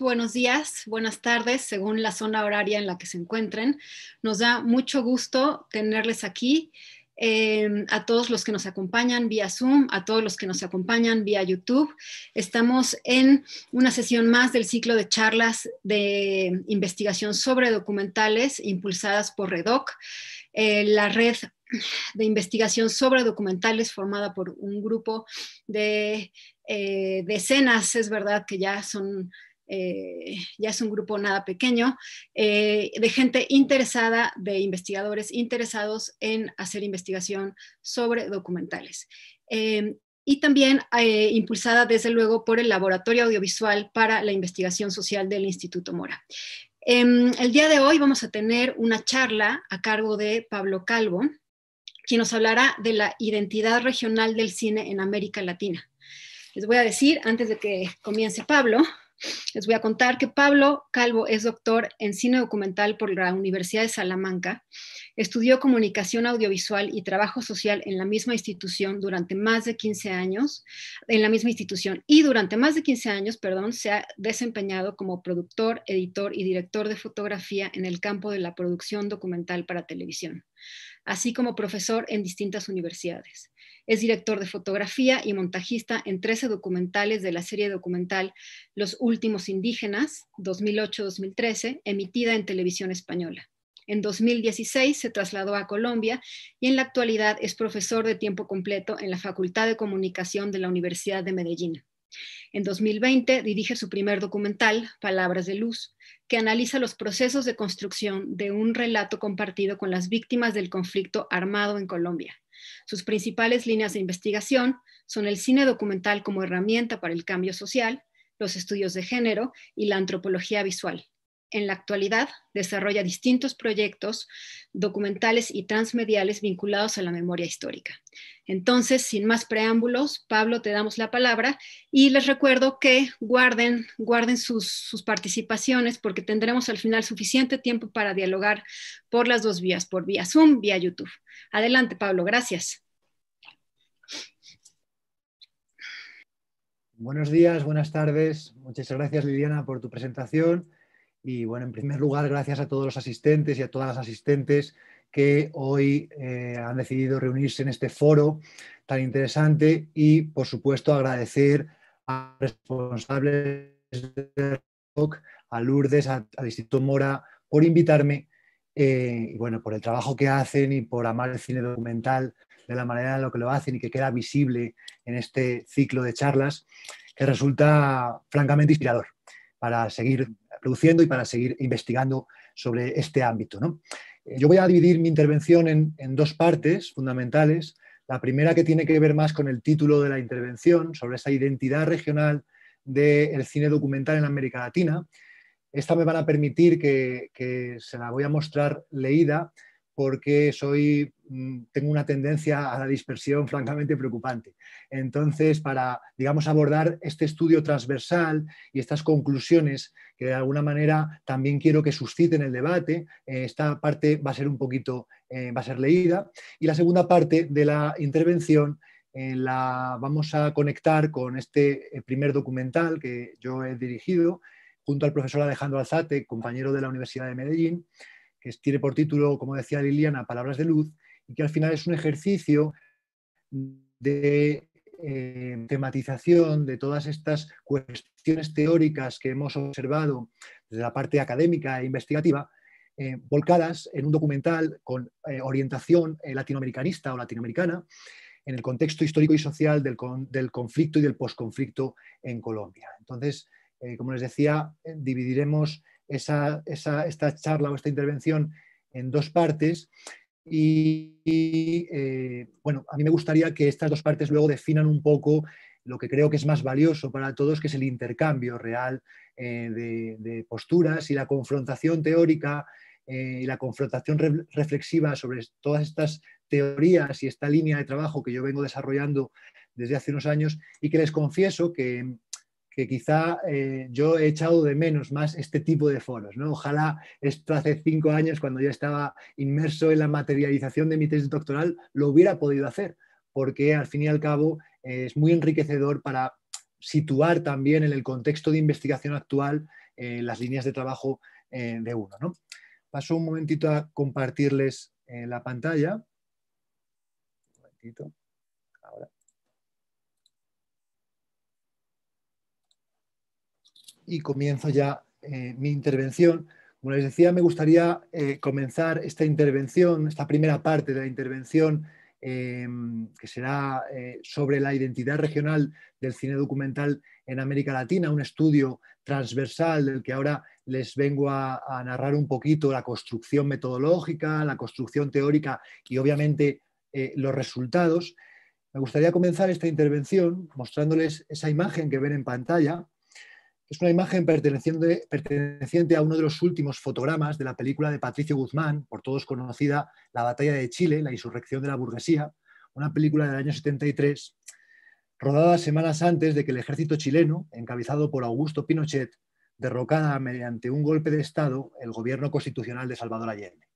buenos días, buenas tardes, según la zona horaria en la que se encuentren. Nos da mucho gusto tenerles aquí. Eh, a todos los que nos acompañan vía Zoom, a todos los que nos acompañan vía YouTube. Estamos en una sesión más del ciclo de charlas de investigación sobre documentales impulsadas por REDOC, eh, la red de investigación sobre documentales formada por un grupo de eh, decenas, es verdad que ya son eh, ya es un grupo nada pequeño, eh, de gente interesada, de investigadores interesados en hacer investigación sobre documentales. Em, y también eh, impulsada, desde luego, por el Laboratorio Audiovisual para la Investigación Social del Instituto Mora. Em, el día de hoy vamos a tener una charla a cargo de Pablo Calvo, quien nos hablará de la identidad regional del cine en América Latina. Les voy a decir, antes de que comience Pablo, les voy a contar que Pablo Calvo es doctor en cine documental por la Universidad de Salamanca. Estudió comunicación audiovisual y trabajo social en la misma institución durante más de 15 años, en la misma institución y durante más de 15 años, perdón, se ha desempeñado como productor, editor y director de fotografía en el campo de la producción documental para televisión, así como profesor en distintas universidades. Es director de fotografía y montajista en 13 documentales de la serie documental Los Últimos Indígenas, 2008-2013, emitida en televisión española. En 2016 se trasladó a Colombia y en la actualidad es profesor de tiempo completo en la Facultad de Comunicación de la Universidad de Medellín. En 2020 dirige su primer documental, Palabras de Luz, que analiza los procesos de construcción de un relato compartido con las víctimas del conflicto armado en Colombia. Sus principales líneas de investigación son el cine documental como herramienta para el cambio social, los estudios de género y la antropología visual en la actualidad desarrolla distintos proyectos documentales y transmediales vinculados a la memoria histórica. Entonces, sin más preámbulos, Pablo, te damos la palabra y les recuerdo que guarden, guarden sus, sus participaciones porque tendremos al final suficiente tiempo para dialogar por las dos vías, por vía Zoom, vía YouTube. Adelante, Pablo, gracias. Buenos días, buenas tardes. Muchas gracias, Liliana, por tu presentación. Y bueno, en primer lugar, gracias a todos los asistentes y a todas las asistentes que hoy eh, han decidido reunirse en este foro tan interesante y, por supuesto, agradecer a responsables de ROC, a Lourdes, a, Distrito Mora, por invitarme eh, y, bueno, por el trabajo que hacen y por amar el cine documental de la manera en la que lo hacen y que queda visible en este ciclo de charlas que resulta francamente inspirador para seguir produciendo y para seguir investigando sobre este ámbito. ¿no? Eh, yo voy a dividir mi intervención en, dos partes fundamentales. La primera que tiene que ver más con el título de la intervención, sobre esa identidad regional del cine documental en América Latina. Esta me van a permitir que, se la voy a mostrar leída porque soy, mm, tengo una tendencia a la dispersión francamente preocupante. Entonces, para, digamos, abordar este estudio transversal y estas conclusiones que de alguna manera también quiero que susciten el debate, eh, esta parte va a ser un poquito, eh, va a ser leída. Y la segunda parte de la intervención eh, la vamos a conectar con este primer documental que yo he dirigido junto al profesor Alejandro Alzate, compañero de la Universidad de Medellín, que tiene por título, como decía Liliana, Palabras de Luz, y que al final es un ejercicio de eh, tematización de todas estas cuestiones teóricas que hemos observado desde la parte académica e investigativa, eh, volcadas en un documental con eh, orientación latinoamericanista o latinoamericana en el contexto histórico y social del, del conflicto y del posconflicto en Colombia. Entonces, como les decía, dividiremos esa, esta charla o esta intervención en dos partes. Y, eh, bueno, a mí me gustaría que estas dos partes luego definan un poco lo que creo que es más valioso para todos, que es el intercambio real eh, de, posturas y la confrontación teórica eh, y la confrontación reflexiva sobre todas estas teorías y esta línea de trabajo que yo vengo desarrollando desde hace unos años y que les confieso que que quizá eh, yo he echado de menos más este tipo de foros. ¿no? Ojalá esto hace cinco años, cuando ya estaba inmerso en la materialización de mi tesis doctoral, lo hubiera podido hacer, porque al fin y al cabo eh, es muy enriquecedor para situar también en el contexto de investigación actual eh, las líneas de trabajo de uno. ¿no? Paso un momentito a compartirles la pantalla. Un momentito. y comienzo ya eh, mi intervención. Como les decía, me gustaría eh, comenzar esta intervención, esta primera parte de la intervención, em, que será eh, sobre la identidad regional del cine documental en América Latina, un estudio transversal del que ahora les vengo a narrar un poquito la construcción metodológica, la construcción teórica y obviamente los resultados. Me gustaría comenzar esta intervención mostrándoles esa imagen que ven en pantalla, es una imagen perteneciente, a uno de los últimos fotogramas de la película de Patricio Guzmán, por todos conocida La batalla de Chile, la insurrección de la burguesía, una película del año 73, rodada semanas antes de que el ejército chileno, encabezado por Augusto Pinochet, derrocara mediante un golpe de Estado el gobierno constitucional de Salvador Allende.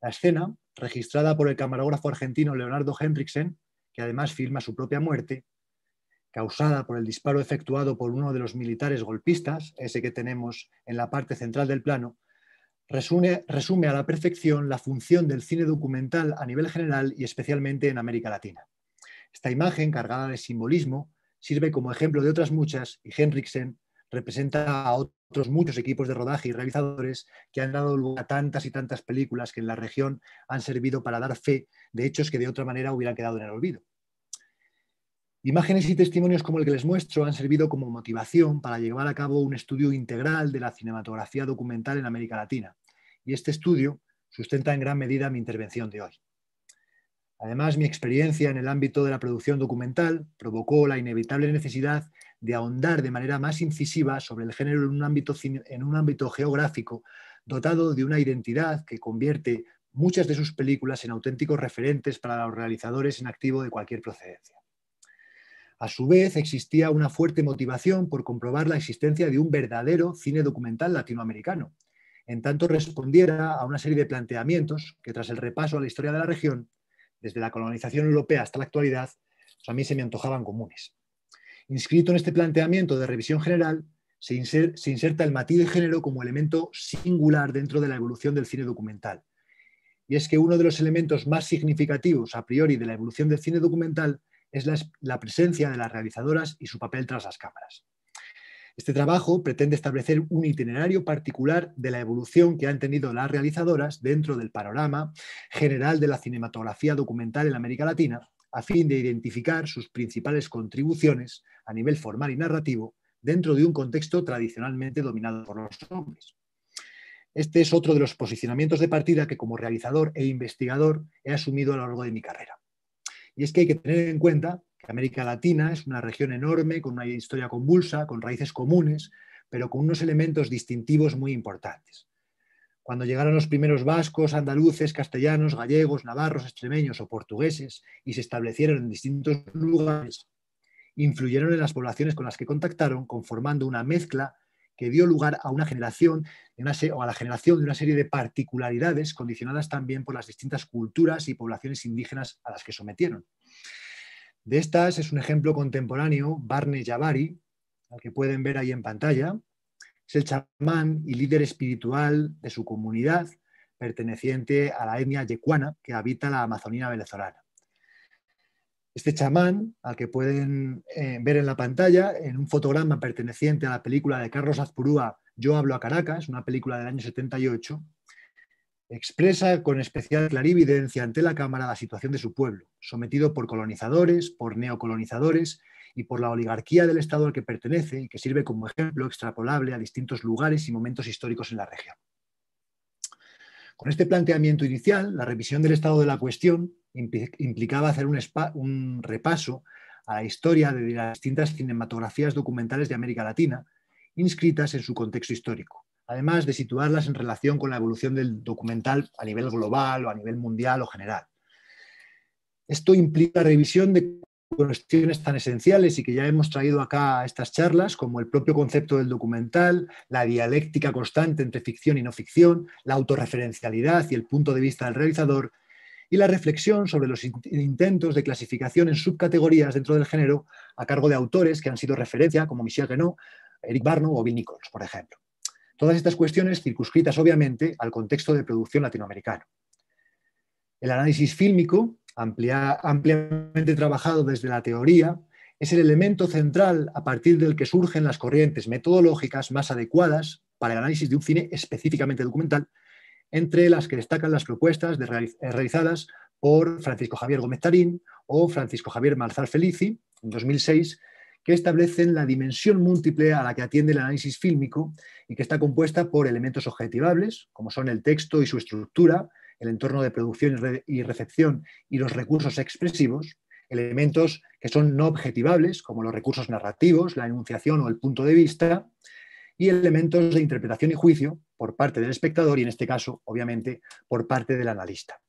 La escena, registrada por el camarógrafo argentino Leonardo Henriksen, que además filma su propia muerte, causada por el disparo efectuado por uno de los militares golpistas, ese que tenemos en la parte central del plano, resume, a la perfección la función del cine documental a nivel general y especialmente en América Latina. Esta imagen, cargada de simbolismo, sirve como ejemplo de otras muchas y Henriksen representa a otros muchos equipos de rodaje y realizadores que han dado lugar a tantas y tantas películas que en la región han servido para dar fe de hechos que de otra manera hubieran quedado en el olvido. Imágenes y testimonios como el que les muestro han servido como motivación para llevar a cabo un estudio integral de la cinematografía documental en América Latina, y este estudio sustenta en gran medida mi intervención de hoy. Además, mi experiencia en el ámbito de la producción documental provocó la inevitable necesidad de ahondar de manera más incisiva sobre el género en un ámbito, geográfico dotado de una identidad que convierte muchas de sus películas en auténticos referentes para los realizadores en activo de cualquier procedencia. A su vez, existía una fuerte motivación por comprobar la existencia de un verdadero cine documental latinoamericano, en tanto respondiera a una serie de planteamientos que tras el repaso a la historia de la región, desde la colonización europea hasta la actualidad, pues a mí se me antojaban comunes. Inscrito en este planteamiento de revisión general, se inserta el matiz de género como elemento singular dentro de la evolución del cine documental. Y es que uno de los elementos más significativos a priori de la evolución del cine documental es la, presencia de las realizadoras y su papel tras las cámaras. Este trabajo pretende establecer un itinerario particular de la evolución que han tenido las realizadoras dentro del panorama general de la cinematografía documental en América Latina, a fin de identificar sus principales contribuciones a nivel formal y narrativo dentro de un contexto tradicionalmente dominado por los hombres. Este es otro de los posicionamientos de partida que como realizador e investigador he asumido a lo largo de mi carrera. Y es que hay que tener en cuenta que América Latina es una región enorme, con una historia convulsa, con raíces comunes, pero con unos elementos distintivos muy importantes. Cuando llegaron los primeros vascos, andaluces, castellanos, gallegos, navarros, extremeños o portugueses y se establecieron en distintos lugares, influyeron en las poblaciones con las que contactaron, conformando una mezcla que dio lugar a una generación o a la generación de una serie de particularidades condicionadas también por las distintas culturas y poblaciones indígenas a las que sometieron. De estas es un ejemplo contemporáneo, Barney Yabari, al que pueden ver ahí en pantalla. Es el chamán y líder espiritual de su comunidad, perteneciente a la etnia yecuana que habita la Amazonía venezolana. Este chamán, al que pueden eh, ver en la pantalla, en un fotograma perteneciente a la película de Carlos Azpurúa, Yo hablo a Caracas, una película del año 78, expresa con especial clarividencia ante la cámara la situación de su pueblo, sometido por colonizadores, por neocolonizadores y por la oligarquía del Estado al que pertenece y que sirve como ejemplo extrapolable a distintos lugares y momentos históricos en la región. Con este planteamiento inicial, la revisión del estado de la cuestión implicaba hacer un, repaso a la historia de las distintas cinematografías documentales de América Latina, inscritas en su contexto histórico, además de situarlas en relación con la evolución del documental a nivel global o a nivel mundial o general. Esto implica revisión de cuestiones tan esenciales y que ya hemos traído acá a estas charlas, como el propio concepto del documental, la dialéctica constante entre ficción y no ficción, la autorreferencialidad y el punto de vista del realizador, y la reflexión sobre los intentos de clasificación en subcategorías dentro del género a cargo de autores que han sido referencia, como Michel Renaud, Eric Barno o Bill Nichols, por ejemplo. Todas estas cuestiones circunscritas, obviamente, al contexto de producción latinoamericano. El análisis fílmico ampliamente trabajado desde la teoría, es el elemento central a partir del que surgen las corrientes metodológicas más adecuadas para el análisis de un cine específicamente documental, entre las que destacan las propuestas eh, realizadas por Francisco Javier Gómez Tarín o Francisco Javier Marzal Felici en 2006, que establecen la dimensión múltiple a la que atiende el análisis fílmico y que está compuesta por elementos objetivables, como son el texto y su estructura, el entorno de producción y recepción y los recursos expresivos, elementos que son no objetivables, como los recursos narrativos, la enunciación o el punto de vista, y elementos de interpretación y juicio por parte del espectador y, en este caso, obviamente, por parte del analista.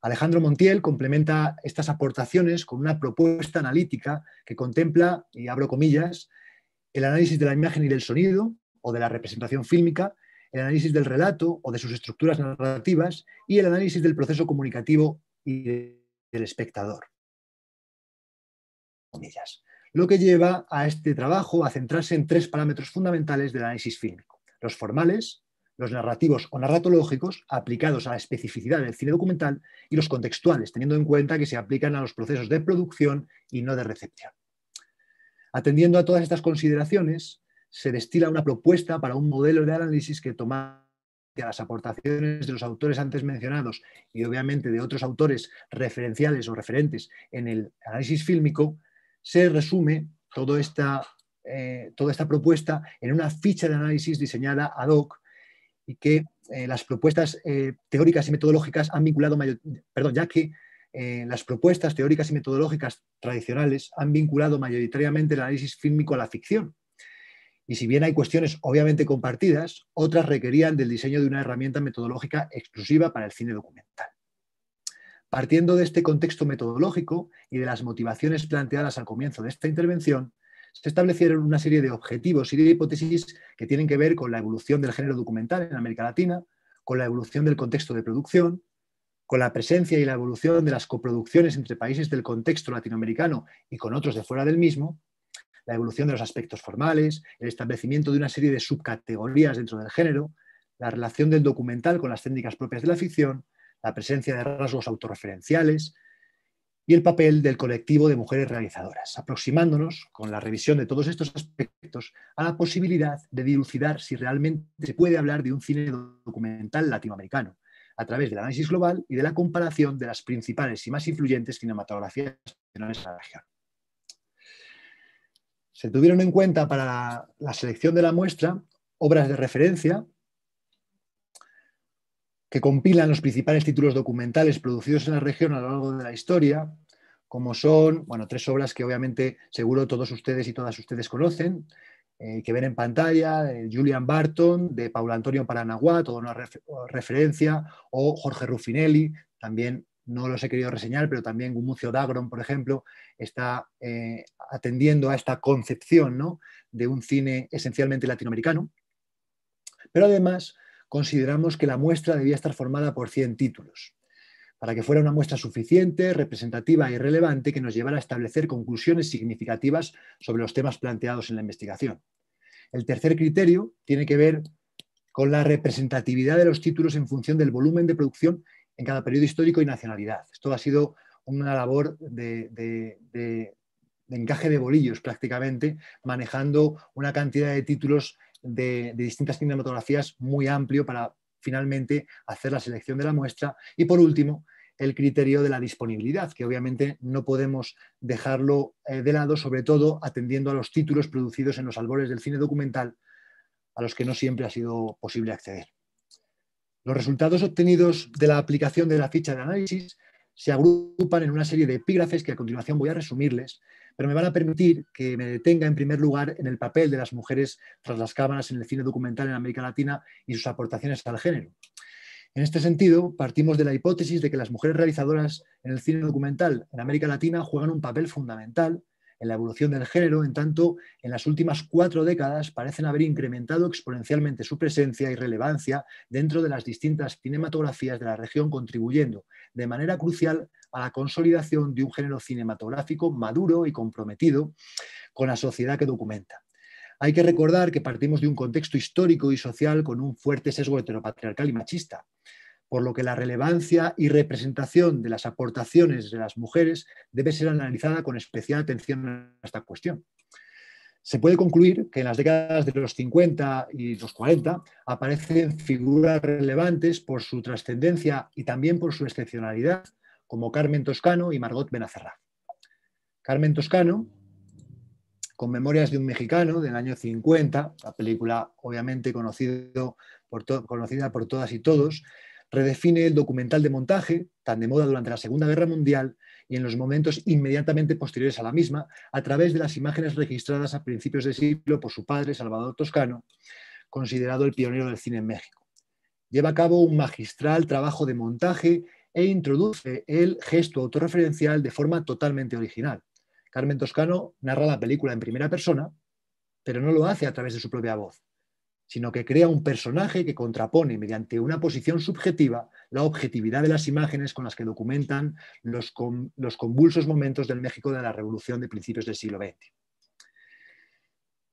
Alejandro Montiel complementa estas aportaciones con una propuesta analítica que contempla, y abro comillas, el análisis de la imagen y del sonido o de la representación fílmica el análisis del relato o de sus estructuras narrativas y el análisis del proceso comunicativo y del espectador. Lo que lleva a este trabajo a centrarse en tres parámetros fundamentales del análisis fílmico. Los formales, los narrativos o narratológicos aplicados a la especificidad del cine documental y los contextuales, teniendo en cuenta que se aplican a los procesos de producción y no de recepción. Atendiendo a todas estas consideraciones, se destila una propuesta para un modelo de análisis que toma las aportaciones de los autores antes mencionados y obviamente de otros autores referenciales o referentes en el análisis fílmico, se resume eh, toda esta, propuesta en una ficha de análisis diseñada ad hoc y que eh, las propuestas eh, teóricas y metodológicas han vinculado, perdón, ya que las propuestas teóricas y metodológicas tradicionales han vinculado mayoritariamente el análisis fílmico a la ficción, y si bien hay cuestiones obviamente compartidas, otras requerían del diseño de una herramienta metodológica exclusiva para el cine documental. Partiendo de este contexto metodológico y de las motivaciones planteadas al comienzo de esta intervención, se establecieron una serie de objetivos y de hipótesis que tienen que ver con la evolución del género documental en América Latina, con la evolución del contexto de producción, con la presencia y la evolución de las coproducciones entre países del contexto latinoamericano y con otros de fuera del mismo, la evolución de los aspectos formales, el establecimiento de una serie de subcategorías dentro del género, la relación del documental con las técnicas propias de la ficción, la presencia de rasgos autorreferenciales y el papel del colectivo de mujeres realizadoras, aproximándonos con la revisión de todos estos aspectos a la posibilidad de dilucidar si realmente se puede hablar de un cine documental latinoamericano, a través del análisis global y de la comparación de las principales y más influyentes cinematografías de la región se tuvieron en cuenta para la, selección de la muestra obras de referencia que compilan los principales títulos documentales producidos en la región a lo largo de la historia, como son, bueno, tres obras que obviamente seguro todos ustedes y todas ustedes conocen, eh, que ven en pantalla, Julian Barton, de Paulo Antonio Paranaguá, toda una referencia, o Jorge Ruffinelli, también no los he querido reseñar, pero también Gumucio Dagron, por ejemplo, está eh, atendiendo a esta concepción de un cine esencialmente latinoamericano. Pero además consideramos que la muestra debía estar formada por 100 títulos, para que fuera una muestra suficiente, representativa y relevante que nos llevara a establecer conclusiones significativas sobre los temas planteados en la investigación. El tercer criterio tiene que ver con la representatividad de los títulos en función del volumen de producción en cada periodo histórico y nacionalidad. Esto ha sido una labor de, de encaje de bolillos prácticamente, manejando una cantidad de títulos de, distintas cinematografías muy amplio para finalmente hacer la selección de la muestra. Y por último, el criterio de la disponibilidad, que obviamente no podemos dejarlo eh, de lado, sobre todo atendiendo a los títulos producidos en los albores del cine documental, a los que no siempre ha sido posible acceder. Los resultados obtenidos de la aplicación de la ficha de análisis se agrupan en una serie de epígrafes que a continuación voy a resumirles, pero me van a permitir que me detenga en primer lugar en el papel de las mujeres tras las cámaras en el cine documental en América Latina y sus aportaciones al género. En este sentido, partimos de la hipótesis de que las mujeres realizadoras en el cine documental en América Latina juegan un papel fundamental en la evolución del género, en tanto en las últimas cuatro décadas parecen haber incrementado exponencialmente su presencia y relevancia dentro de las distintas cinematografías de la región, contribuyendo de manera crucial a la consolidación de un género cinematográfico maduro y comprometido con la sociedad que documenta. Hay que recordar que partimos de un contexto histórico y social con un fuerte sesgo heteropatriarcal y machista por lo que la relevancia y representación de las aportaciones de las mujeres debe ser analizada con especial atención a esta cuestión. Se puede concluir que en las décadas de los 50 y los 40 aparecen figuras relevantes por su trascendencia y también por su excepcionalidad, como Carmen Toscano y Margot Benacerra. Carmen Toscano, con Memorias de un Mexicano del año 50, la película obviamente conocido por conocida por todas y todos, redefine el documental de montaje, tan de moda durante la Segunda Guerra Mundial y en los momentos inmediatamente posteriores a la misma, a través de las imágenes registradas a principios de siglo por su padre, Salvador Toscano, considerado el pionero del cine en México. Lleva a cabo un magistral trabajo de montaje e introduce el gesto autorreferencial de forma totalmente original. Carmen Toscano narra la película en primera persona, pero no lo hace a través de su propia voz sino que crea un personaje que contrapone mediante una posición subjetiva la objetividad de las imágenes con las que documentan los, convulsos momentos del México de la Revolución de principios del siglo XX.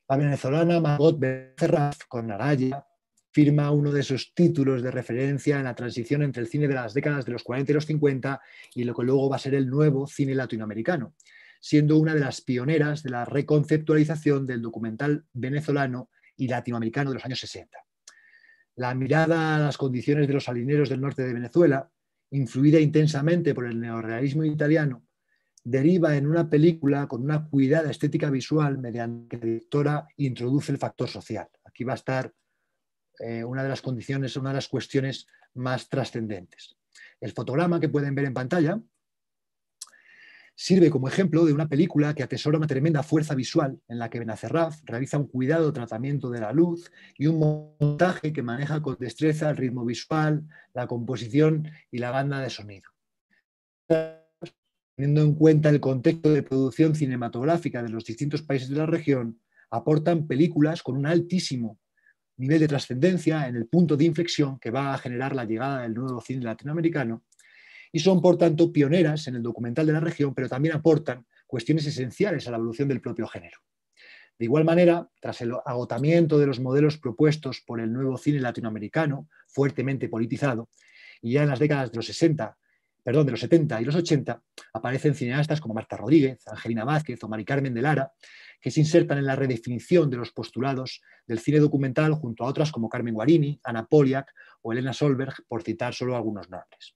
La venezolana Margot Becerraf con Naraya firma uno de sus títulos de referencia en la transición entre el cine de las décadas de los 40 y los 50 y lo que luego va a ser el nuevo cine latinoamericano, siendo una de las pioneras de la reconceptualización del documental venezolano y latinoamericano de los años 60. La mirada a las condiciones de los salineros del norte de Venezuela, influida intensamente por el neorrealismo italiano, deriva en una película con una cuidada estética visual mediante que la directora introduce el factor social. Aquí va a estar eh, una de las condiciones, una de las cuestiones más trascendentes. El fotograma que pueden ver en pantalla Sirve como ejemplo de una película que atesora una tremenda fuerza visual en la que Benacerraf realiza un cuidado tratamiento de la luz y un montaje que maneja con destreza el ritmo visual, la composición y la banda de sonido teniendo en cuenta el contexto de producción cinematográfica de los distintos países de la región, aportan películas con un altísimo nivel de trascendencia en el punto de inflexión que va a generar la llegada del nuevo cine latinoamericano y son, por tanto, pioneras en el documental de la región, pero también aportan cuestiones esenciales a la evolución del propio género. De igual manera, tras el agotamiento de los modelos propuestos por el nuevo cine latinoamericano, fuertemente politizado, y ya en las décadas de los 60, perdón, de los 70 y los 80, aparecen cineastas como Marta Rodríguez, Angelina Vázquez o Mari Carmen de Lara, que se insertan en la redefinición de los postulados del cine documental junto a otras como Carmen Guarini, Ana Poliak o Elena Solberg, por citar solo algunos nombres.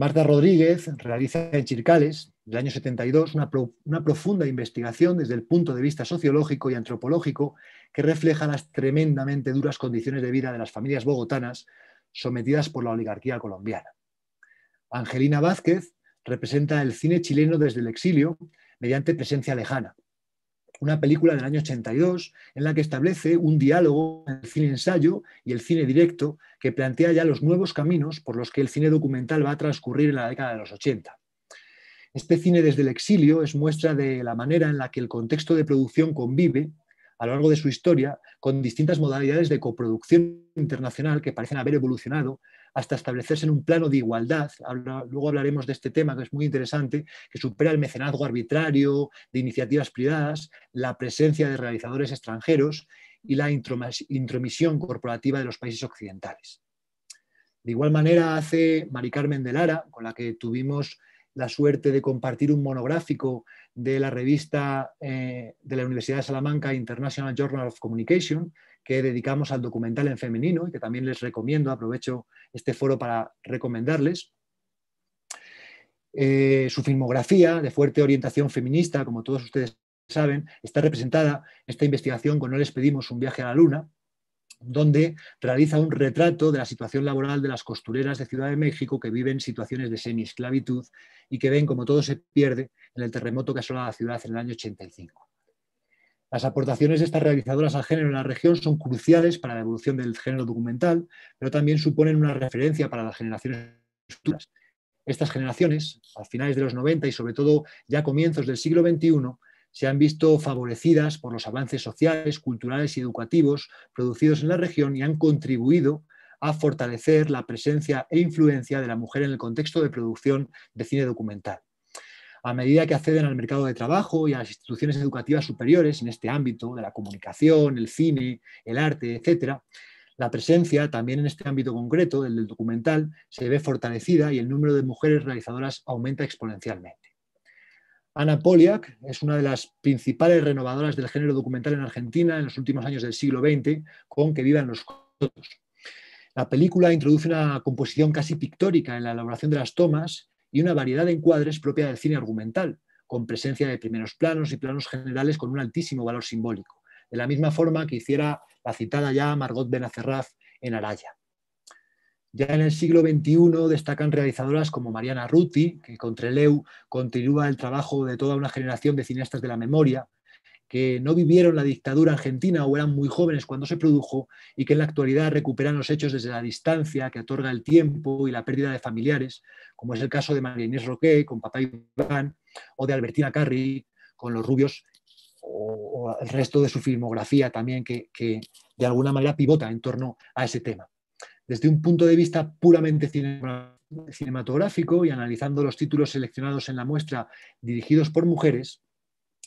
Marta Rodríguez realiza en Chircales, del año 72, una, una, profunda investigación desde el punto de vista sociológico y antropológico que refleja las tremendamente duras condiciones de vida de las familias bogotanas sometidas por la oligarquía colombiana. Angelina Vázquez representa el cine chileno desde el exilio mediante presencia lejana, una película del año 82 en la que establece un diálogo entre el cine ensayo y el cine directo que plantea ya los nuevos caminos por los que el cine documental va a transcurrir en la década de los 80. Este cine desde el exilio es muestra de la manera en la que el contexto de producción convive a lo largo de su historia con distintas modalidades de coproducción internacional que parecen haber evolucionado hasta establecerse en un plano de igualdad. luego hablaremos de este tema que es muy interesante, que supera el mecenazgo arbitrario de iniciativas privadas, la presencia de realizadores extranjeros y la intromisión corporativa de los países occidentales. De igual manera hace Mari Carmen de Lara, con la que tuvimos la suerte de compartir un monográfico de la revista eh, de la Universidad de Salamanca, International Journal of Communication, que dedicamos al documental en femenino y que también les recomiendo, aprovecho este foro para recomendarles. Eh, su filmografía de fuerte orientación feminista, como todos ustedes saben, está representada esta investigación con No les pedimos un viaje a la luna, donde realiza un retrato de la situación laboral de las costureras de Ciudad de México que viven situaciones de semi-esclavitud y que ven como todo se pierde en el terremoto que asoló la ciudad en el año 85. Las aportaciones de estas realizadoras al género en la región son cruciales para la evolución del género documental, pero también suponen una referencia para las generaciones futuras. Estas generaciones, a finales de los 90 y sobre todo ya comienzos del siglo XXI, se han visto favorecidas por los avances sociales, culturales y educativos producidos en la región y han contribuido a fortalecer la presencia e influencia de la mujer en el contexto de producción de cine documental a medida que acceden al mercado de trabajo y a las instituciones educativas superiores en este ámbito de la comunicación, el cine, el arte, etc., la presencia también en este ámbito concreto, el del documental, se ve fortalecida y el número de mujeres realizadoras aumenta exponencialmente. Ana Poliak es una de las principales renovadoras del género documental en Argentina en los últimos años del siglo XX, con Que vivan los cotos. La película introduce una composición casi pictórica en la elaboración de las tomas y una variedad de encuadres propia del cine argumental, con presencia de primeros planos y planos generales con un altísimo valor simbólico, de la misma forma que hiciera la citada ya Margot Benacerraf en Araya. Ya en el siglo XXI destacan realizadoras como Mariana Ruti, que con Treleu continúa el trabajo de toda una generación de cineastas de la memoria, que no vivieron la dictadura argentina o eran muy jóvenes cuando se produjo y que en la actualidad recuperan los hechos desde la distancia que otorga el tiempo y la pérdida de familiares, como es el caso de María Inés Roque con Papá Iván o de Albertina Carri con Los Rubios o, el resto de su filmografía también que de alguna manera pivota en torno a ese tema. Desde un punto de vista puramente cinematográfico y analizando los títulos seleccionados en la muestra dirigidos por mujeres,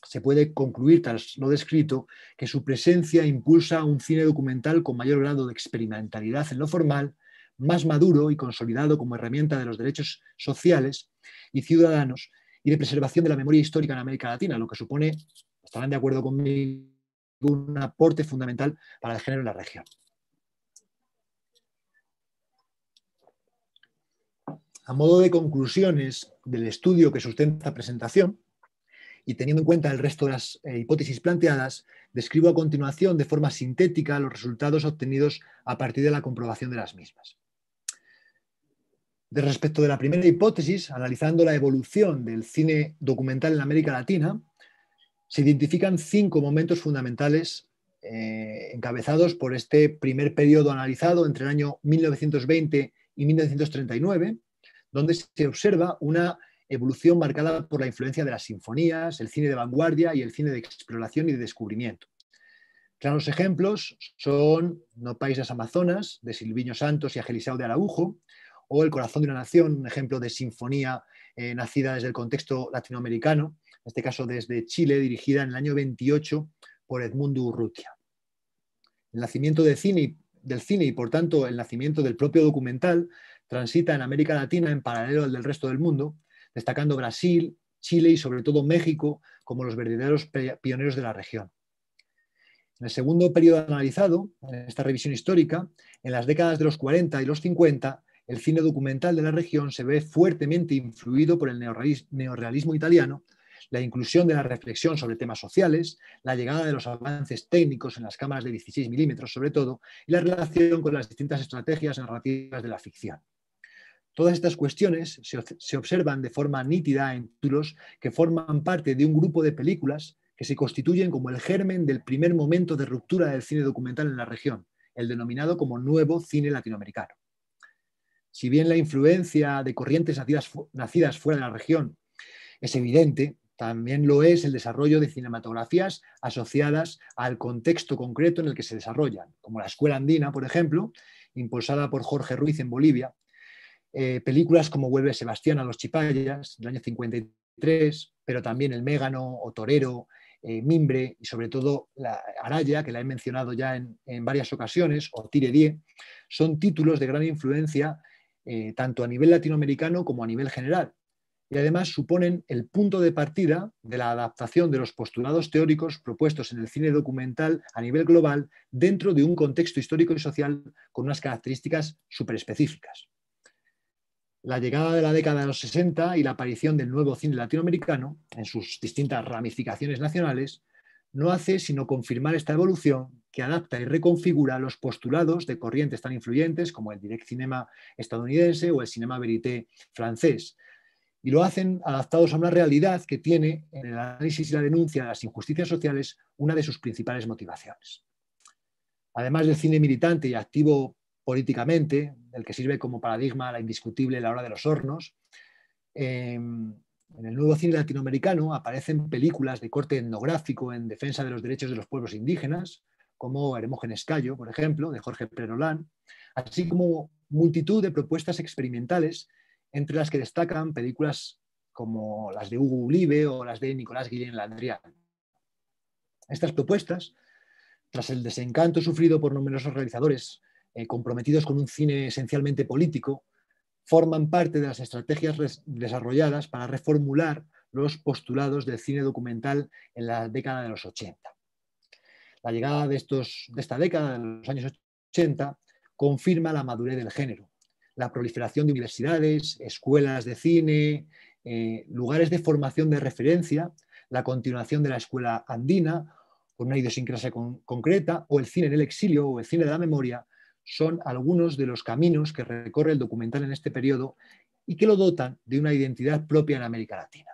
se puede concluir, tras lo descrito, que su presencia impulsa un cine documental con mayor grado de experimentalidad en lo formal, más maduro y consolidado como herramienta de los derechos sociales y ciudadanos y de preservación de la memoria histórica en América Latina, lo que supone, estarán de acuerdo conmigo, un aporte fundamental para el género en la región. A modo de conclusiones del estudio que sustenta la presentación, y teniendo en cuenta el resto de las eh, hipótesis planteadas, describo a continuación de forma sintética los resultados obtenidos a partir de la comprobación de las mismas. De respecto de la primera hipótesis, analizando la evolución del cine documental en América Latina, se identifican cinco momentos fundamentales eh, encabezados por este primer periodo analizado entre el año 1920 y 1939, donde se observa una evolución marcada por la influencia de las sinfonías, el cine de vanguardia y el cine de exploración y de descubrimiento. Claros ejemplos son No Países Amazonas, de Silviño Santos y Agelisao de Araujo, o El Corazón de una Nación, un ejemplo de sinfonía eh, nacida desde el contexto latinoamericano, en este caso desde Chile, dirigida en el año 28 por Edmundo Urrutia. El nacimiento del cine y, por tanto, el nacimiento del propio documental transita en América Latina en paralelo al del resto del mundo, destacando Brasil, Chile y sobre todo México como los verdaderos pioneros de la región. En el segundo periodo analizado, en esta revisión histórica, en las décadas de los 40 y los 50, el cine documental de la región se ve fuertemente influido por el neorrealismo italiano, la inclusión de la reflexión sobre temas sociales, la llegada de los avances técnicos en las cámaras de 16 milímetros sobre todo, y la relación con las distintas estrategias narrativas de la ficción. Todas estas cuestiones se, observan de forma nítida en títulos que forman parte de un grupo de películas que se constituyen como el germen del primer momento de ruptura del cine documental en la región, el denominado como nuevo cine latinoamericano. Si bien la influencia de corrientes nacidas fuera de la región es evidente, también lo es el desarrollo de cinematografías asociadas al contexto concreto en el que se desarrollan, como la Escuela Andina, por ejemplo, impulsada por Jorge Ruiz en Bolivia, eh, películas como Vuelve Sebastián a los Chipayas, del año 53, pero también El Mégano o Torero, eh, Mimbre y sobre todo la Araya, que la he mencionado ya en, varias ocasiones, o Tire son títulos de gran influencia eh, tanto a nivel latinoamericano como a nivel general. Y además suponen el punto de partida de la adaptación de los postulados teóricos propuestos en el cine documental a nivel global dentro de un contexto histórico y social con unas características específicas la llegada de la década de los 60 y la aparición del nuevo cine latinoamericano en sus distintas ramificaciones nacionales no hace sino confirmar esta evolución que adapta y reconfigura los postulados de corrientes tan influyentes como el direct cinema estadounidense o el cinema verité francés. Y lo hacen adaptados a una realidad que tiene en el análisis y la denuncia de las injusticias sociales una de sus principales motivaciones. Además del cine militante y activo políticamente, el que sirve como paradigma a la indiscutible La hora de los hornos. Em, en el nuevo cine latinoamericano aparecen películas de corte etnográfico en defensa de los derechos de los pueblos indígenas, como Hermógenes Cayo, por ejemplo, de Jorge Perolán, así como multitud de propuestas experimentales, entre las que destacan películas como las de Hugo Ulibe o las de Nicolás Guillén Landrián. Estas propuestas, tras el desencanto sufrido por numerosos realizadores eh, comprometidos con un cine esencialmente político, forman parte de las estrategias desarrolladas para reformular los postulados del cine documental en la década de los 80. La llegada de, de esta década, de los años 80, confirma la madurez del género, la proliferación de universidades, escuelas de cine, eh, lugares de formación de referencia, la continuación de la escuela andina, con una idiosincrasia concreta, o el cine en el exilio o el cine de la memoria, son algunos de los caminos que recorre el documental en este periodo y que lo dotan de una identidad propia en América Latina.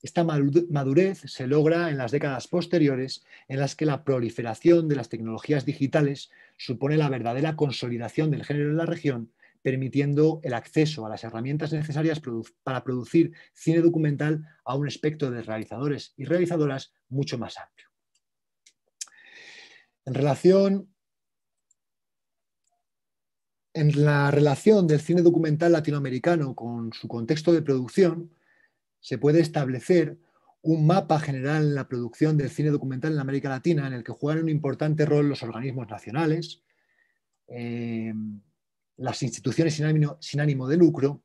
Esta madurez se logra en las décadas posteriores en las que la proliferación de las tecnologías digitales supone la verdadera consolidación del género en la región, permitiendo el acceso a las herramientas necesarias para producir cine documental a un espectro de realizadores y realizadoras mucho más amplio. En relación en la relación del cine documental latinoamericano con su contexto de producción, se puede establecer un mapa general en la producción del cine documental en América Latina, en el que juegan un importante rol los organismos nacionales, eh, las instituciones sin ánimo, sin ánimo de lucro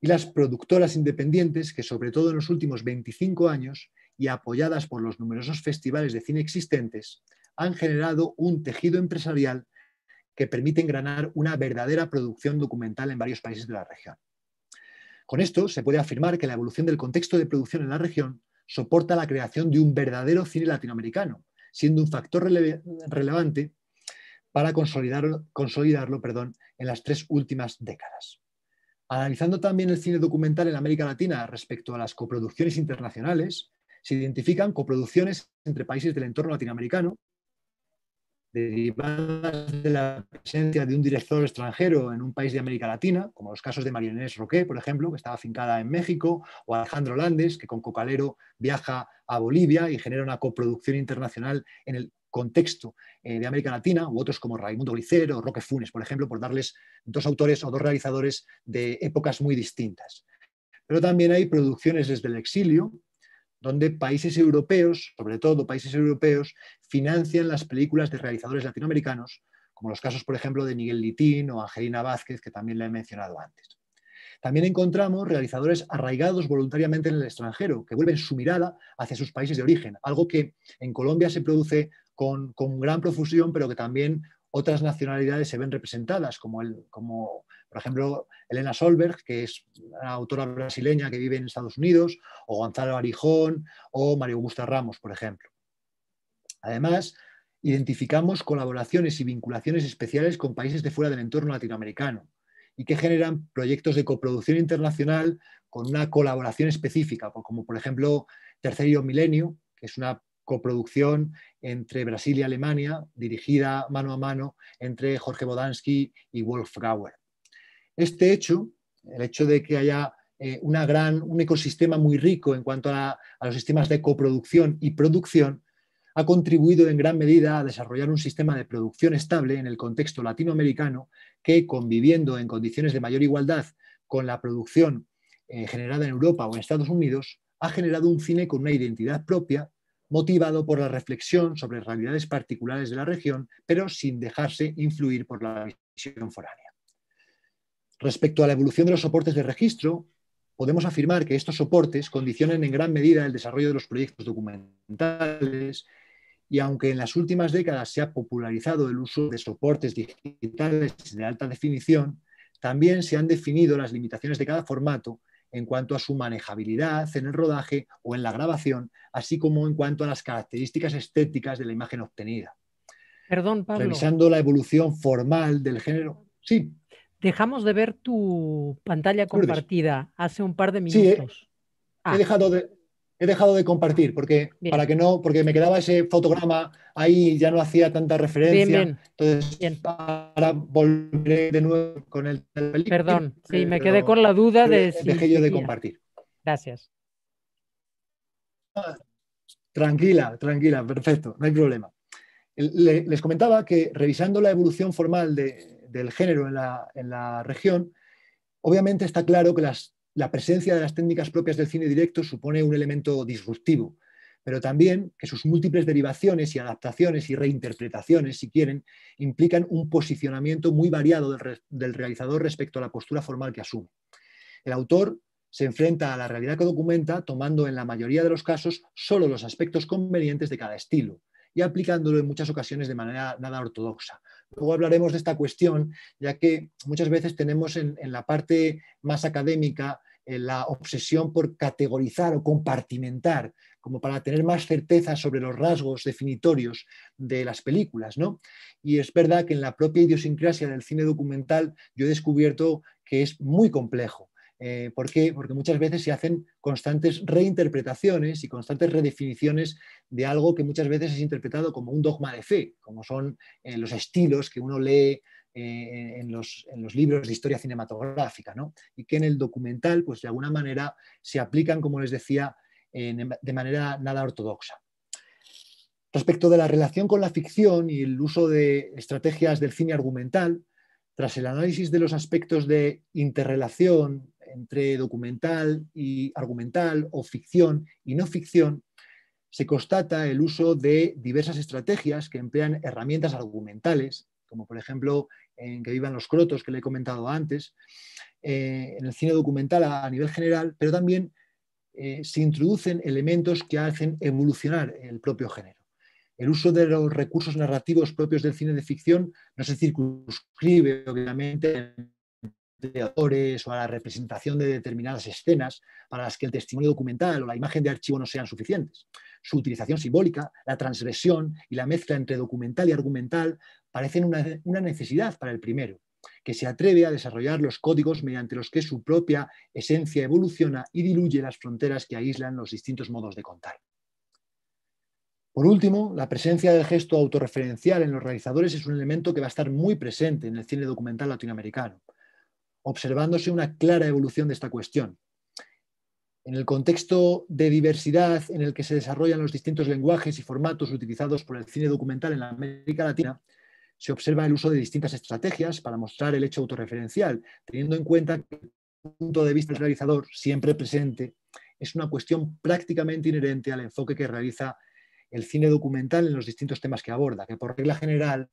y las productoras independientes que, sobre todo en los últimos 25 años y apoyadas por los numerosos festivales de cine existentes, han generado un tejido empresarial que permiten engranar una verdadera producción documental en varios países de la región. Con esto se puede afirmar que la evolución del contexto de producción en la región soporta la creación de un verdadero cine latinoamericano, siendo un factor relevante para consolidarlo, en las tres últimas décadas. Analizando también el cine documental en América Latina respecto a las coproducciones internacionales, se identifican coproducciones entre países del entorno latinoamericano derivadas de la presencia de un director extranjero en un país de América Latina, como los casos de Marionés Roque, por ejemplo, que estaba afincada en México, o Alejandro Landes, que con Cocalero viaja a Bolivia y genera una coproducción internacional en el contexto eh, de América Latina, u otros como Raimundo Glicero o Roque Funes, por ejemplo, por darles dos autores o dos realizadores de épocas muy distintas. Pero también hay producciones desde el exilio, donde países europeos, sobre todo países europeos, financian las películas de realizadores latinoamericanos, como los casos, por ejemplo, de Miguel Litín o Angelina Vázquez, que también le he mencionado antes. También encontramos realizadores arraigados voluntariamente en el extranjero, que vuelven su mirada hacia sus países de origen, algo que en Colombia se produce con, con gran profusión, pero que también otras nacionalidades se ven representadas, como, el, como por ejemplo, Elena Solberg, que es una autora brasileña que vive en Estados Unidos, o Gonzalo Arijón, o Mario Augusta Ramos, por ejemplo. Además, identificamos colaboraciones y vinculaciones especiales con países de fuera del entorno latinoamericano y que generan proyectos de coproducción internacional con una colaboración específica, como por ejemplo Tercero Milenio, que es una coproducción entre Brasil y Alemania, dirigida mano a mano entre Jorge Bodansky y Wolf Grauer. Este hecho, el hecho de que haya eh, gran, un ecosistema muy rico en cuanto a, los sistemas de coproducción y producción, ha contribuido en gran medida a desarrollar un sistema de producción estable en el contexto latinoamericano que, conviviendo en condiciones de mayor igualdad con la producción eh, generada en Europa o en Estados Unidos, ha generado un cine con una identidad propia, motivado por la reflexión sobre realidades particulares de la región, pero sin dejarse influir por la visión foránea. Respecto a la evolución de los soportes de registro, podemos afirmar que estos soportes condicionan en gran medida el desarrollo de los proyectos documentales y aunque en las últimas décadas se ha popularizado el uso de soportes digitales de alta definición, también se han definido las limitaciones de cada formato en cuanto a su manejabilidad en el rodaje o en la grabación, así como en cuanto a las características estéticas de la imagen obtenida. Perdón, Pablo. Revisando la evolución formal del género. Sí. Dejamos de ver tu pantalla compartida hace un par de minutos. Sí, he, ah. dejado de, he, dejado de. compartir porque para que no, porque me quedaba ese fotograma ahí ya no hacía tanta referencia. Bien, bien. Entonces, para volver de nuevo con el Perdón, sí, me quedé con la duda de si dejé yo de compartir. Gracias. Ah, tranquila, tranquila, perfecto, no hay problema. Les comentaba que revisando la evolución formal de, del género en la, región, obviamente está claro que la presencia de las técnicas propias del cine directo supone un elemento disruptivo, pero también que sus múltiples derivaciones y adaptaciones y reinterpretaciones, si quieren, implican un posicionamiento muy variado del, del realizador respecto a la postura formal que asume. El autor se enfrenta a la realidad que documenta tomando en la mayoría de los casos solo los aspectos convenientes de cada estilo y aplicándolo en muchas ocasiones de manera nada ortodoxa, Luego hablaremos de esta cuestión, ya que muchas veces tenemos en, la parte más académica eh, la obsesión por categorizar o compartimentar, como para tener más certeza sobre los rasgos definitorios de las películas. ¿no? Y es verdad que en la propia idiosincrasia del cine documental yo he descubierto que es muy complejo eh, ¿Por qué? Porque muchas veces se hacen constantes reinterpretaciones y constantes redefiniciones de algo que muchas veces es interpretado como un dogma de fe, como son eh, los estilos que uno lee eh, en, los, libros de historia cinematográfica, y que en el documental, pues de alguna manera, se aplican, como les decía, de manera nada ortodoxa. Respecto de la relación con la ficción y el uso de estrategias del cine argumental, tras el análisis de los aspectos de interrelación, entre documental y argumental o ficción y no ficción, se constata el uso de diversas estrategias que emplean herramientas argumentales, como por ejemplo en Que vivan los crotos, que le he comentado antes, eh, en el cine documental a, nivel general, pero también eh, se introducen elementos que hacen evolucionar el propio género. El uso de los recursos narrativos propios del cine de ficción no se circunscribe, obviamente, o a la representación de determinadas escenas para las que el testimonio documental o la imagen de archivo no sean suficientes. Su utilización simbólica, la transgresión y la mezcla entre documental y argumental parecen una, una necesidad para el primero, que se atreve a desarrollar los códigos mediante los que su propia esencia evoluciona y diluye las fronteras que aíslan los distintos modos de contar. Por último, la presencia del gesto autorreferencial en los realizadores es un elemento que va a estar muy presente en el cine documental latinoamericano observándose una clara evolución de esta cuestión. En el contexto de diversidad en el que se desarrollan los distintos lenguajes y formatos utilizados por el cine documental en América Latina, se observa el uso de distintas estrategias para mostrar el hecho autorreferencial, teniendo en cuenta que el punto de vista del realizador, siempre presente, es una cuestión prácticamente inherente al enfoque que realiza el cine documental en los distintos temas que aborda, que por regla general,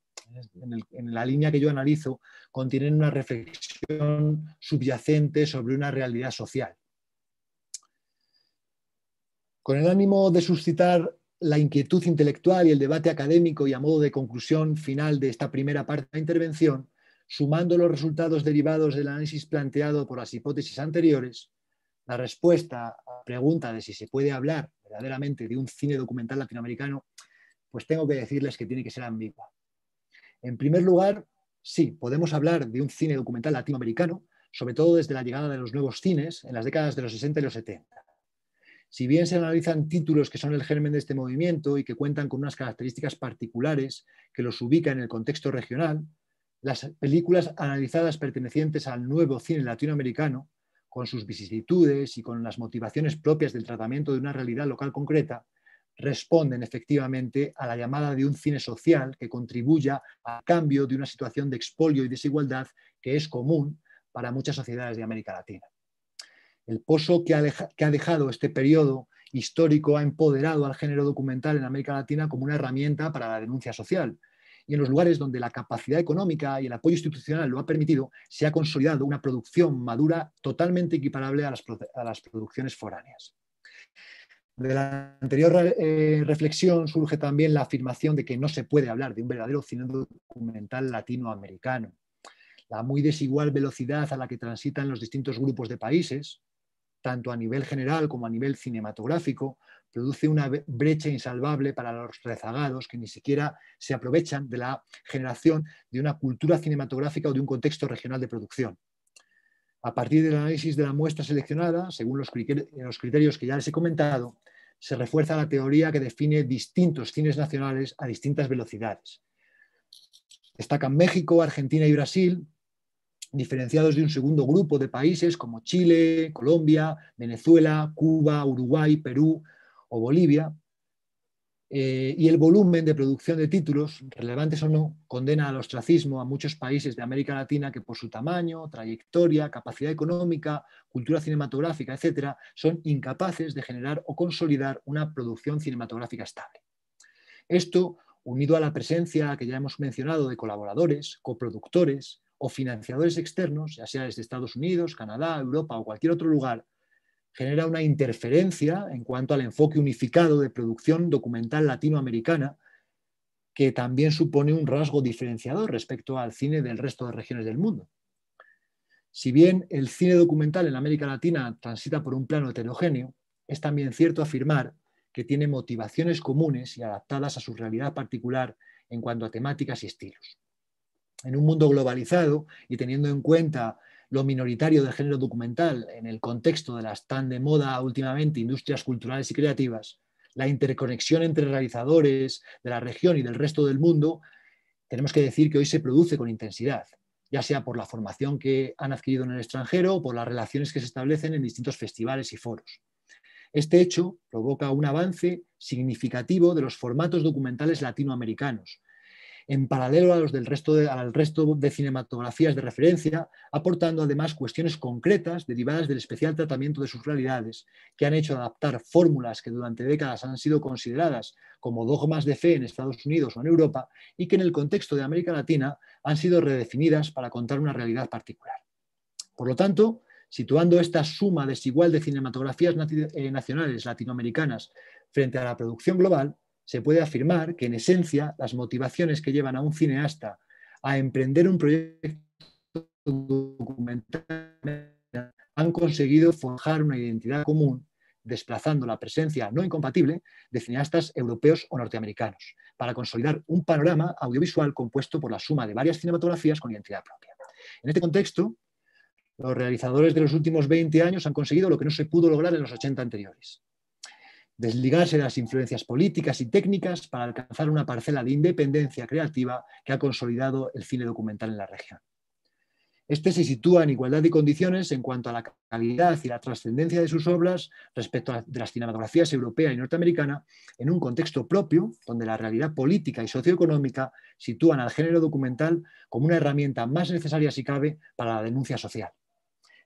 en, la línea que yo analizo, contienen una reflexión subyacente sobre una realidad social. Con el ánimo de suscitar la inquietud intelectual y el debate académico y a modo de conclusión final de esta primera parte de la intervención, sumando los resultados derivados del análisis planteado por las hipótesis anteriores, la respuesta a la pregunta de si se puede hablar verdaderamente de un cine documental latinoamericano, pues tengo que decirles que tiene que ser ambigua. En primer lugar, sí, podemos hablar de un cine documental latinoamericano, sobre todo desde la llegada de los nuevos cines en las décadas de los 60 y los 70. Si bien se analizan títulos que son el germen de este movimiento y que cuentan con unas características particulares que los ubican en el contexto regional, las películas analizadas pertenecientes al nuevo cine latinoamericano con sus vicisitudes y con las motivaciones propias del tratamiento de una realidad local concreta, responden efectivamente a la llamada de un cine social que contribuya a cambio de una situación de expolio y desigualdad que es común para muchas sociedades de América Latina. El pozo que ha, dejado este periodo histórico ha empoderado al género documental en América Latina como una herramienta para la denuncia social, y en los lugares donde la capacidad económica y el apoyo institucional lo ha permitido, se ha consolidado una producción madura totalmente equiparable a las, producciones foráneas. De la anterior eh, reflexión surge también la afirmación de que no se puede hablar de un verdadero cine documental latinoamericano. La muy desigual velocidad a la que transitan los distintos grupos de países, tanto a nivel general como a nivel cinematográfico, produce una brecha insalvable para los rezagados que ni siquiera se aprovechan de la generación de una cultura cinematográfica o de un contexto regional de producción. A partir del análisis de la muestra seleccionada, según los criterios que ya les he comentado, se refuerza la teoría que define distintos cines nacionales a distintas velocidades. Destacan México, Argentina y Brasil, diferenciados de un segundo grupo de países como Chile, Colombia, Venezuela, Cuba, Uruguay, Perú, o Bolivia, eh, y el volumen de producción de títulos, relevantes o no, condena al ostracismo a muchos países de América Latina que por su tamaño, trayectoria, capacidad económica, cultura cinematográfica, etc., son incapaces de generar o consolidar una producción cinematográfica estable. Esto, unido a la presencia que ya hemos mencionado de colaboradores, coproductores o financiadores externos, ya sea desde Estados Unidos, Canadá, Europa o cualquier otro lugar, genera una interferencia en cuanto al enfoque unificado de producción documental latinoamericana, que también supone un rasgo diferenciador respecto al cine del resto de regiones del mundo. Si bien el cine documental en América Latina transita por un plano heterogéneo, es también cierto afirmar que tiene motivaciones comunes y adaptadas a su realidad particular en cuanto a temáticas y estilos. En un mundo globalizado y teniendo en cuenta lo minoritario del género documental en el contexto de las tan de moda últimamente industrias culturales y creativas, la interconexión entre realizadores de la región y del resto del mundo, tenemos que decir que hoy se produce con intensidad, ya sea por la formación que han adquirido en el extranjero o por las relaciones que se establecen en distintos festivales y foros. Este hecho provoca un avance significativo de los formatos documentales latinoamericanos, en paralelo a los del resto de, al resto de cinematografías de referencia, aportando además cuestiones concretas derivadas del especial tratamiento de sus realidades, que han hecho adaptar fórmulas que durante décadas han sido consideradas como dogmas de fe en Estados Unidos o en Europa y que en el contexto de América Latina han sido redefinidas para contar una realidad particular. Por lo tanto, situando esta suma desigual de cinematografías eh, nacionales latinoamericanas frente a la producción global, se puede afirmar que en esencia las motivaciones que llevan a un cineasta a emprender un proyecto documental han conseguido forjar una identidad común desplazando la presencia no incompatible de cineastas europeos o norteamericanos para consolidar un panorama audiovisual compuesto por la suma de varias cinematografías con identidad propia. En este contexto, los realizadores de los últimos 20 años han conseguido lo que no se pudo lograr en los 80 anteriores, desligarse de las influencias políticas y técnicas para alcanzar una parcela de independencia creativa que ha consolidado el cine documental en la región. Este se sitúa en igualdad de condiciones en cuanto a la calidad y la trascendencia de sus obras respecto de las cinematografías europea y norteamericana en un contexto propio donde la realidad política y socioeconómica sitúan al género documental como una herramienta más necesaria si cabe para la denuncia social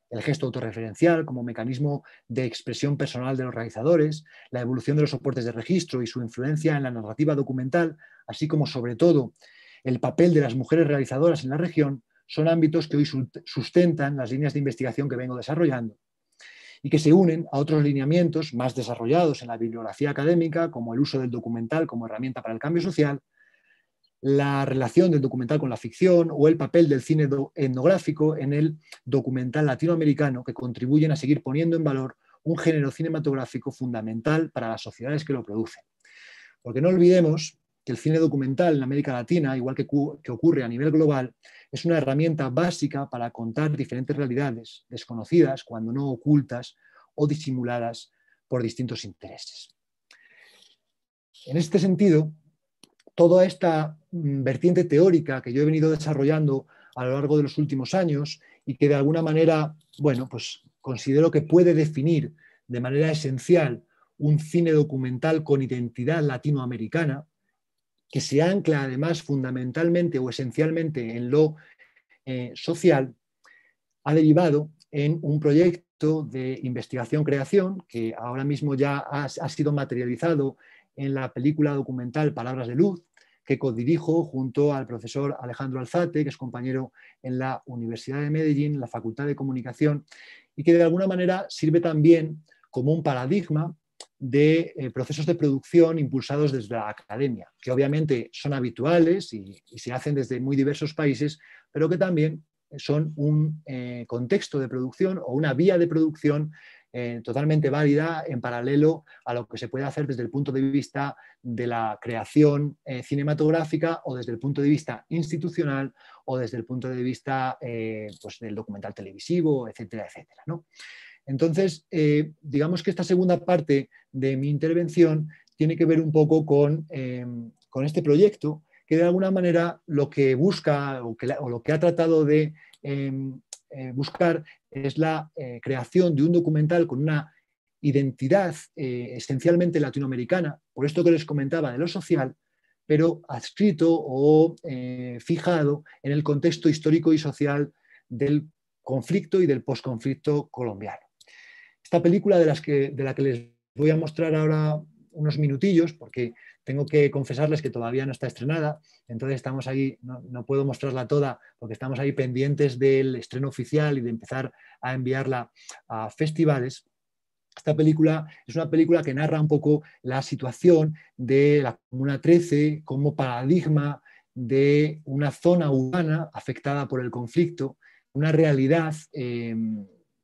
el gesto autorreferencial como mecanismo de expresión personal de los realizadores, la evolución de los soportes de registro y su influencia en la narrativa documental, así como sobre todo el papel de las mujeres realizadoras en la región, son ámbitos que hoy sustentan las líneas de investigación que vengo desarrollando y que se unen a otros lineamientos más desarrollados en la bibliografía académica, como el uso del documental como herramienta para el cambio social, la relación del documental con la ficción o el papel del cine etnográfico en el documental latinoamericano que contribuyen a seguir poniendo en valor un género cinematográfico fundamental para las sociedades que lo producen. Porque no olvidemos que el cine documental en América Latina, igual que, ocurre a nivel global, es una herramienta básica para contar diferentes realidades desconocidas, cuando no ocultas o disimuladas por distintos intereses. En este sentido, toda esta mm, vertiente teórica que yo he venido desarrollando a lo largo de los últimos años y que de alguna manera, bueno, pues considero que puede definir de manera esencial un cine documental con identidad latinoamericana, que se ancla además fundamentalmente o esencialmente en lo eh, social, ha derivado en un proyecto de investigación-creación que ahora mismo ya ha sido materializado en la película documental Palabras de Luz, que codirijo junto al profesor Alejandro Alzate, que es compañero en la Universidad de Medellín, la Facultad de Comunicación, y que de alguna manera sirve también como un paradigma de eh, procesos de producción impulsados desde la academia, que obviamente son habituales y, se hacen desde muy diversos países, pero que también son un eh, contexto de producción o una vía de producción eh, totalmente válida en paralelo a lo que se puede hacer desde el punto de vista de la creación eh, cinematográfica o desde el punto de vista institucional o desde el punto de vista eh, pues, del documental televisivo, etcétera, etcétera. ¿no? Entonces, digamos que esta segunda parte de mi intervención tiene que ver un poco con, este proyecto que de alguna manera lo que busca o lo que ha tratado de em, eh, buscar es la eh, creación de un documental con una identidad eh, esencialmente latinoamericana, por esto que les comentaba de lo social, pero adscrito o fijado en el contexto histórico y social del conflicto y del posconflicto colombiano. Esta película de, las que, de la que les voy a mostrar ahora unos minutillos porque tengo que confesarles que todavía no está estrenada, entonces estamos ahí, no, puedo mostrarla toda porque estamos ahí pendientes del estreno oficial y de empezar a enviarla a festivales. Esta película es una película que narra un poco la situación de la Comuna 13 como paradigma de una zona urbana afectada por el conflicto, una realidad eh,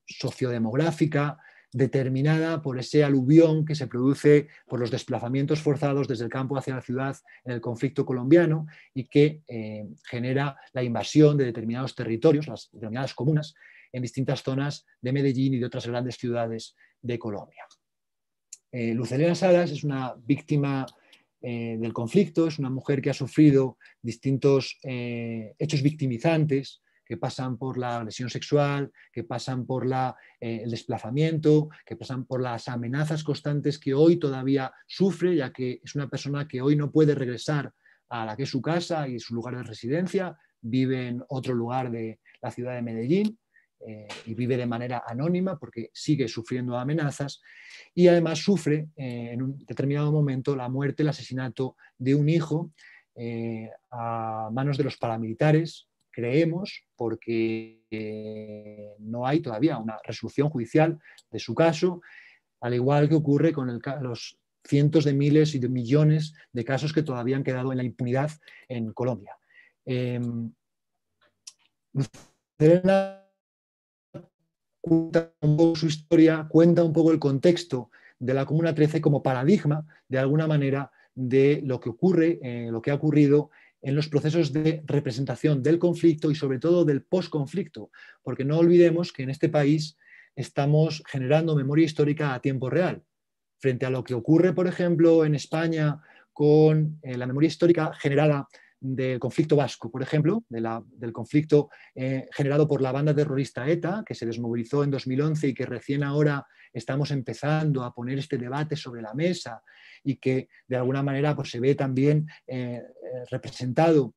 sociodemográfica, determinada por ese aluvión que se produce por los desplazamientos forzados desde el campo hacia la ciudad en el conflicto colombiano y que eh, genera la invasión de determinados territorios, las determinadas comunas, en distintas zonas de Medellín y de otras grandes ciudades de Colombia. Eh, Lucelena Salas es una víctima eh, del conflicto, es una mujer que ha sufrido distintos eh, hechos victimizantes, que pasan por la agresión sexual, que pasan por eh, el desplazamiento, que pasan por las amenazas constantes que hoy todavía sufre, ya que es una persona que hoy no puede regresar a la que es su casa y su lugar de residencia, vive en otro lugar de la ciudad de Medellín eh, y vive de manera anónima porque sigue sufriendo amenazas y además sufre eh, en un determinado momento la muerte, el asesinato de un hijo a manos de los paramilitares creemos, porque eh, no hay todavía una resolución judicial de su caso, al igual que ocurre con los cientos de miles y de millones de casos que todavía han quedado en la impunidad en Colombia. Eh, cuenta un poco su historia, cuenta un poco el contexto de la Comuna 13 como paradigma, de alguna manera, de lo que ocurre, eh, lo que ha ocurrido en los procesos de representación del conflicto y sobre todo del posconflicto, porque no olvidemos que en este país estamos generando memoria histórica a tiempo real, frente a lo que ocurre, por ejemplo, en España con eh, la memoria histórica generada del conflicto vasco, por ejemplo, del conflicto eh, generado por la banda terrorista ETA, que se desmovilizó en 2011 y que recién ahora estamos empezando a poner este debate sobre la mesa y que de alguna manera pues, se ve también eh, eh, representado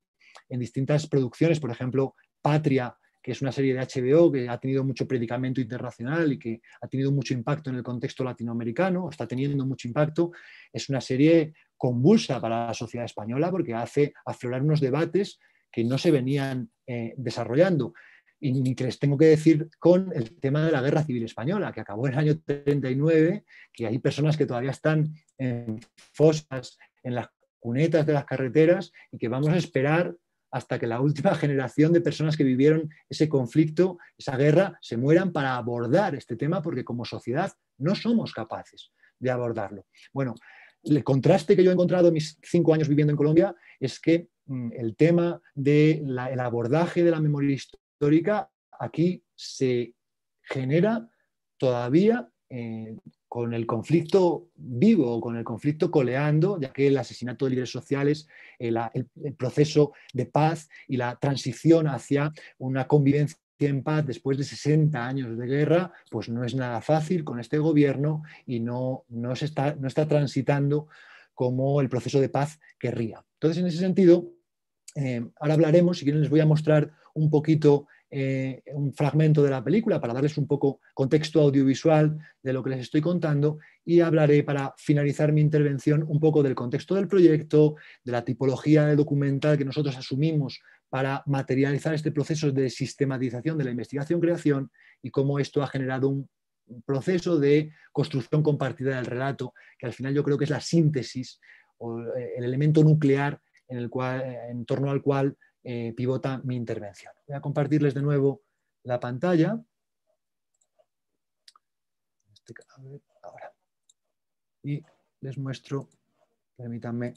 en distintas producciones, por ejemplo, Patria, que es una serie de HBO que ha tenido mucho predicamento internacional y que ha tenido mucho impacto en el contexto latinoamericano, está teniendo mucho impacto, es una serie convulsa para la sociedad española porque hace aflorar unos debates que no se venían eh, desarrollando. Y, que les tengo que decir con el tema de la Guerra Civil Española, que acabó en el año 39, que hay personas que todavía están en fosas, en las cunetas de las carreteras y que vamos a esperar hasta que la última generación de personas que vivieron ese conflicto, esa guerra, se mueran para abordar este tema, porque como sociedad no somos capaces de abordarlo. Bueno, el contraste que yo he encontrado en mis cinco años viviendo en Colombia es que mm, el tema del el abordaje de la memoria histórica aquí se genera todavía eh, con el conflicto vivo, con el conflicto coleando, ya que el asesinato de líderes sociales, eh, el, proceso de paz y la transición hacia una convivencia en paz después de 60 años de guerra, pues no es nada fácil con este gobierno y no, no, se está, no está transitando como el proceso de paz querría. Entonces, en ese sentido, eh, ahora hablaremos, si quieren les voy a mostrar un poquito eh, un fragmento de la película para darles un poco contexto audiovisual de lo que les estoy contando y hablaré para finalizar mi intervención un poco del contexto del proyecto, de la tipología de documental que nosotros asumimos para materializar este proceso de sistematización de la investigación-creación y cómo esto ha generado un proceso de construcción compartida del relato, que al final yo creo que es la síntesis o eh, el elemento nuclear en, el cual, en torno al cual eh, pivota mi intervención. Voy a compartirles de nuevo la pantalla. Este, y les muestro, permítanme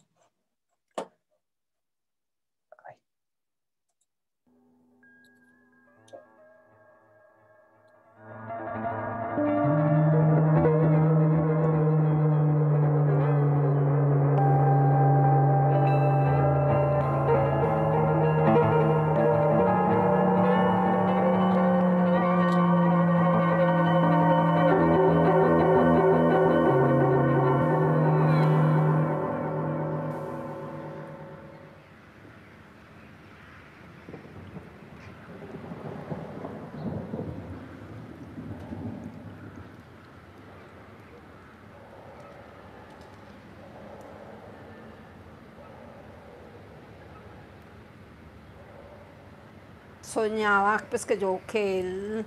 soñaba pues que yo, que él,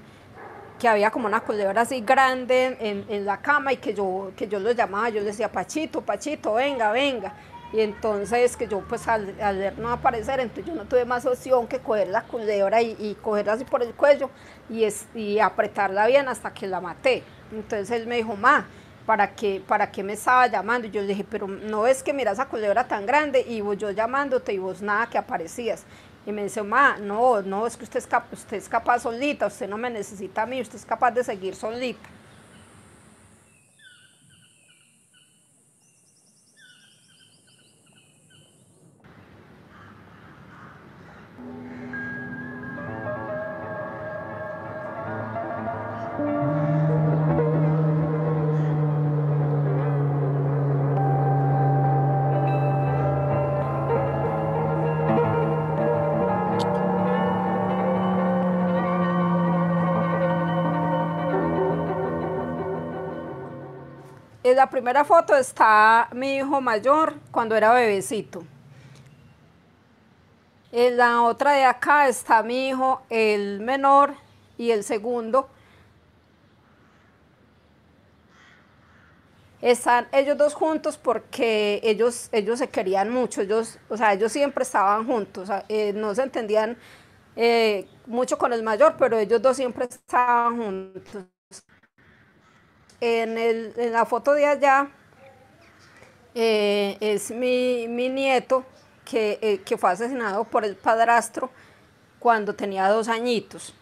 que había como una culebra así grande en, la cama y que yo, que yo lo llamaba, yo decía, Pachito, Pachito, venga, venga. Y entonces que yo pues al, ver no aparecer, entonces yo no tuve más opción que coger la culebra y, cogerla así por el cuello y, y apretarla bien hasta que la maté. Entonces él me dijo, ma, ¿para qué, ¿para qué me estaba llamando? Y yo le dije, pero no es que mira esa culebra tan grande y vos yo llamándote y vos nada que aparecías. Y me dice, ma, no, no, es que usted es, usted es capaz solita, usted no me necesita a mí, usted es capaz de seguir solita. la primera foto está mi hijo mayor cuando era bebecito. En la otra de acá está mi hijo, el menor y el segundo. Están ellos dos juntos porque ellos, ellos se querían mucho, ellos, o sea, ellos siempre estaban juntos, eh, no se entendían eh, mucho con el mayor, pero ellos dos siempre estaban juntos en, la foto de allá eh, es mi, nieto eh, que, fue asesinado por el padrastro cuando tenía dos añitos.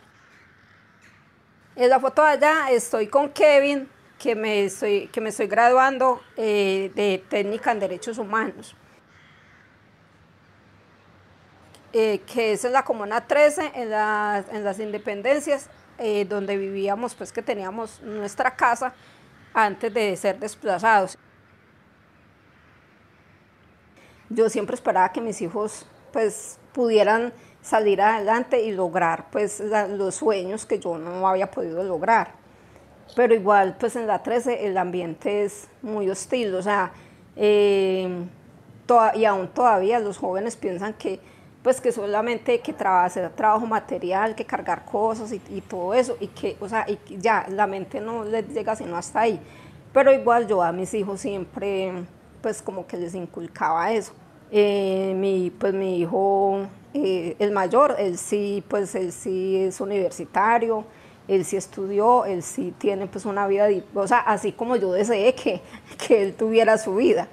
En la foto de allá estoy con Kevin, que me estoy, que me estoy graduando eh, de técnica en derechos humanos, que es en la Comuna 13, en, en las Independencias, eh, donde vivíamos, pues que teníamos nuestra casa antes de ser desplazados. Yo siempre esperaba que mis hijos pues pudieran salir adelante y lograr pues los sueños que yo no había podido lograr. Pero igual pues en la 13 el ambiente es muy hostil, o sea, eh, y aún todavía los jóvenes piensan que pues que solamente que trabajar trabajo material, que cargar cosas y, todo eso, y que, o sea, y ya la mente no les llega sino hasta ahí. Pero igual yo a mis hijos siempre, pues como que les inculcaba eso. Eh, mi, pues mi hijo, eh, el mayor, él sí, pues él sí es universitario, él sí estudió, él sí tiene pues una vida, o sea, así como yo deseé que, que él tuviera su vida.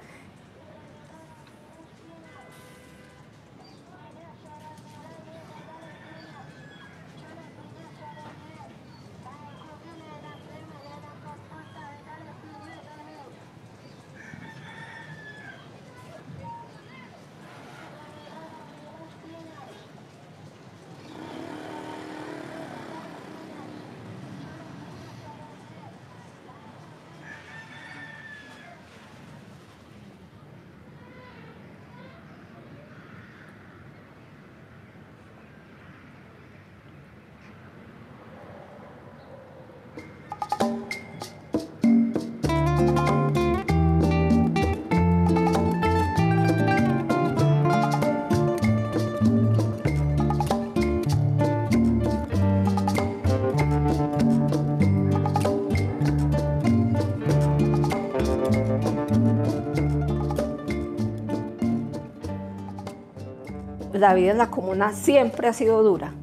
la vida en la comuna siempre ha sido dura.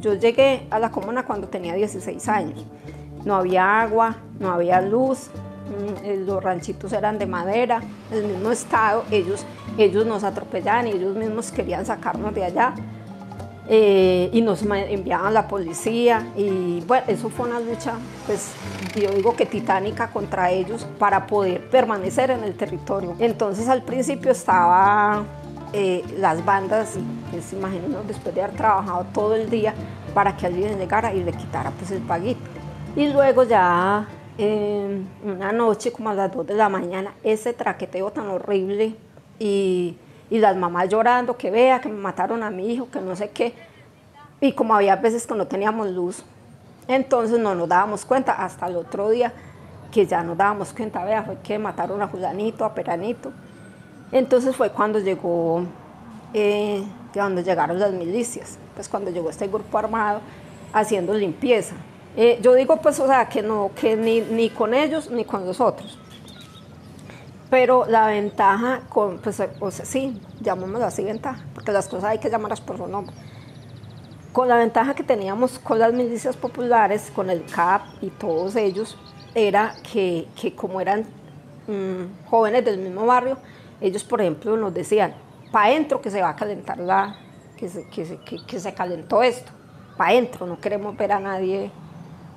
Yo llegué a la comuna cuando tenía 16 años. No había agua, no había luz, mm, eh, los ranchitos eran de madera, el mismo estado, ellos, ellos nos atropellaban, y ellos mismos querían sacarnos de allá. Eh, y nos enviaban la policía y bueno, eso fue una lucha, pues yo digo que titánica contra ellos para poder permanecer en el territorio. Entonces al principio estaba eh, las bandas, es pues, después de haber trabajado todo el día para que alguien llegara y le quitara pues el paguito. Y luego ya em, una noche como a las 2 de la mañana, ese traqueteo tan horrible y, y las mamás llorando, que vea, que me mataron a mi hijo, que no sé qué. Y como había veces que no teníamos luz, entonces no nos dábamos cuenta hasta el otro día que ya nos dábamos cuenta, vea, fue que mataron a Julanito, a Peranito. Entonces fue cuando llegó, eh, cuando llegaron las milicias, pues cuando llegó este grupo armado haciendo limpieza. Eh, yo digo pues, o sea, que no, que ni, ni con ellos ni con los otros. Pero la ventaja, con, pues, o sea, sí, llamémoslo así ventaja, porque las cosas hay que llamarlas por su nombre. Con la ventaja que teníamos con las milicias populares, con el CAP y todos ellos, era que, que como eran mm, jóvenes del mismo barrio, ellos, por ejemplo, nos decían, para adentro que se va a calentar la, que se, que calentó esto, para adentro, no queremos ver a nadie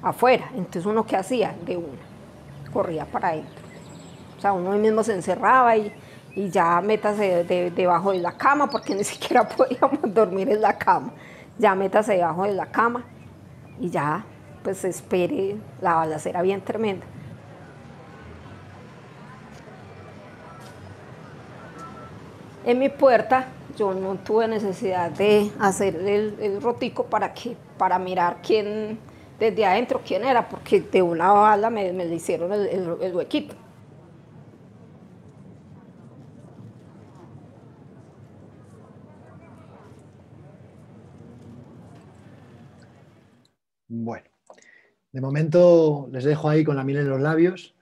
afuera. Entonces uno qué hacía de una, corría para adentro. O sea, uno mismo se encerraba y, ya métase debajo de, la cama, porque ni siquiera podíamos dormir en la cama. Ya métase debajo de la cama y ya, pues espere la balacera bien tremenda. en mi puerta, yo no tuve necesidad de hacer el, rotico para que para mirar quién desde adentro quién era, porque de una bala me, le hicieron el, huequito. Bueno, de momento les dejo ahí con la miel en los labios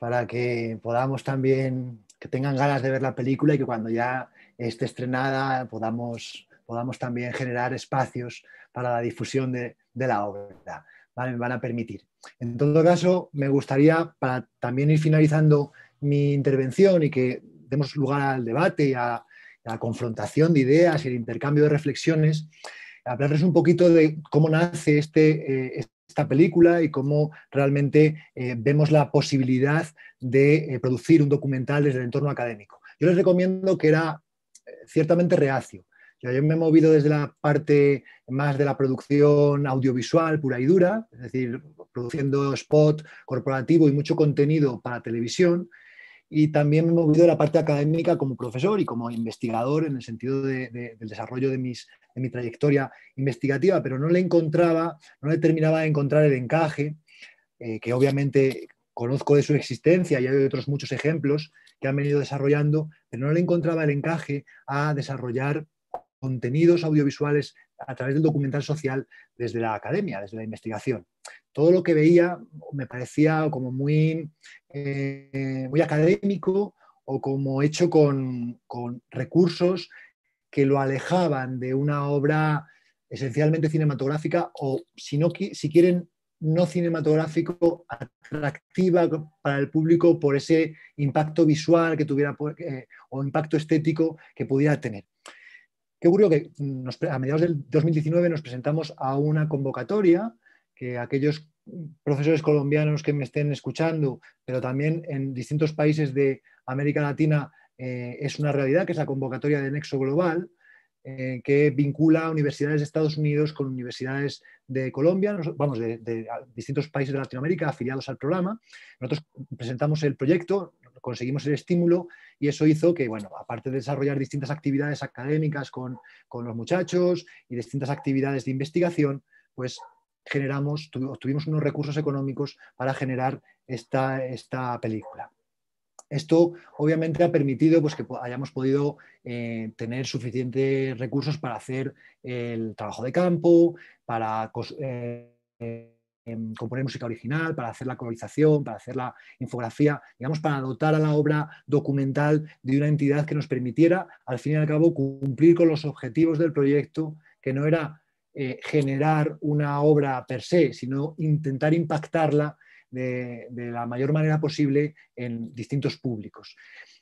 para que podamos también que tengan ganas de ver la película y que cuando ya esté estrenada podamos, podamos también generar espacios para la difusión de, la obra. Me van a permitir. En todo caso, me gustaría, para también ir finalizando mi intervención y que demos lugar al debate y a, la confrontación de ideas y el intercambio de reflexiones, hablarles un poquito de cómo nace este, eh, esta película y cómo realmente eh, vemos la posibilidad de eh, producir un documental desde el entorno académico. Yo les recomiendo que era eh, ciertamente reacio. Yo, yo me he movido desde la parte más de la producción audiovisual pura y dura, es decir, produciendo spot corporativo y mucho contenido para televisión, y también me he movido de la parte académica como profesor y como investigador en el sentido del desarrollo de, mis, mi trayectoria investigativa, pero no le encontraba, no le terminaba de encontrar el encaje, eh, que obviamente conozco de su existencia y hay otros muchos ejemplos que han venido desarrollando, pero no le encontraba el encaje a desarrollar contenidos audiovisuales a través del documental social desde la academia, desde la investigación. Todo lo que veía me parecía como muy, eh, muy académico o como hecho con, recursos que lo alejaban de una obra esencialmente cinematográfica o, si, no, si quieren, no cinematográfico atractiva para el público por ese impacto visual que tuviera eh, o impacto estético que pudiera tener. ¿Qué ocurrió? Que a mediados del 2019 nos presentamos a una convocatoria que aquellos profesores colombianos que me estén escuchando, pero también en distintos países de América Latina eh, es una realidad, que es la convocatoria de Nexo Global, eh, que vincula universidades de Estados Unidos con universidades de Colombia, vamos, de, distintos países de Latinoamérica afiliados al programa. Nosotros presentamos el proyecto, conseguimos el estímulo y eso hizo que, bueno, aparte de desarrollar distintas actividades académicas con, los muchachos y distintas actividades de investigación, pues generamos, obtuvimos unos recursos económicos para generar esta película. Esto obviamente ha permitido pues, que hayamos podido eh, tener suficientes recursos para hacer el trabajo de campo, para eh, em, componer música original, para hacer la colorización, para hacer la infografía, digamos, para dotar a la obra documental de una entidad que nos permitiera, al fin y al cabo, cumplir con los objetivos del proyecto, que no era eh, generar una obra per se, sino intentar impactarla de, la mayor manera posible en distintos públicos.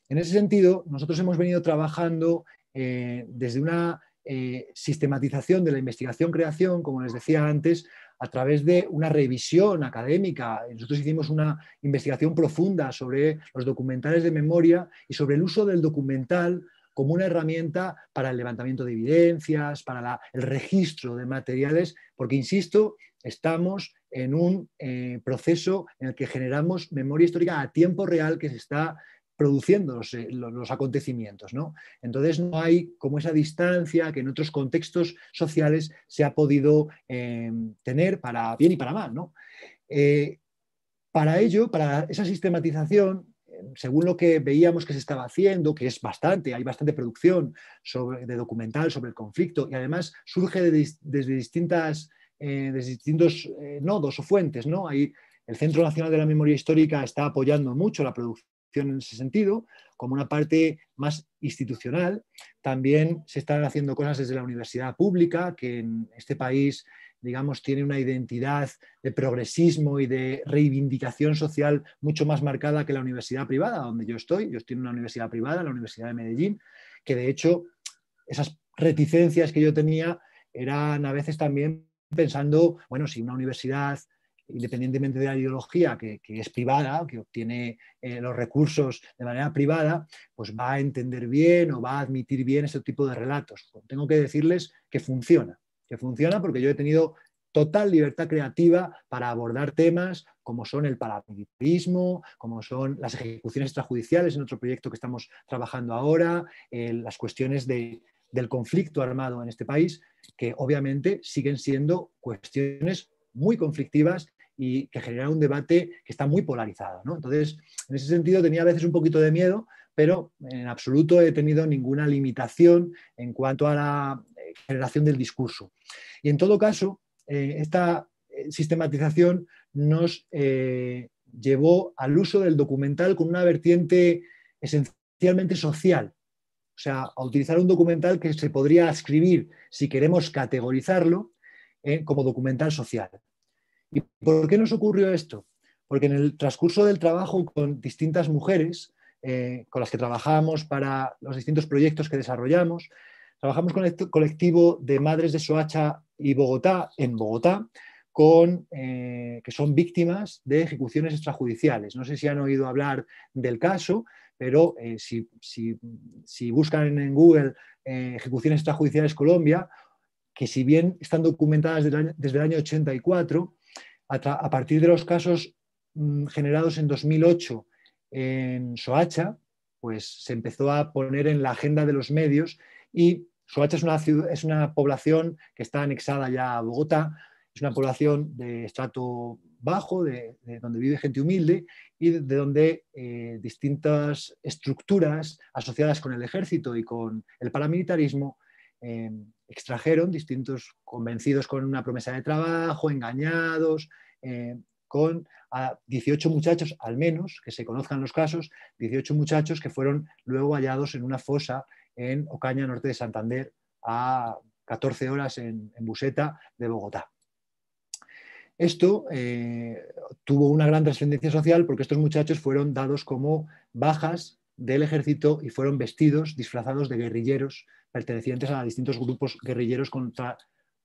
En ese sentido, nosotros hemos venido trabajando eh, desde una eh, sistematización de la investigación-creación, como les decía antes, a través de una revisión académica. Nosotros hicimos una investigación profunda sobre los documentales de memoria y sobre el uso del documental como una herramienta para el levantamiento de evidencias, para el registro de materiales, porque, insisto, estamos en un eh, proceso en el que generamos memoria histórica a tiempo real que se está produciendo los, eh, acontecimientos. Entonces no hay como esa distancia que en otros contextos sociales se ha podido em, tener para bien y para mal. Eh, para ello, para esa sistematización, em, según lo que veíamos que se estaba haciendo, que es bastante, hay bastante producción de documental sobre el conflicto y además surge desde distintas desde eh, distintos eh, nodos o fuentes. ¿no? Ahí el Centro Nacional de la Memoria Histórica está apoyando mucho la producción en ese sentido, como una parte más institucional. También se están haciendo cosas desde la universidad pública, que en este país, digamos, tiene una identidad de progresismo y de reivindicación social mucho más marcada que la universidad privada, donde yo estoy. Yo estoy en una universidad privada, la Universidad de Medellín, que de hecho esas reticencias que yo tenía eran a veces también pensando, bueno, si una universidad independientemente de la ideología, que, es privada, que obtiene eh, los recursos de manera privada, pues va a entender bien o va a admitir bien este tipo de relatos. Pues tengo que decirles que funciona, que funciona porque yo he tenido total libertad creativa para abordar temas como son el paramilitarismo, como son las ejecuciones extrajudiciales en otro proyecto que estamos trabajando ahora, eh, las cuestiones de, del conflicto armado en este país, que obviamente siguen siendo cuestiones muy conflictivas y que generan un debate que está muy polarizado. ¿no? Entonces, en ese sentido tenía a veces un poquito de miedo, pero en absoluto he tenido ninguna limitación en cuanto a la eh, generación del discurso. Y en todo caso, eh, esta eh, sistematización nos llevó al uso del documental con una vertiente esencialmente social, o sea, a utilizar un documental que se podría escribir, si queremos categorizarlo, eh, como documental social. ¿Y por qué nos ocurrió esto? Porque en el transcurso del trabajo con distintas mujeres, eh, con las que trabajamos para los distintos proyectos que desarrollamos, trabajamos con el colectivo de madres de Soacha y Bogotá, en Bogotá, con, eh, que son víctimas de ejecuciones extrajudiciales. No sé si han oído hablar del caso, pero eh, si, buscan en Google eh, ejecuciones extrajudiciales Colombia, que si bien están documentadas desde el año, 84, a, partir de los casos mm, generados en 2008 en Soacha, pues se empezó a poner en la agenda de los medios y Soacha es una, es una población que está anexada ya a Bogotá, es una población de estrato bajo, de, donde vive gente humilde y de, donde eh, distintas estructuras asociadas con el ejército y con el paramilitarismo em, extrajeron distintos convencidos con una promesa de trabajo, engañados, em, con 18 muchachos, al menos, que se conozcan los casos, 18 muchachos que fueron luego hallados en una fosa en Ocaña, norte de Santander, a 14 horas en Buseta de Bogotá. Esto eh, tuvo una gran trascendencia social porque estos muchachos fueron dados como bajas del ejército y fueron vestidos, disfrazados de guerrilleros pertenecientes a distintos grupos guerrilleros contra,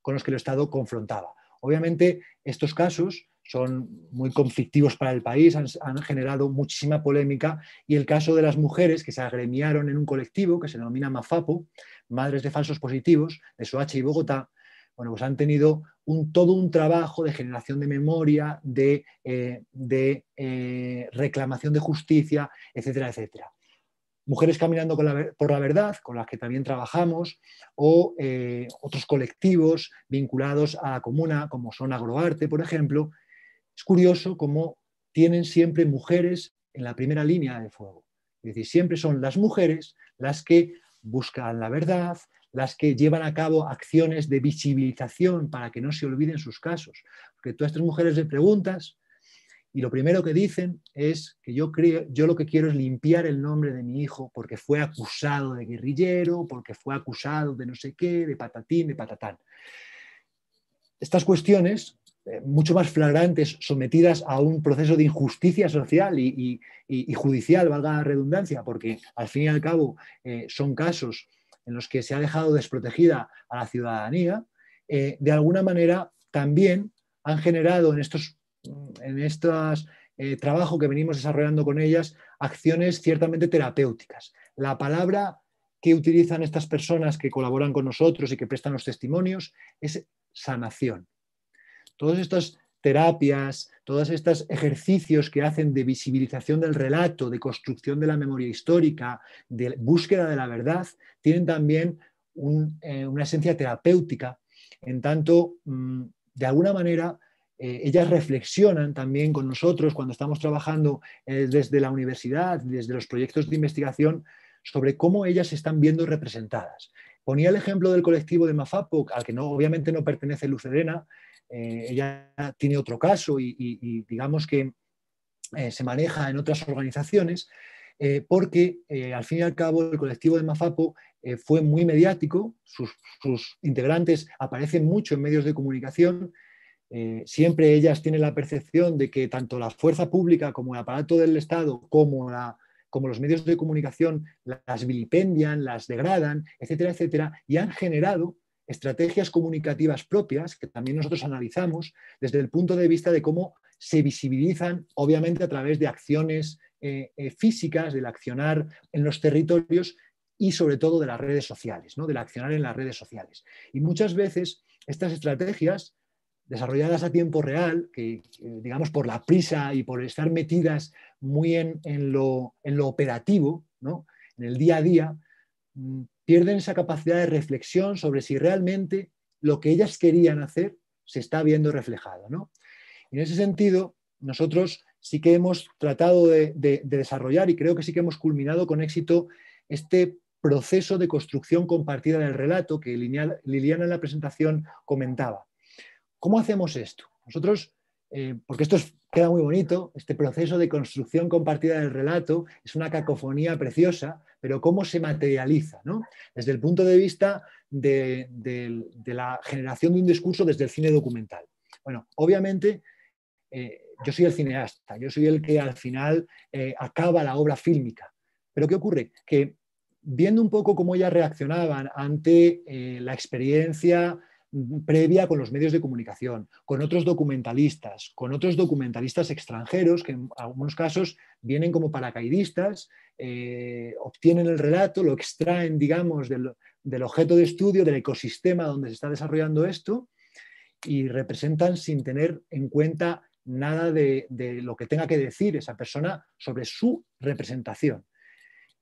con los que el Estado confrontaba. Obviamente, estos casos son muy conflictivos para el país, han, han, generado muchísima polémica y el caso de las mujeres que se agremiaron en un colectivo que se denomina MAFAPO, Madres de Falsos Positivos, de Soacha y Bogotá, bueno, pues han tenido un, todo un trabajo de generación de memoria, de, eh, eh, reclamación de justicia, etcétera, etcétera. Mujeres Caminando por la Verdad, con las que también trabajamos, o eh, otros colectivos vinculados a la comuna, como son Agroarte, por ejemplo. Es curioso cómo tienen siempre mujeres en la primera línea de fuego. Es decir, siempre son las mujeres las que buscan la verdad, las que llevan a cabo acciones de visibilización para que no se olviden sus casos. Porque todas estas mujeres le preguntas y lo primero que dicen es que yo, creo, yo lo que quiero es limpiar el nombre de mi hijo porque fue acusado de guerrillero, porque fue acusado de no sé qué, de patatín, de patatán. Estas cuestiones eh, mucho más flagrantes, sometidas a un proceso de injusticia social y, judicial, valga la redundancia, porque al fin y al cabo eh, son casos en los que se ha dejado desprotegida a la ciudadanía, eh, de alguna manera también han generado en estos en eh, trabajo que venimos desarrollando con ellas acciones ciertamente terapéuticas. La palabra que utilizan estas personas que colaboran con nosotros y que prestan los testimonios es sanación. Todas estas terapias, todos estos ejercicios que hacen de visibilización del relato, de construcción de la memoria histórica, de búsqueda de la verdad, tienen también eh, una esencia terapéutica, en tanto, mm, de alguna manera, eh, ellas reflexionan también con nosotros cuando estamos trabajando eh, desde la universidad, desde los proyectos de investigación, sobre cómo ellas se están viendo representadas. Ponía el ejemplo del colectivo de Mafapoc, al que no, obviamente no pertenece Lucerena, eh, ella tiene otro caso y, digamos que eh, se maneja en otras organizaciones, eh, porque al fin y al cabo el colectivo de Mafapo fue muy mediático, sus, integrantes aparecen mucho en medios de comunicación. siempre ellas tienen la percepción de que tanto la fuerza pública como el aparato del Estado, como la, como los medios de comunicación las vilipendian, las degradan, etcétera, etcétera, y han generado estrategias comunicativas propias que también nosotros analizamos desde el punto de vista de cómo se visibilizan, obviamente, a través de acciones eh, eh, físicas, del accionar en los territorios y sobre todo de las redes sociales, ¿no? del accionar en las redes sociales. Y muchas veces estas estrategias desarrolladas a tiempo real, que digamos por la prisa y por estar metidas muy en, lo, en lo, operativo, ¿no? en el día a día, Mm, pierden esa capacidad de reflexión sobre si realmente lo que ellas querían hacer se está viendo reflejado. ¿no? En ese sentido, nosotros sí que hemos tratado de, desarrollar y creo que sí que hemos culminado con éxito este proceso de construcción compartida del relato que Liliana en la presentación comentaba. ¿Cómo hacemos esto? Nosotros, eh, porque esto es queda muy bonito. Este proceso de construcción compartida del relato es una cacofonía preciosa, pero cómo se materializa, ¿no? Desde el punto de vista de, la generación de un discurso desde el cine documental. Bueno, obviamente eh, yo soy el cineasta, yo soy el que al final eh, acaba la obra fílmica. Pero ¿qué ocurre? Que viendo un poco cómo ellas reaccionaban ante eh, la experiencia Mm, previa con los medios de comunicación, con otros documentalistas, con otros documentalistas extranjeros que en algunos casos vienen como paracaidistas, eh, obtienen el relato, lo extraen, digamos, del, objeto de estudio, del ecosistema donde se está desarrollando esto y representan sin tener en cuenta nada de, de, lo que tenga que decir esa persona sobre su representación.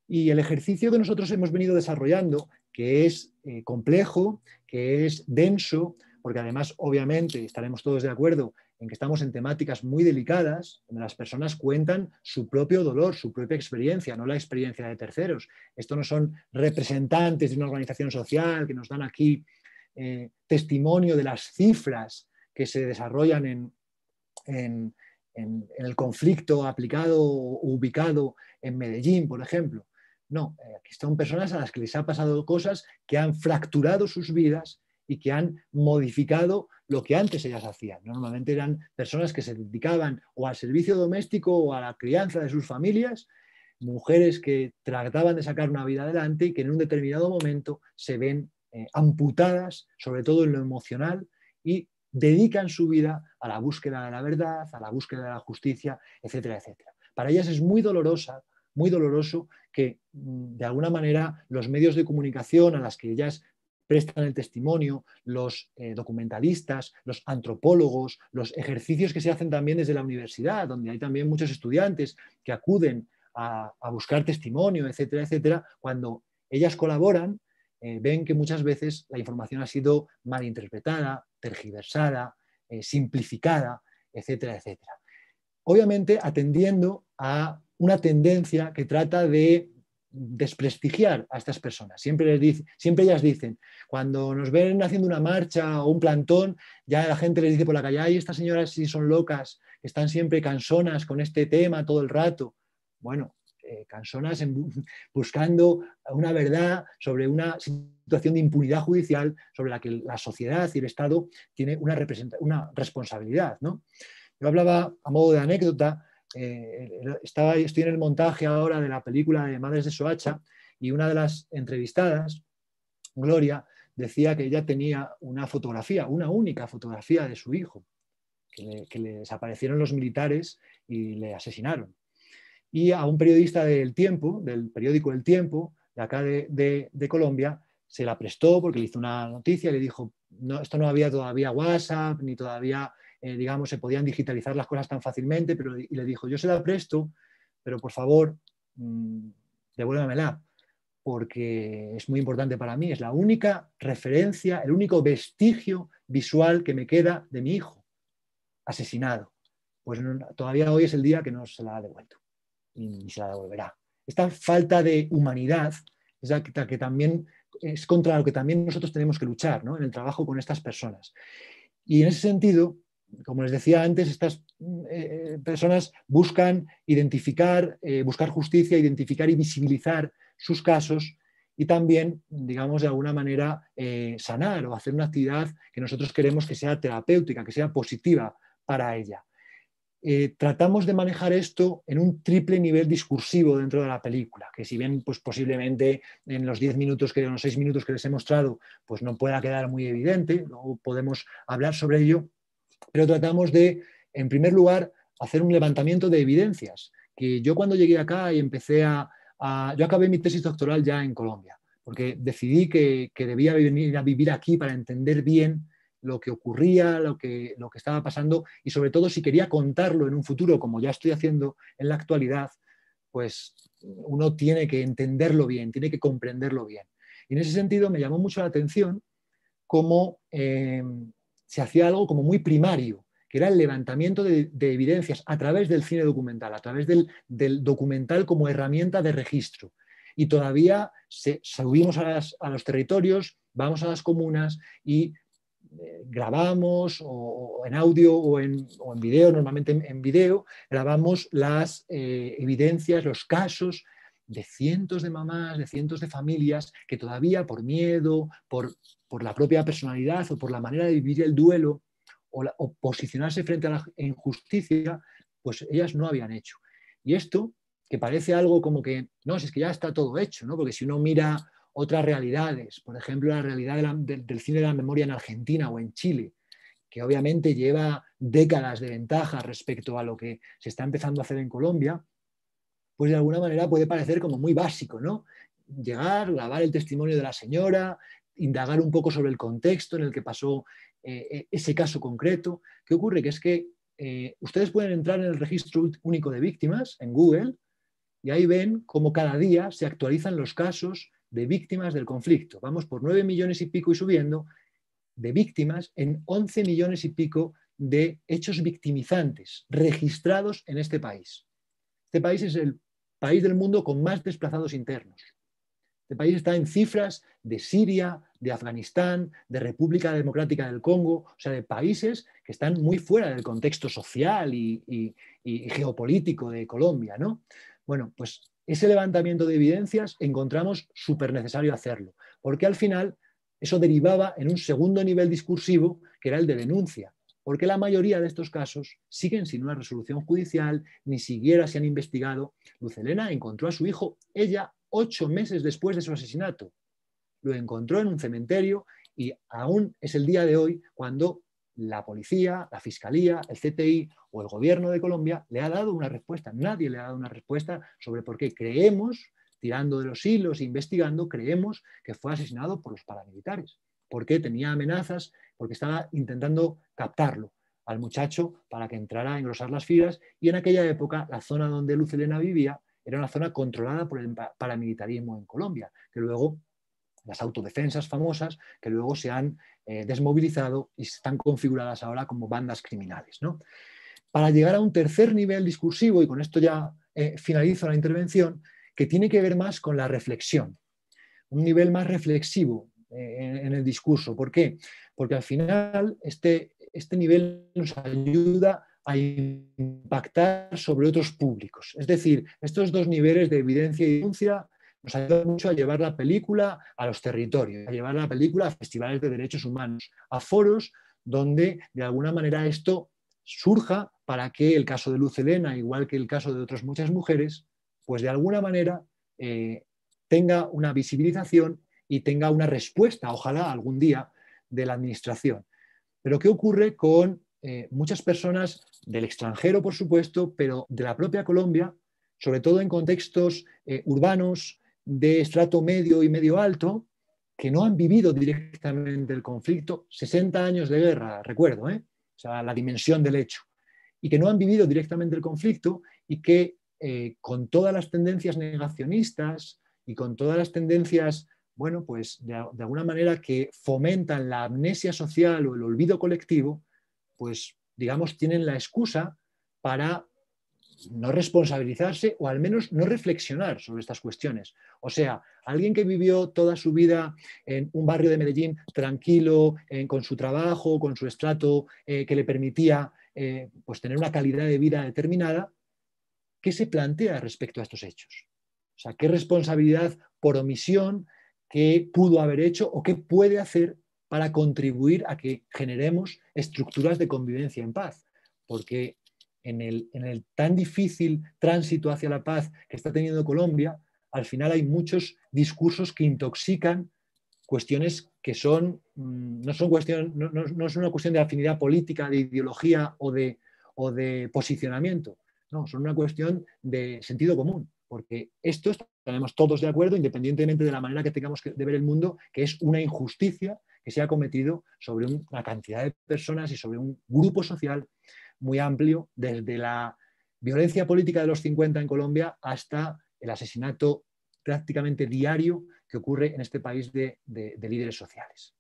Y el ejercicio que nosotros hemos venido desarrollando que es eh, complejo, que es denso, porque además, obviamente, estaremos todos de acuerdo en que estamos en temáticas muy delicadas, donde las personas cuentan su propio dolor, su propia experiencia, no la experiencia de terceros. Esto no son representantes de una organización social que nos dan aquí eh, testimonio de las cifras que se desarrollan en, en el conflicto aplicado o ubicado en Medellín, por ejemplo. No, eh, aquí están personas a las que les ha pasado cosas que han fracturado sus vidas y que han modificado lo que antes ellas hacían. Normalmente eran personas que se dedicaban o al servicio doméstico o a la crianza de sus familias, mujeres que trataban de sacar una vida adelante y que en un determinado momento se ven eh, amputadas, sobre todo en lo emocional, y dedican su vida a la búsqueda de la verdad, a la búsqueda de la justicia, etcétera, etcétera. Para ellas es muy dolorosa muy doloroso que mm, de alguna manera los medios de comunicación a las que ellas prestan el testimonio, los eh, documentalistas, los antropólogos, los ejercicios que se hacen también desde la universidad, donde hay también muchos estudiantes que acuden a, buscar testimonio, etcétera, etcétera, cuando ellas colaboran, eh, ven que muchas veces la información ha sido malinterpretada, tergiversada, eh, simplificada, etcétera, etcétera. Obviamente atendiendo a una tendencia que trata de desprestigiar a estas personas. Siempre, les dice, siempre ellas dicen, cuando nos ven haciendo una marcha o un plantón, ya la gente les dice por la calle, ay, estas señoras sí son locas, están siempre cansonas con este tema todo el rato. Bueno, eh, cansonas buscando una verdad sobre una situación de impunidad judicial sobre la que la sociedad y el Estado tiene una, una responsabilidad. ¿no? Yo hablaba a modo de anécdota eh, estaba, estoy en el montaje ahora de la película de Madres de Soacha y una de las entrevistadas, Gloria, decía que ella tenía una fotografía, una única fotografía de su hijo, que le, desaparecieron los militares y le asesinaron. Y a un periodista del Tiempo, del periódico El Tiempo, de acá de, Colombia, se la prestó porque le hizo una noticia y le dijo, no, esto no había todavía WhatsApp, ni todavía eh, digamos, se podían digitalizar las cosas tan fácilmente, pero y le dijo, yo se la presto, pero por favor, mmm, devuélvemela, porque es muy importante para mí, es la única referencia, el único vestigio visual que me queda de mi hijo, asesinado. Pues todavía hoy es el día que no se la ha devuelto y ni se la devolverá. Esta falta de humanidad es también es contra lo que también nosotros tenemos que luchar en el trabajo con estas personas. Y en ese sentido, como les decía antes, estas mm, eh, eh, personas buscan identificar, eh, buscar justicia, identificar y visibilizar sus casos y también, digamos, de alguna manera sanar o hacer una actividad que nosotros queremos que sea terapéutica, que sea positiva para ella. tratamos de manejar esto en un triple nivel discursivo dentro de la película, que si bien pues, posiblemente en los 10 minutos, que, en los 6 minutos que les he mostrado, pues no pueda quedar muy evidente, luego podemos hablar sobre ello, pero tratamos de, en primer lugar, hacer un levantamiento de evidencias. Que yo cuando llegué acá y empecé a, yo acabé mi tesis doctoral ya en Colombia, porque decidí que, debía venir a vivir aquí para entender bien lo que ocurría, lo que, lo que estaba pasando y sobre todo si quería contarlo en un futuro, como ya estoy haciendo en la actualidad, pues uno tiene que entenderlo bien, tiene que comprenderlo bien. Y en ese sentido me llamó mucho la atención cómo eh, se hacía algo como muy primario, que era el levantamiento de, evidencias a través del cine documental, a través del, documental como herramienta de registro. Y todavía se, subimos a, los territorios, vamos a las comunas y eh, grabamos o, en audio o en, video, normalmente en, video, grabamos las eh, evidencias, los casos de cientos de mamás, de cientos de familias que todavía por miedo, por por la propia personalidad o por la manera de vivir el duelo o, posicionarse frente a la injusticia, pues ellas no habían hecho. Y esto, que parece algo como que, no, es que ya está todo hecho, ¿no? porque si uno mira otras realidades, por ejemplo, la realidad del cine de la memoria en Argentina o en Chile, que obviamente lleva décadas de ventaja respecto a lo que se está empezando a hacer en Colombia, pues de alguna manera puede parecer como muy básico, ¿no? Llegar, grabar el testimonio de la señora, indagar un poco sobre el contexto en el que pasó eh, eh, ese caso concreto. ¿Qué ocurre? Que es que eh, ustedes pueden entrar en el registro único de víctimas en Google y ahí ven cómo cada día se actualizan los casos de víctimas del conflicto. Vamos por 9 millones y pico y subiendo de víctimas en 11 millones y pico de hechos victimizantes registrados en este país. Este país es el país del mundo con más desplazados internos. El este país está en cifras de Siria, de Afganistán, de República Democrática del Congo, o sea, de países que están muy fuera del contexto social y, geopolítico de Colombia, ¿no? Bueno, pues ese levantamiento de evidencias encontramos súper necesario hacerlo, porque al final eso derivaba en un segundo nivel discursivo que era el de denuncia, porque la mayoría de estos casos siguen sin una resolución judicial, ni siquiera se han investigado. Lucelena encontró a su hijo, ella ocho meses después de su asesinato. Lo encontró en un cementerio y aún es el día de hoy cuando la policía, la fiscalía, el CTI o el gobierno de Colombia le ha dado una respuesta. Nadie le ha dado una respuesta sobre por qué creemos, tirando de los hilos, investigando, creemos que fue asesinado por los paramilitares. Porque tenía amenazas, porque estaba intentando captarlo al muchacho para que entrara a engrosar las filas y en aquella época la zona donde Lucelena vivía era una zona controlada por el paramilitarismo en Colombia, que luego las autodefensas famosas, que luego se han eh, desmovilizado y están configuradas ahora como bandas criminales. ¿no? Para llegar a un tercer nivel discursivo, y con esto ya eh, finalizo la intervención, que tiene que ver más con la reflexión, un nivel más reflexivo eh, en, el discurso. ¿Por qué? Porque al final este, este nivel nos ayuda a impactar sobre otros públicos. Es decir, estos dos niveles de evidencia y denuncia nos ayudan mucho a llevar la película a los territorios, a llevar la película a festivales de derechos humanos, a foros donde de alguna manera esto surja para que el caso de Luz Elena, igual que el caso de otras muchas mujeres, pues de alguna manera eh, tenga una visibilización y tenga una respuesta, ojalá algún día, de la administración. Pero ¿qué ocurre con eh, muchas personas del extranjero, por supuesto, pero de la propia Colombia, sobre todo en contextos eh, urbanos de estrato medio y medio alto, que no han vivido directamente el conflicto, 60 años de guerra, recuerdo, ¿eh? o sea, la dimensión del hecho, y que no han vivido directamente el conflicto y que con todas las tendencias negacionistas y con todas las tendencias, bueno, pues de, alguna manera que fomentan la amnesia social o el olvido colectivo, pues digamos, tienen la excusa para no responsabilizarse o al menos no reflexionar sobre estas cuestiones. O sea, alguien que vivió toda su vida en un barrio de Medellín tranquilo, eh, con su trabajo, con su estrato, eh, que le permitía eh, pues tener una calidad de vida determinada, ¿qué se plantea respecto a estos hechos? O sea, ¿qué responsabilidad por omisión, que pudo haber hecho o qué puede hacer para contribuir a que generemos estructuras de convivencia en paz. Porque en el, tan difícil tránsito hacia la paz que está teniendo Colombia, al final hay muchos discursos que intoxican cuestiones que son, mm, no, son no, una cuestión de afinidad política, de ideología o de, de posicionamiento. No, son una cuestión de sentido común, porque esto es tenemos todos de acuerdo, independientemente de la manera que tengamos de ver el mundo, que es una injusticia que se ha cometido sobre una cantidad de personas y sobre un grupo social muy amplio, desde la violencia política de los 50 en Colombia hasta el asesinato prácticamente diario que ocurre en este país de, de líderes sociales.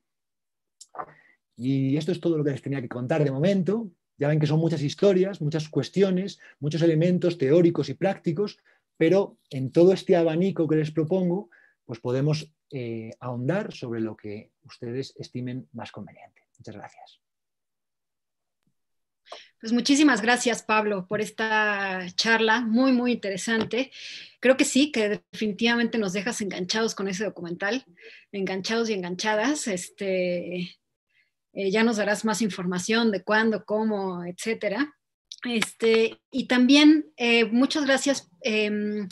Y esto es todo lo que les tenía que contar de momento. Ya ven que son muchas historias, muchas cuestiones, muchos elementos teóricos y prácticos, pero en todo este abanico que les propongo, pues podemos eh, ahondar sobre lo que ustedes estimen más conveniente. Muchas gracias. Pues muchísimas gracias, Pablo, por esta charla muy, muy interesante. Creo que sí, que definitivamente nos dejas enganchados con ese documental, enganchados y enganchadas. Este, eh, ya nos darás más información de cuándo, cómo, etcétera. Este, y también eh, muchas gracias em,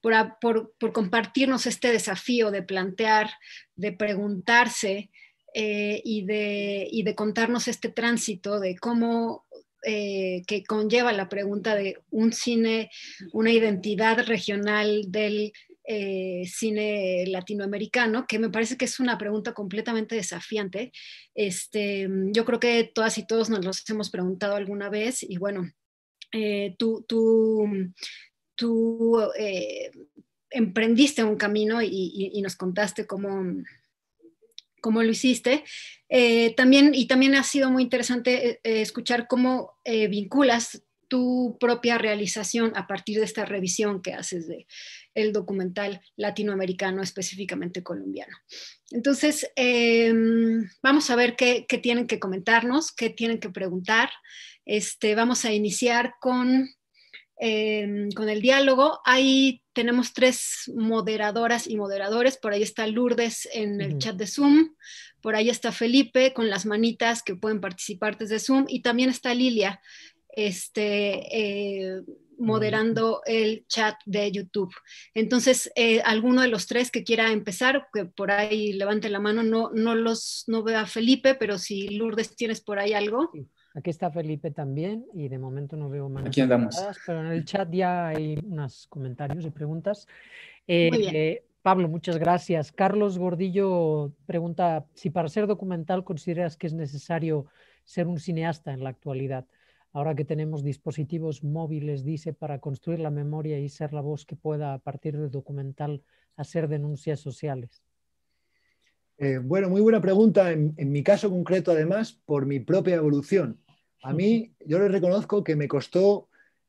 por, compartirnos este desafío de plantear, de preguntarse eh, y, de, y, de, contarnos este tránsito de cómo eh, que conlleva la pregunta de un cine, una identidad regional del eh, cine latinoamericano, que me parece que es una pregunta completamente desafiante. Este, mm, yo creo que todas y todos nos los hemos preguntado alguna vez y bueno, eh, tú, tú, mm, tú eh, emprendiste un camino y, nos contaste cómo, mm, cómo lo hiciste. también, y también ha sido muy interesante escuchar cómo vinculas tu propia realización a partir de esta revisión que haces de el documental latinoamericano, específicamente colombiano. Entonces, em, vamos a ver qué, tienen que comentarnos, qué tienen que preguntar. Este, vamos a iniciar con, em, con el diálogo. Ahí tenemos tres moderadoras y moderadores. Por ahí está Lourdes en el chat de Zoom. Por ahí está Felipe con las manitas que pueden participar desde Zoom. Y también está Lilia este, eh, moderando el chat de YouTube. Entonces, eh, alguno de los tres que quiera empezar, que por ahí levante la mano, no, no los no veo a Felipe, pero si Lourdes tienes por ahí algo. Aquí está Felipe también y de momento no veo más. Aquí andamos. Pero en el chat ya hay unos comentarios y preguntas. Eh, Pablo, muchas gracias. Carlos Gordillo pregunta si para ser documental consideras que es necesario ser un cineasta en la actualidad. Ahora que tenemos dispositivos móviles, dice, para construir la memoria y ser la voz que pueda, a partir del documental, hacer denuncias sociales. Eh, bueno, muy buena pregunta. En, mi caso concreto, además, por mi propia evolución. A mí, yo le reconozco que me costó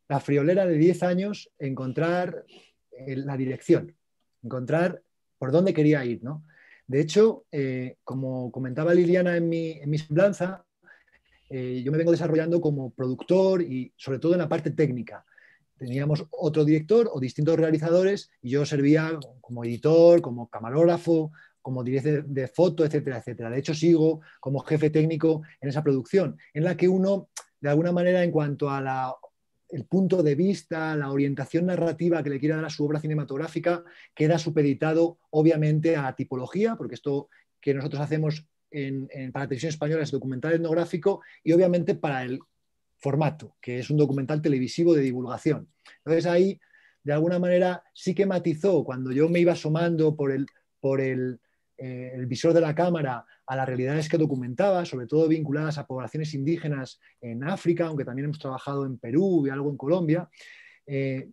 la friolera de 10 años encontrar eh, la dirección, encontrar por dónde quería ir. ¿no? De hecho, eh, como comentaba Liliana en mi, en mi semblanza, eh, yo me vengo desarrollando como productor y sobre todo en la parte técnica. Teníamos otro director o distintos realizadores y yo servía como editor, como camarógrafo, como director de foto, etcétera, etcétera. De hecho, sigo como jefe técnico en esa producción, en la que uno, de alguna manera, en cuanto a el punto de vista, la orientación narrativa que le quiera dar a su obra cinematográfica queda supeditado obviamente a tipología, porque esto que nosotros hacemos en, para televisión española es documental etnográfico y obviamente para el formato, que es un documental televisivo de divulgación. Entonces ahí, de alguna manera, sí que matizó cuando yo me iba asomando por el, por el, eh, visor de la cámara a las realidades que documentaba, sobre todo vinculadas a poblaciones indígenas en África, aunque también hemos trabajado en Perú y algo en Colombia. Eh,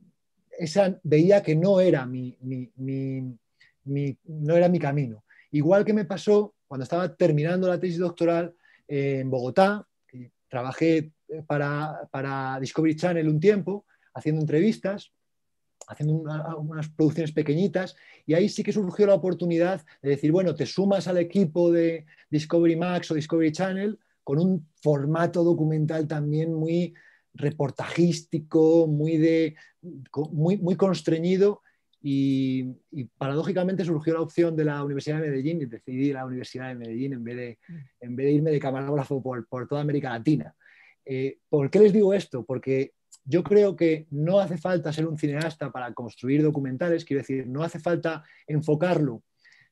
esa, veía que no era no era mi camino. Igual que me pasó cuando estaba terminando la tesis doctoral eh, en Bogotá, trabajé eh, para, Discovery Channel un tiempo, haciendo entrevistas, haciendo unas producciones pequeñitas, y ahí sí que surgió la oportunidad de decir, bueno, te sumas al equipo de Discovery Max o Discovery Channel con un formato documental también muy reportajístico, muy, de, muy, muy constreñido, y, paradójicamente surgió la opción de la Universidad de Medellín y decidí la Universidad de Medellín en vez de, mm. en vez de irme de camarógrafo por, toda América Latina. Eh, ¿Por qué les digo esto? Porque yo creo que no hace falta ser un cineasta para construir documentales, quiero decir, no hace falta enfocarlo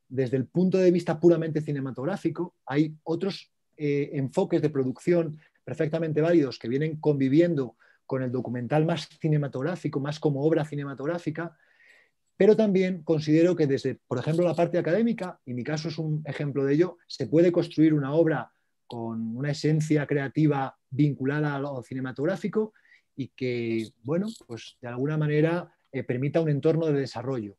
desde el punto de vista puramente cinematográfico. Hay otros eh, enfoques de producción perfectamente válidos que vienen conviviendo con el documental más cinematográfico, más como obra cinematográfica pero también considero que desde, por ejemplo, la parte académica, y mi caso es un ejemplo de ello, se puede construir una obra con una esencia creativa vinculada a lo cinematográfico y que, bueno, pues de alguna manera eh, permita un entorno de desarrollo.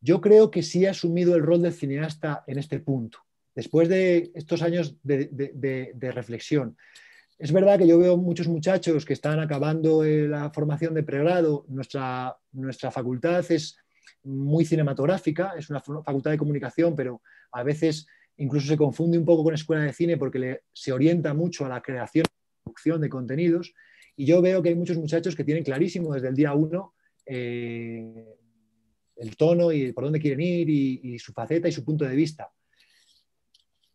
Yo creo que sí ha asumido el rol del cineasta en este punto, después de estos años de, reflexión. Es verdad que yo veo muchos muchachos que están acabando eh, la formación de pregrado. Nuestra, nuestra facultad es muy cinematográfica, es una facultad de comunicación, pero a veces incluso se confunde un poco con escuela de cine porque se orienta mucho a la creación y producción de contenidos. Y yo veo que hay muchos muchachos que tienen clarísimo desde el día uno eh, el tono y por dónde quieren ir y, su faceta y su punto de vista.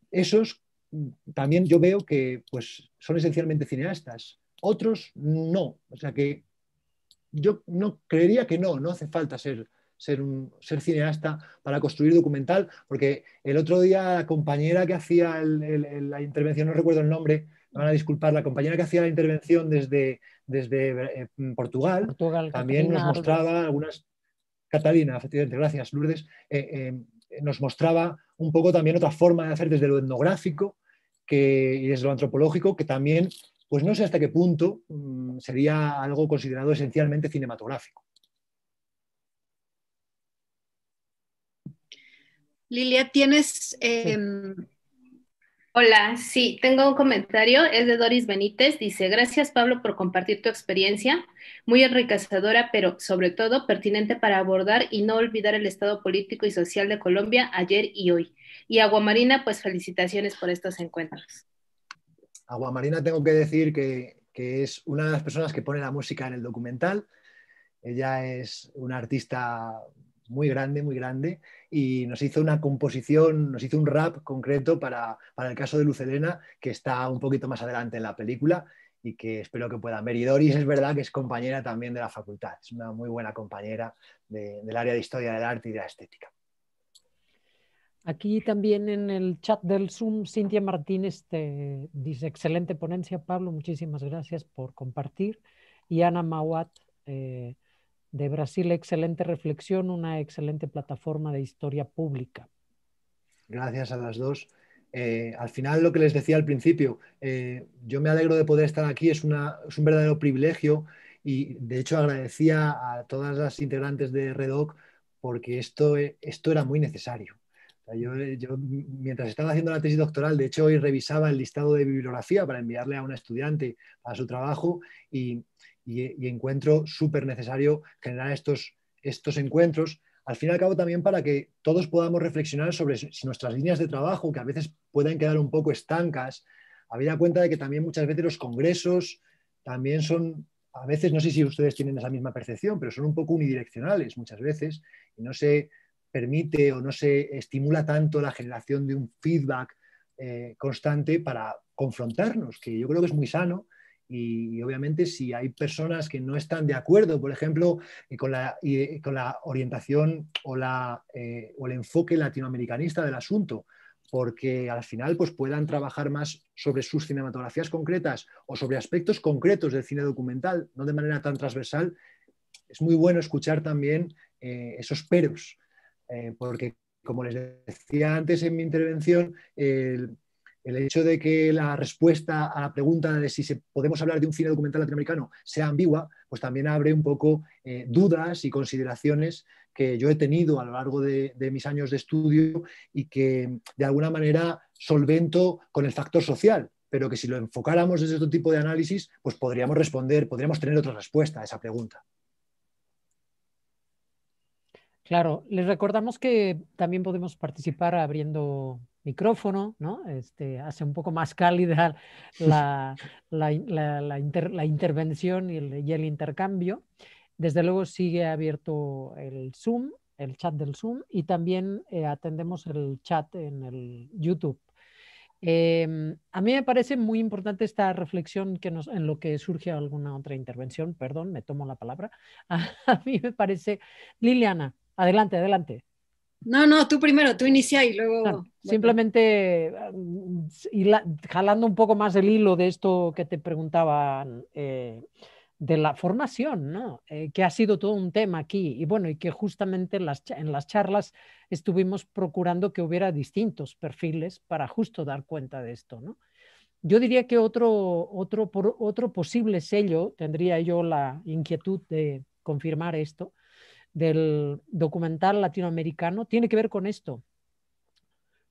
Esos mm, también yo veo que pues, son esencialmente cineastas. Otros no. O sea que yo no creería que no, no hace falta ser ser, un, ser cineasta, para construir documental, porque el otro día la compañera que hacía la intervención, no recuerdo el nombre, me van a disculpar, la compañera que hacía la intervención desde, desde eh, Portugal, también nos mostraba algunas, Catalina, efectivamente, gracias Lourdes, eh, eh, nos mostraba un poco también otra forma de hacer desde lo etnográfico que, y desde lo antropológico, que también, pues no sé hasta qué punto mm, sería algo considerado esencialmente cinematográfico. Lilia, tienes... Em, Hola, sí, tengo un comentario, es de Doris Benítez, dice, gracias Pablo por compartir tu experiencia, muy enriquecedora, pero sobre todo pertinente para abordar y no olvidar el estado político y social de Colombia ayer y hoy. Y Aguamarina, pues felicitaciones por estos encuentros. Aguamarina, tengo que decir que, que es una de las personas que pone la música en el documental. Ella es una artista muy grande, muy grande y nos hizo una composición, nos hizo un rap concreto para, el caso de Lucelena, que está un poquito más adelante en la película y que espero que pueda ver. Y Doris es verdad que es compañera también de la facultad, es una muy buena compañera del área de historia del arte y de la estética. Aquí también en el chat del Zoom, Cintia Martínez dice, excelente ponencia, Pablo, muchísimas gracias por compartir. Y Ana Mawat eh, de Brasil, excelente reflexión, una excelente plataforma de historia pública. Gracias a las dos. Eh, al final, lo que les decía al principio, eh, yo me alegro de poder estar aquí, es, es un verdadero privilegio y de hecho agradecía a todas las integrantes de Redoc porque esto, esto era muy necesario. yo, mientras estaba haciendo la tesis doctoral, de hecho hoy revisaba el listado de bibliografía para enviarle a una estudiante a su trabajo y, y, encuentro súper necesario generar estos, estos encuentros, al fin y al cabo también para que todos podamos reflexionar sobre si nuestras líneas de trabajo, que a veces pueden quedar un poco estancas, habida cuenta de que también muchas veces los congresos también son, a veces, no sé si ustedes tienen esa misma percepción, pero son un poco unidireccionales muchas veces y no se permite o no se estimula tanto la generación de un feedback eh, constante para confrontarnos, que yo creo que es muy sano y obviamente si hay personas que no están de acuerdo, por ejemplo, eh, con la, eh, con la orientación o, la, eh, o el enfoque latinoamericanista del asunto, porque al final pues, puedan trabajar más sobre sus cinematografías concretas o sobre aspectos concretos del cine documental, no de manera tan transversal, es muy bueno escuchar también esos peros, porque como les decía antes en mi intervención, el el hecho de que la respuesta a la pregunta de si podemos hablar de un cine documental latinoamericano sea ambigua, pues también abre un poco eh, dudas y consideraciones que yo he tenido a lo largo de, de, mis años de estudio y que de alguna manera solvento con el factor social, pero que si lo enfocáramos desde otro tipo de análisis, pues podríamos responder, podríamos tener otra respuesta a esa pregunta. Claro, les recordamos que también podemos participar abriendo micrófono, ¿no? Este, hace un poco más cálida la, intervención y el, intercambio. Desde luego sigue abierto el Zoom, el chat del Zoom, y también eh, atendemos el chat en el YouTube. Em, a mí me parece muy importante esta reflexión que nos, en lo que surge alguna otra intervención, perdón, me tomo la palabra. a mí me parece, Liliana, Adelante, adelante. No, no, tú primero, tú inicia y luego... simplemente mm, jalando un poco más el hilo de esto que te preguntaban. Eh, de la formación, ¿no? Eh, que ha sido todo un tema aquí y bueno, y que justamente en las, en las, charlas estuvimos procurando que hubiera distintos perfiles para justo dar cuenta de esto. ¿no? Yo diría que otro, otro, otro posible sello, tendría yo la inquietud de confirmar esto, del documental latinoamericano tiene que ver con esto,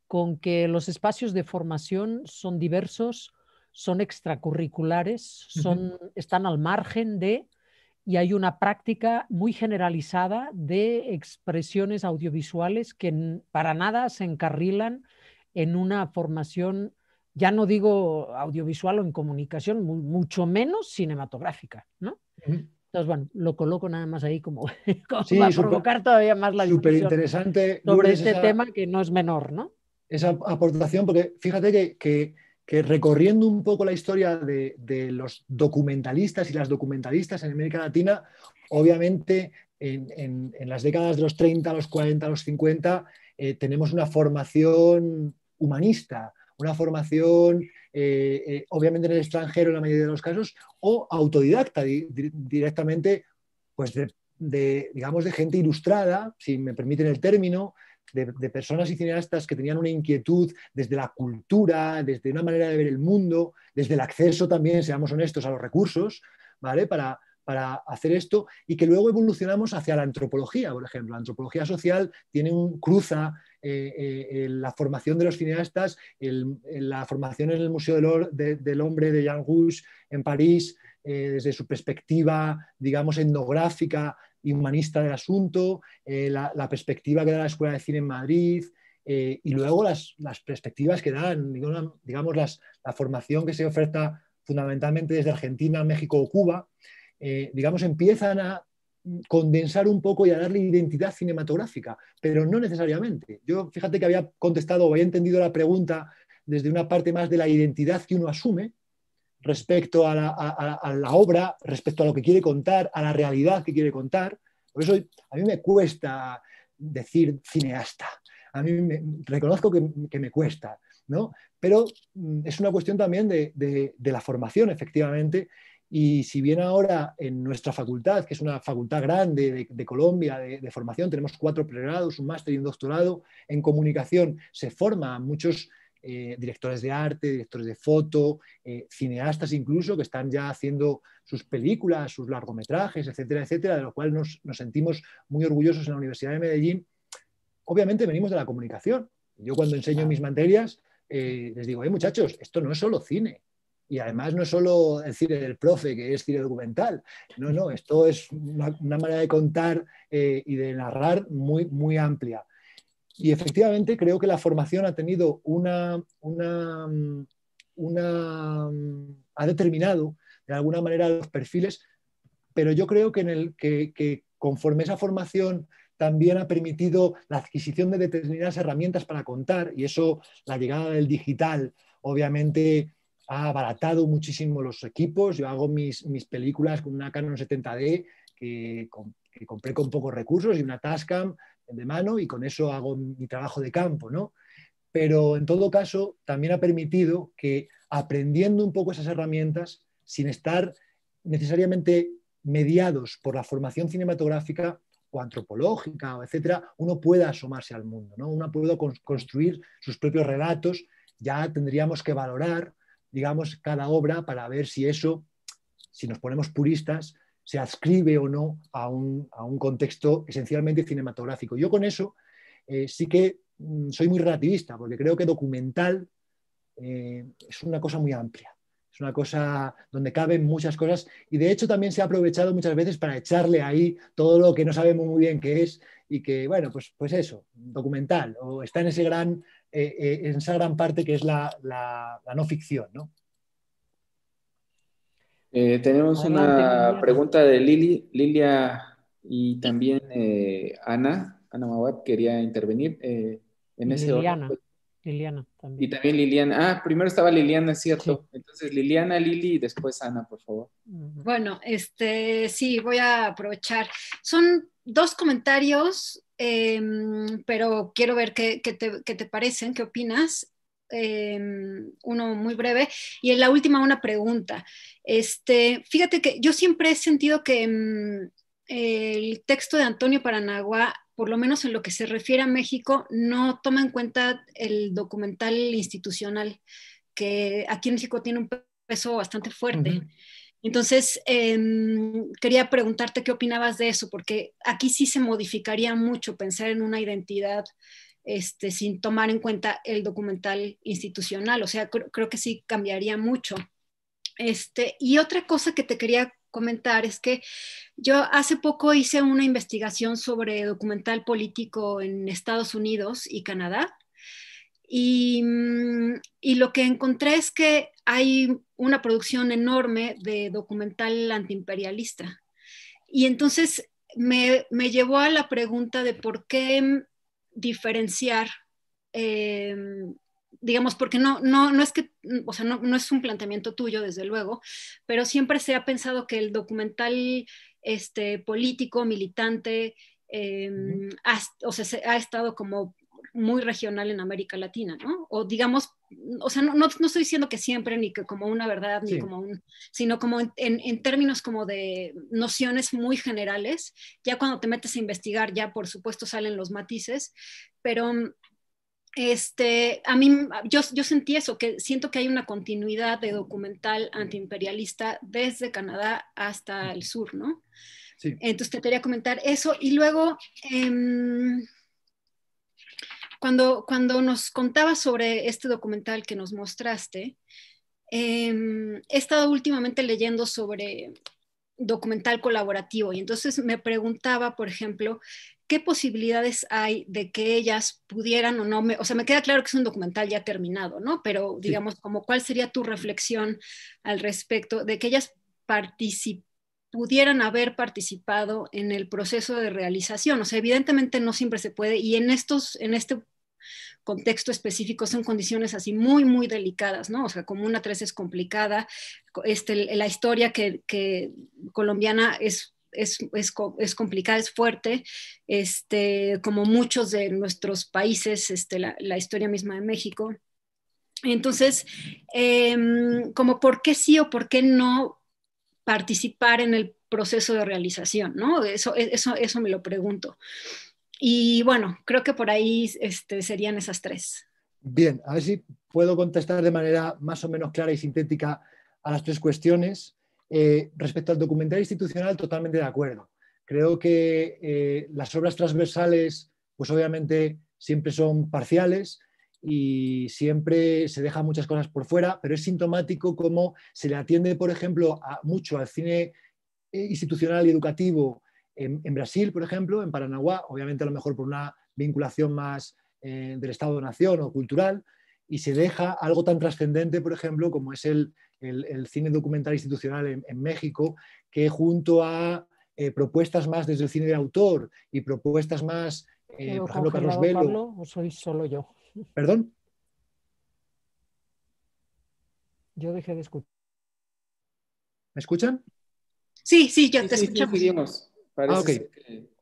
con que los espacios de formación son diversos, son extracurriculares, son, están al margen de, y hay una práctica muy generalizada de expresiones audiovisuales que para nada se encarrilan en una formación, ya no digo audiovisual o en comunicación, mucho menos cinematográfica, ¿no? Entonces, lo coloco nada más ahí como, para provocar todavía más la super interesante sobre este tema que no es menor, ¿no? Esa aportación, porque fíjate que, recorriendo un poco la historia de, los documentalistas y las documentalistas en América Latina, obviamente en, las décadas de los 30, los 40, los 50, eh, tenemos una formación humanista, una formación eh, eh, obviamente en el extranjero en la mayoría de los casos, o autodidacta directamente, pues de, digamos, de gente ilustrada, si me permiten el término, de, de, personas y cineastas que tenían una inquietud desde la cultura, desde una manera de ver el mundo, desde el acceso también, seamos honestos, a los recursos, ¿vale? Para, para hacer esto y que luego evolucionamos hacia la antropología, por ejemplo. La antropología social tiene un cruza eh, eh, la formación de los cineastas, la formación en el Museo del, Hombre de Jean Rouge en París, eh, desde su perspectiva, digamos, etnográfica y humanista del asunto, la, perspectiva que da la Escuela de Cine en Madrid, y luego las, perspectivas que dan, digamos, la formación que se oferta fundamentalmente desde Argentina, México o Cuba, eh, digamos, empiezan a condensar un poco y a darle identidad cinematográfica, pero no necesariamente. Yo fíjate que había contestado o había entendido la pregunta desde una parte más de la identidad que uno asume respecto a la, obra, respecto a lo que quiere contar, a la realidad que quiere contar. Por eso a mí me cuesta decir cineasta. A mí reconozco que, me cuesta, Pero mm, es una cuestión también de la formación, efectivamente, y si bien ahora en nuestra facultad, que es una facultad grande de, Colombia de, formación, tenemos cuatro pregrados, un máster y un doctorado en comunicación, se forman muchos eh, directores de arte, directores de foto, eh, cineastas incluso, que están ya haciendo sus películas, sus largometrajes, etcétera, etcétera, de lo cual nos, sentimos muy orgullosos en la Universidad de Medellín. Obviamente venimos de la comunicación. Yo cuando enseño mis materias eh, les digo, hey muchachos, esto no es solo cine, y además no es solo decir el profe, que es cine documental. No, no, esto es una, manera de contar eh, y de narrar muy, muy amplia. Y efectivamente creo que la formación ha tenido una, una, una ha determinado de alguna manera los perfiles, pero yo creo que, en el, que, que conforme esa formación también ha permitido la adquisición de determinadas herramientas para contar y eso, la llegada del digital, obviamente ha abaratado muchísimo los equipos. Yo hago mis, películas con una Canon 70D que, compré con pocos recursos y una Tascam de mano y con eso hago mi trabajo de campo, ¿no? Pero en todo caso, también ha permitido que aprendiendo un poco esas herramientas, sin estar necesariamente mediados por la formación cinematográfica o antropológica, etc., etcétera, uno pueda asomarse al mundo, ¿no? Uno puede construir sus propios relatos. Ya tendríamos que valorar digamos, cada obra para ver si eso, si nos ponemos puristas, se adscribe o no a un, contexto esencialmente cinematográfico. Yo con eso eh, sí que mm, soy muy relativista, porque creo que documental eh, es una cosa muy amplia, es una cosa donde caben muchas cosas y de hecho también se ha aprovechado muchas veces para echarle ahí todo lo que no sabemos muy bien qué es y que, bueno, pues, pues eso, documental, o está en ese gran eh, eh, en esa gran parte que es la, no ficción. ¿no? Eh, tenemos una pregunta de Lili, Lilia y también Ana. Ana Mawad quería intervenir en ese Liliana, pues. Liliana también. Y también Liliana. Ah, primero estaba Liliana, es cierto. Entonces Liliana, Lili y después Ana, por favor. Bueno, este sí, voy a aprovechar. Son dos comentarios Em, pero quiero ver qué, te, parecen, qué opinas. Em, uno muy breve. Y en la última, una pregunta. Este, fíjate que yo siempre he sentido que em, el texto de Antonio Paranagua por lo menos en lo que se refiere a México, no toma en cuenta el documental institucional, que aquí en México tiene un peso bastante fuerte. Entonces, em, quería preguntarte qué opinabas de eso, porque aquí sí se modificaría mucho pensar en una identidad este, sin tomar en cuenta el documental institucional. O sea, creo que sí cambiaría mucho. Este, y otra cosa que te quería comentar es que yo hace poco hice una investigación sobre documental político en Estados Unidos y Canadá. y mm, lo que encontré es que hay una producción enorme de documental antiimperialista. Y entonces me, llevó a la pregunta de por qué diferenciar, eh, digamos, porque no, no, no es que, sea, no, no, es un planteamiento tuyo, desde luego, pero siempre se ha pensado que el documental este, político, militante, eh, o sea, ha estado como muy regional en América Latina, ¿no? O digamos, o sea, no, no, estoy diciendo que siempre, ni que como una verdad, ni como un, sino como en, términos como de nociones muy generales, ya cuando te metes a investigar, ya por supuesto salen los matices, pero este, a mí, yo, sentí eso, que siento que hay una continuidad de documental antiimperialista desde Canadá hasta el sur, ¿no? Sí. Entonces te quería comentar eso y luego... Em, cuando, cuando nos contabas sobre este documental que nos mostraste, em, he estado últimamente leyendo sobre documental colaborativo y entonces me preguntaba, por ejemplo, qué posibilidades hay de que ellas pudieran o no, me, o sea, me queda claro que es un documental ya terminado, ¿no? Pero digamos, como cuál sería tu reflexión al respecto de que ellas participen pudieran haber participado en el proceso de realización. O sea, evidentemente no siempre se puede y en, estos, en este contexto específico son condiciones así muy, muy delicadas, ¿no? O sea, como una tres es complicada, este, la historia que, colombiana es es, complicada, es fuerte. Este, como muchos de nuestros países, este, la, historia misma de México. Entonces, em, como por qué sí o por qué no participar en el proceso de realización, ¿no? Eso, e-, eso, eso me lo pregunto. Y bueno, creo que por ahí este, serían esas tres. Bien, a ver si puedo contestar de manera más o menos clara y sintética a las tres cuestiones. Eh, respecto al documental institucional, totalmente de acuerdo. Creo que eh, las obras transversales, pues obviamente siempre son parciales, y siempre se deja muchas cosas por fuera, pero es sintomático como se le atiende, por ejemplo, a, mucho al cine eh, institucional y educativo en, Brasil, por ejemplo, en Paranaguá, obviamente a lo mejor por una vinculación más eh, del Estado-nación o cultural, y se deja algo tan trascendente, por ejemplo, como es el, cine documental institucional en, México, que junto a eh, propuestas más desde el cine de autor y propuestas más, por ejemplo, Carlos Velo. o soy solo yo? Perdón. Yo dejé de escuchar. ¿Me escuchan? Sí, sí, ya te escuchamos. Sí, seguimos. Ah, ok.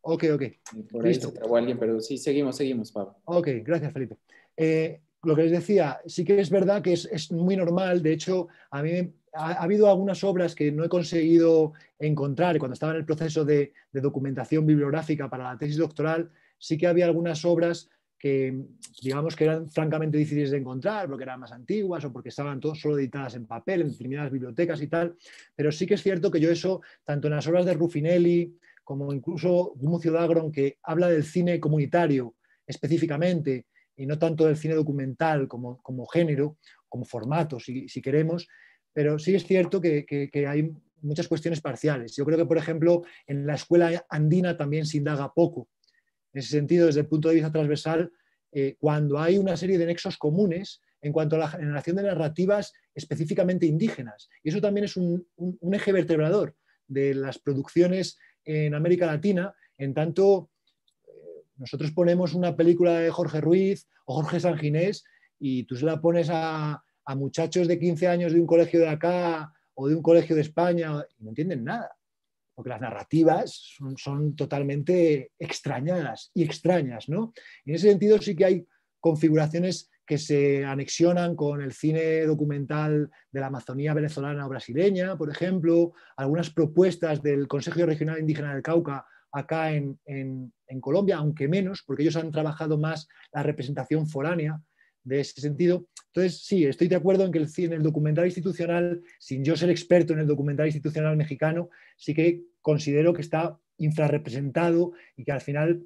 ok, ok. Por ahí se alguien, pero sí, seguimos, seguimos, Pablo. Ok, gracias, Felipe. Eh, lo que les decía, sí que es verdad que es, muy normal. De hecho, a mí ha, habido algunas obras que no he conseguido encontrar cuando estaba en el proceso de documentación bibliográfica para la tesis doctoral. Sí que había algunas obras que digamos que eran francamente difíciles de encontrar porque eran más antiguas o porque estaban todos solo editadas en papel en determinadas bibliotecas y tal, pero sí que es cierto que yo eso, tanto en las obras de Ruffinelli como incluso Gumucio Dagron, que habla del cine comunitario específicamente y no tanto del cine documental como, como género, como formato, si, queremos, pero sí es cierto que, que hay muchas cuestiones parciales. Yo creo que, por ejemplo, en la escuela andina también se indaga poco en ese sentido, desde el punto de vista transversal, eh, cuando hay una serie de nexos comunes en cuanto a la generación de narrativas específicamente indígenas. Y eso también es un, eje vertebrador de las producciones en América Latina, en tanto eh, nosotros ponemos una película de Jorge Ruiz o Jorge Sanginés y tú se la pones a, a, muchachos de 15 años de un colegio de acá o de un colegio de España y no entienden nada porque las narrativas son, totalmente extrañadas y extrañas, ¿no? En ese sentido sí que hay configuraciones que se anexionan con el cine documental de la Amazonía venezolana o brasileña, por ejemplo, algunas propuestas del Consejo Regional Indígena del Cauca acá en Colombia, aunque menos, porque ellos han trabajado más la representación foránea, de ese sentido. Entonces, sí, estoy de acuerdo en que el, en el documental institucional, sin yo ser experto en el documental institucional mexicano, sí que considero que está infrarrepresentado y que al final,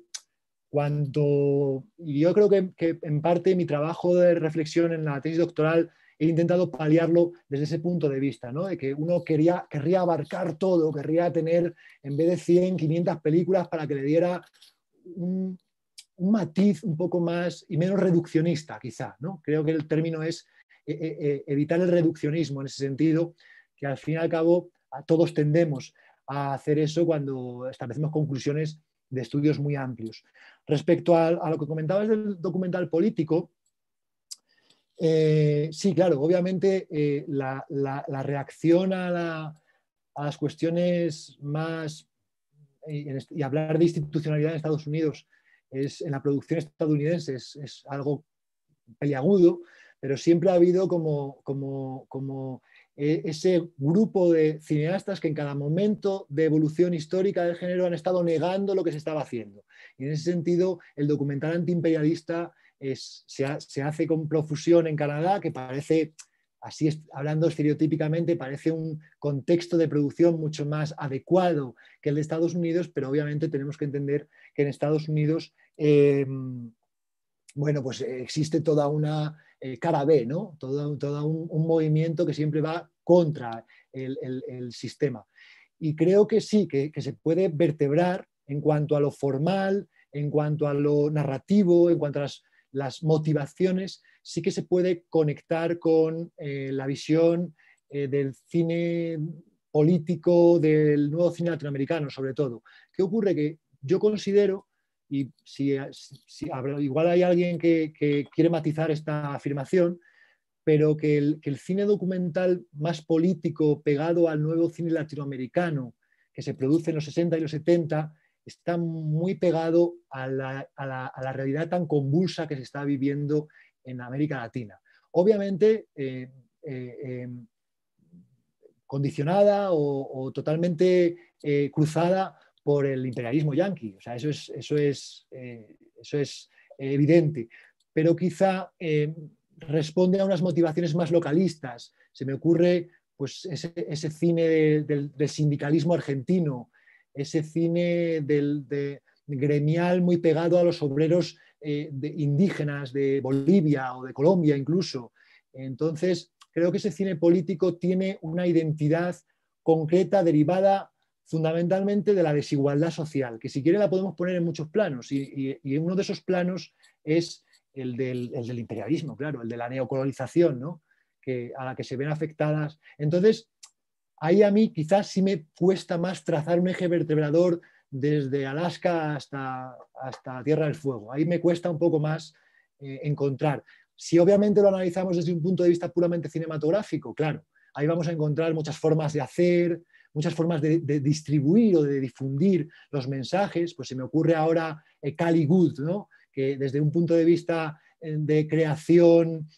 cuando. Y yo creo que, que en parte mi trabajo de reflexión en la tesis doctoral he intentado paliarlo desde ese punto de vista, ¿no? de que uno quería, querría abarcar todo, querría tener en vez de 100, 500 películas para que le diera un, un matiz un poco más y menos reduccionista, quizá. ¿no? Creo que el término es eh, eh, eh, evitar el reduccionismo en ese sentido, que al fin y al cabo todos tendemos a hacer eso cuando establecemos conclusiones de estudios muy amplios. Respecto a, lo que comentabas del documental político, sí, claro, obviamente la, reacción a, las cuestiones más, y hablar de institucionalidad en Estados Unidos, es, en la producción estadounidense es, es algo peliagudo, pero siempre ha habido como, como, e, ese grupo de cineastas que en cada momento de evolución histórica del género han estado negando lo que se estaba haciendo. Y en ese sentido, el documental antiimperialista es, se, hace con profusión en Canadá, que parece así es, hablando estereotípicamente, parece un contexto de producción mucho más adecuado que el de Estados Unidos, pero obviamente tenemos que entender que en Estados Unidos, em, pues eh, existe toda una eh, cara B, Todo, un, movimiento que siempre va contra el, sistema. Y creo que sí, que, se puede vertebrar en cuanto a lo formal, en cuanto a lo narrativo, en cuanto a las motivaciones, sí que se puede conectar con eh, la visión eh, del cine político, del nuevo cine latinoamericano, sobre todo. ¿Qué ocurre? Que yo considero, y si, igual hay alguien que, quiere matizar esta afirmación, pero que el, cine documental más político pegado al nuevo cine latinoamericano, que se produce en los 60 y los 70, está muy pegado a la, realidad tan convulsa que se está viviendo en América Latina. Obviamente, eh, eh, eh, condicionada o, totalmente cruzada por el imperialismo yanqui. O sea, eso es, evidente. Pero quizá responde a unas motivaciones más localistas. Se me ocurre pues, ese, cine del, sindicalismo argentino, ese cine del, gremial muy pegado a los obreros eh, de indígenas de Bolivia o de Colombia incluso. Entonces, creo que ese cine político tiene una identidad concreta derivada fundamentalmente de la desigualdad social, que si quiere la podemos poner en muchos planos, y, uno de esos planos es el del, imperialismo, claro, el de la neocolonización, a la que se ven afectadas. Entonces, ahí a mí quizás sí me cuesta más trazar un eje vertebrador desde Alaska hasta, hasta Tierra del Fuego. Ahí me cuesta un poco más eh, encontrar. Si obviamente lo analizamos desde un punto de vista puramente cinematográfico, claro, ahí vamos a encontrar muchas formas de hacer, muchas formas de, distribuir o de difundir los mensajes. Pues se me ocurre ahora eh, Cali que desde un punto de vista eh, de creación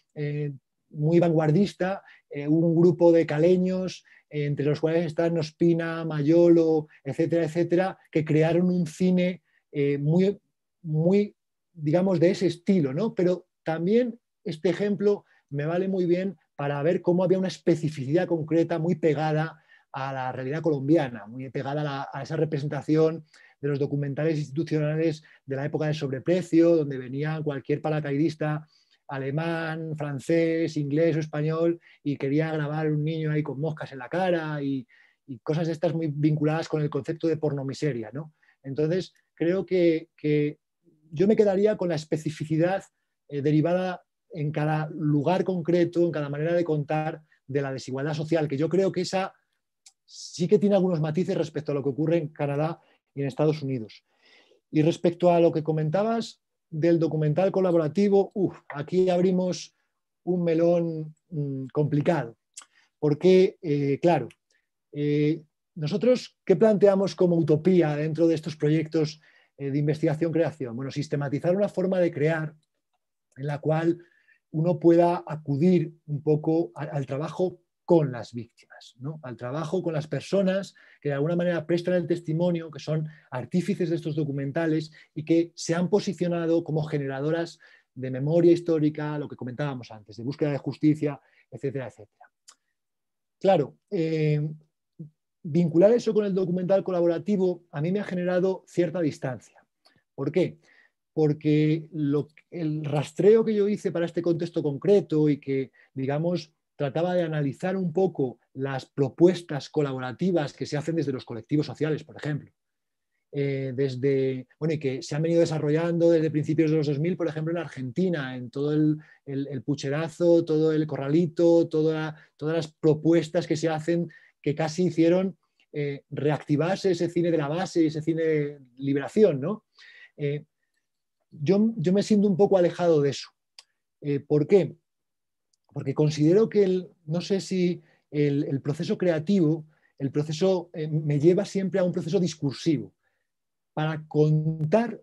muy vanguardista, un grupo de caleños entre los cuales están Ospina, Mayolo, etcétera, etcétera, que crearon un cine eh, muy, muy, digamos, de ese estilo, ¿no? Pero también este ejemplo me vale muy bien para ver cómo había una especificidad concreta muy pegada a la realidad colombiana, muy pegada a, a esa representación de los documentales institucionales de la época del sobreprecio, donde venía cualquier paracaidista alemán, francés, inglés o español y quería grabar un niño ahí con moscas en la cara y, cosas estas muy vinculadas con el concepto de pornomiseria. ¿no? Entonces, creo que, yo me quedaría con la especificidad eh, derivada en cada lugar concreto, en cada manera de contar de la desigualdad social, que yo creo que esa sí que tiene algunos matices respecto a lo que ocurre en Canadá y en Estados Unidos. Y respecto a lo que comentabas del documental colaborativo, uf, aquí abrimos un melón mm, complicado. Porque, eh, claro, eh, nosotros, ¿qué planteamos como utopía dentro de estos proyectos eh, de investigación-creación? Bueno, sistematizar una forma de crear en la cual uno pueda acudir un poco al trabajo con las víctimas, ¿no? al trabajo con las personas que de alguna manera prestan el testimonio, que son artífices de estos documentales y que se han posicionado como generadoras de memoria histórica, lo que comentábamos antes, de búsqueda de justicia, etcétera, etcétera. Claro, eh, vincular eso con el documental colaborativo a mí me ha generado cierta distancia. ¿Por qué? Porque el rastreo que yo hice para este contexto concreto y que, digamos, trataba de analizar un poco las propuestas colaborativas que se hacen desde los colectivos sociales, por ejemplo. Eh, desde, y que se han venido desarrollando desde principios de los 2000, por ejemplo, en Argentina, en todo el, pucherazo, todo el corralito, todas las propuestas que se hacen que casi hicieron eh, reactivarse ese cine de la base, ese cine de liberación, eh, yo, yo, me siento un poco alejado de eso. ¿Por qué? porque considero que el, no sé si el, proceso creativo, el proceso eh, me lleva siempre a un proceso discursivo, para contar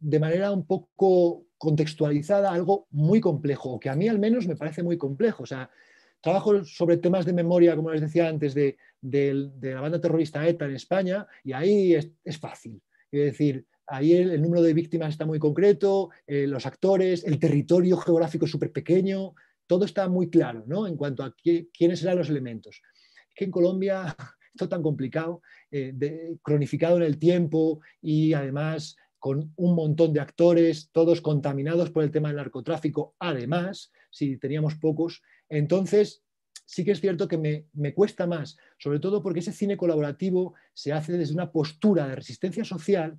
de manera un poco contextualizada algo muy complejo, que a mí al menos me parece muy complejo. O sea, trabajo sobre temas de memoria, como les decía antes, de, la banda terrorista ETA en España, y ahí es, fácil. Es decir, ahí el, número de víctimas está muy concreto, eh, los actores, el territorio geográfico es súper pequeño, todo está muy claro, En cuanto a quiénes eran los elementos. Es que en Colombia esto tan complicado, eh, cronificado en el tiempo y además con un montón de actores, todos contaminados por el tema del narcotráfico, además, si teníamos pocos. Entonces, sí que es cierto que me cuesta más, sobre todo porque ese cine colaborativo se hace desde una postura de resistencia social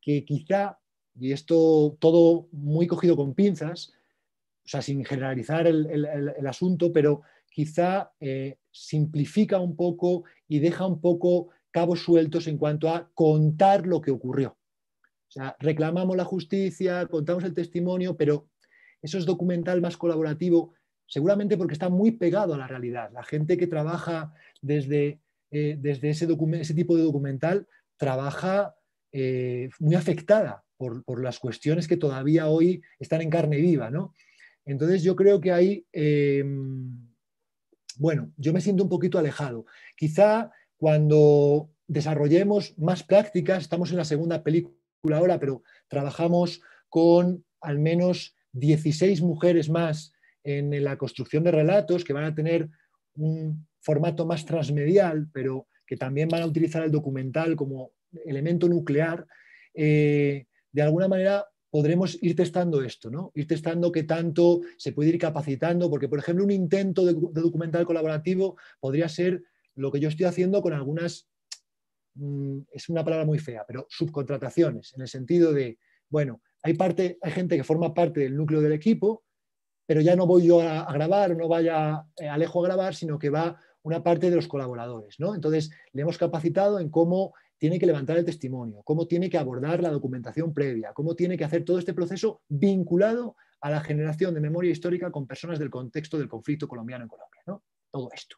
que quizá, y esto todo muy cogido con pinzas, o sea, sin generalizar el, asunto, pero quizá eh, simplifica un poco y deja un poco cabos sueltos en cuanto a contar lo que ocurrió. O sea, reclamamos la justicia, contamos el testimonio, pero eso es documental más colaborativo, seguramente porque está muy pegado a la realidad. La gente que trabaja desde, eh, ese, tipo de documental trabaja eh, muy afectada por, por, las cuestiones que todavía hoy están en carne viva, ¿no? Entonces yo creo que ahí, em, bueno, yo me siento un poquito alejado. Quizá cuando desarrollemos más prácticas, estamos en la segunda película ahora, pero trabajamos con al menos 16 mujeres más en la construcción de relatos que van a tener un formato más transmedial, pero que también van a utilizar el documental como elemento nuclear. Eh, de alguna manera podremos ir testando esto, ¿no? Ir testando qué tanto se puede ir capacitando, porque, por ejemplo, un intento de, documental colaborativo podría ser lo que yo estoy haciendo con algunas, mm, es una palabra muy fea, pero subcontrataciones, en el sentido de, bueno, hay, parte, hay gente que forma parte del núcleo del equipo, pero ya no voy yo a, grabar grabar, no vaya a eh, Alejo a grabar, sino que va una parte de los colaboradores, ¿no? Entonces, le hemos capacitado en cómo tiene que levantar el testimonio, cómo tiene que abordar la documentación previa, cómo tiene que hacer todo este proceso vinculado a la generación de memoria histórica con personas del contexto del conflicto colombiano en Colombia. Todo esto.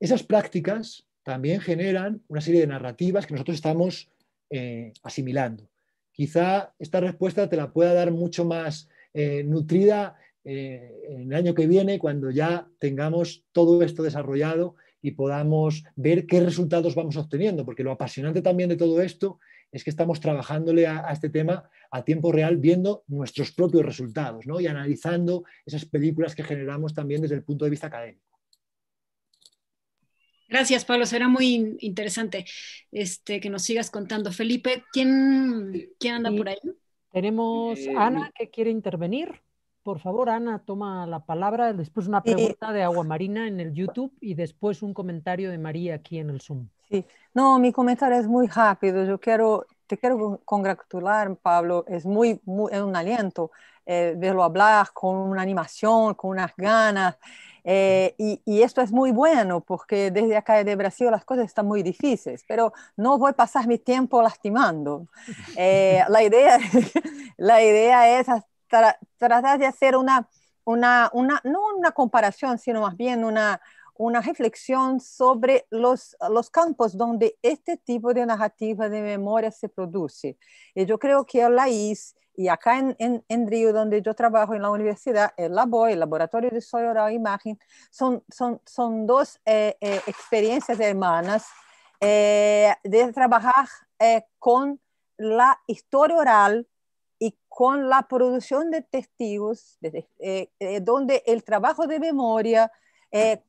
Esas prácticas también generan una serie de narrativas que nosotros estamos eh, asimilando. Quizá esta respuesta te la pueda dar mucho más eh, nutrida eh, en el año que viene, cuando ya tengamos todo esto desarrollado y podamos ver qué resultados vamos obteniendo, porque lo apasionante también de todo esto es que estamos trabajándole a, este tema a tiempo real, viendo nuestros propios resultados ¿no? y analizando esas películas que generamos también desde el punto de vista académico. Gracias, Pablo. Será muy interesante este, que nos sigas contando. Felipe, ¿quién, quién anda por ahí? Tenemos a eh, Ana que quiere intervenir. Por favor, Ana, toma la palabra. Después una eh, pregunta de Agua Marina en el YouTube y después un comentario de María aquí en el Zoom. Sí, no, mi comentario es muy rápido. Yo quiero, te quiero congratular, Pablo. Es muy, muy es un aliento eh, verlo hablar con una animación, con unas ganas. Eh, y, esto es muy bueno porque desde acá de Brasil las cosas están muy difíciles, pero no voy a pasar mi tiempo lastimando. la, idea, la idea es tratar de hacer una, una, una, no una comparación, sino más bien una, una reflexión sobre los, los campos donde este tipo de narrativa de memoria se produce. Y yo creo que la IS y acá en, en, en, Río, donde yo trabajo en la universidad, el el Laboratorio de historia Oral e Imagen, son, son, son dos eh, eh, experiencias hermanas eh, de trabajar con la historia oral y con la producción de testigos, eh, eh, donde el trabajo de memoria eh,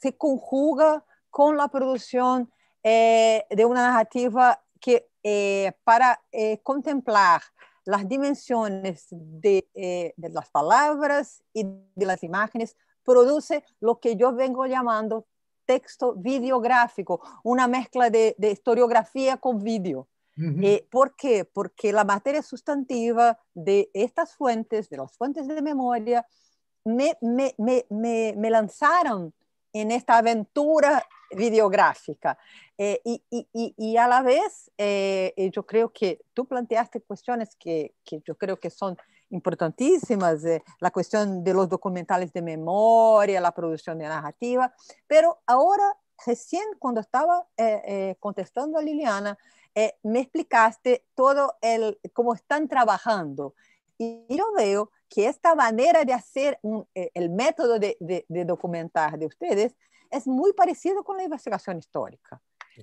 se conjuga con la producción de una narrativa que para contemplar las dimensiones de, las palabras y de las imágenes produce lo que yo vengo llamando texto videográfico, una mezcla de, de historiografía con vídeo. Eh, ¿Por qué? Porque la materia sustantiva de estas fuentes, de las fuentes de memoria, me, me, me, me lanzaron en esta aventura videográfica. Eh, y, y, y, a la vez, eh, yo creo que tú planteaste cuestiones que, que yo creo que son importantísimas, la cuestión de los documentales de memoria, la producción de narrativa, pero ahora recién cuando estaba eh, eh, contestando a Liliana, eh, me explicaste todo el cómo están trabajando. Y yo veo que esta manera de hacer el método de, documentar de ustedes es muy parecido con la investigación histórica.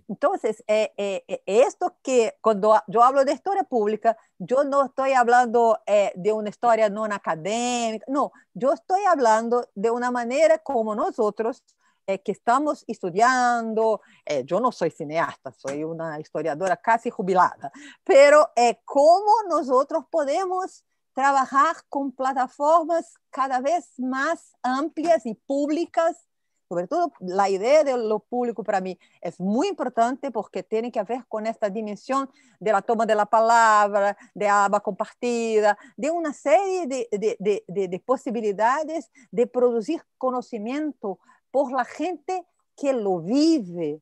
Entonces, esto que cuando yo hablo de historia pública, yo no estoy hablando de una historia no académica, no, yo estoy hablando de una manera como nosotros eh, que estamos estudiando, eh, yo no soy cineasta, soy una historiadora casi jubilada, pero es eh, cómo nosotros podemos trabajar con plataformas cada vez más amplias y públicas sobre todo la idea de lo público para mí es muy importante porque tiene que ver con esta dimensión de la toma de la palabra, de habla compartida, de una serie de, de posibilidades de producir conocimiento por la gente que lo vive.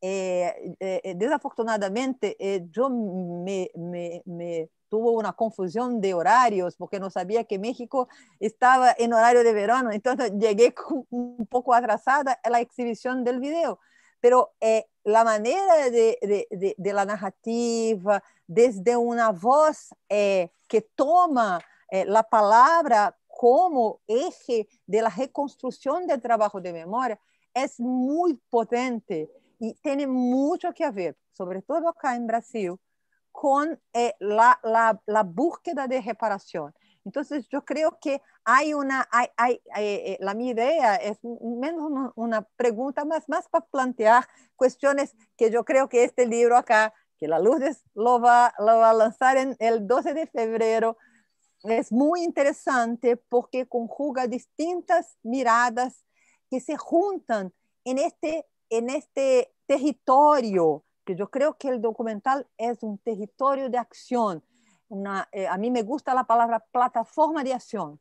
Eh, eh, eh, desafortunadamente, yo me, me, tuvo una confusión de horarios porque no sabía que México estaba en horario de verano, entonces llegué un poco atrasada a la exhibición del video. Pero la manera de, la narrativa, desde una voz que toma la palabra como eje de la reconstrucción del trabajo de memoria es muy potente y tiene mucho que ver, sobre todo acá en Brasil, con eh, la, búsqueda de reparación. Entonces, yo creo que hay una, eh, eh, la mi idea es menos una pregunta, más, más para plantear cuestiones que yo creo que este libro acá, que la luz lo va, lo va a lanzar en el 12 de febrero, es muy interesante porque conjuga distintas miradas que se juntan en este, en este territorio, que yo creo que el documental es un territorio de acción. Una, eh, a mí me gusta la palabra plataforma de acción,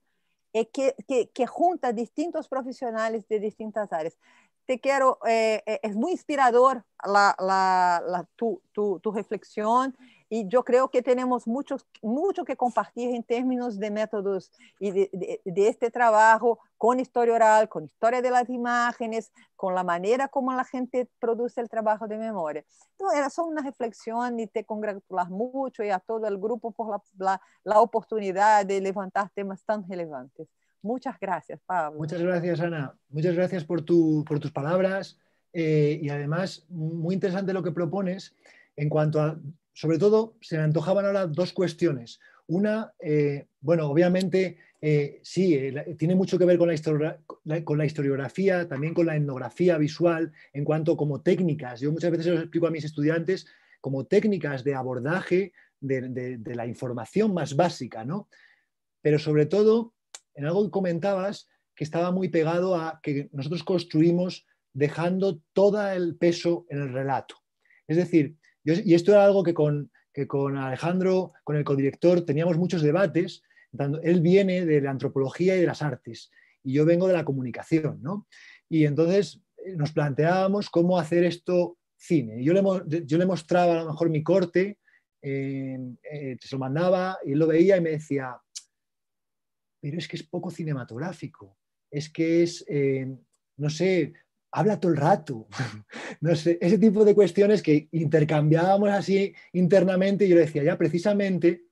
eh, que, que, que, junta distintos profesionales de distintas áreas. Te quiero, eh, es muy inspirador la, tu, tu reflexión y yo creo que tenemos mucho, mucho que compartir en términos de métodos y de, de, este trabajo con historia oral, con historia de las imágenes, con la manera como la gente produce el trabajo de memoria. Entonces, era solo una reflexión y te congratulas mucho y a todo el grupo por la, la, oportunidad de levantar temas tan relevantes. Muchas gracias, Pablo. Muchas gracias, Ana. Muchas gracias por, tu, por tus palabras. Eh, y además muy interesante lo que propones en cuanto a sobre todo, se me antojaban ahora dos cuestiones. Una, eh, bueno, obviamente, eh, sí, eh, tiene mucho que ver con la, con la, historiografía, también con la etnografía visual, en cuanto como técnicas. Yo muchas veces lo explico a mis estudiantes como técnicas de abordaje de, de la información más básica, ¿no? Pero sobre todo, en algo que comentabas, que estaba muy pegado a que nosotros construimos dejando todo el peso en el relato. Es decir, y esto era algo que con, con Alejandro, con el codirector, teníamos muchos debates. Él viene de la antropología y de las artes, y yo vengo de la comunicación, ¿no? Y entonces eh, nos planteábamos cómo hacer esto cine. Yo le, yo le mostraba a lo mejor mi corte, eh, eh, se lo mandaba y él lo veía y me decía, pero es que es poco cinematográfico, es que es, no sé, habla todo el rato. no sé, ese tipo de cuestiones que intercambiábamos así internamente y yo le decía, ya precisamente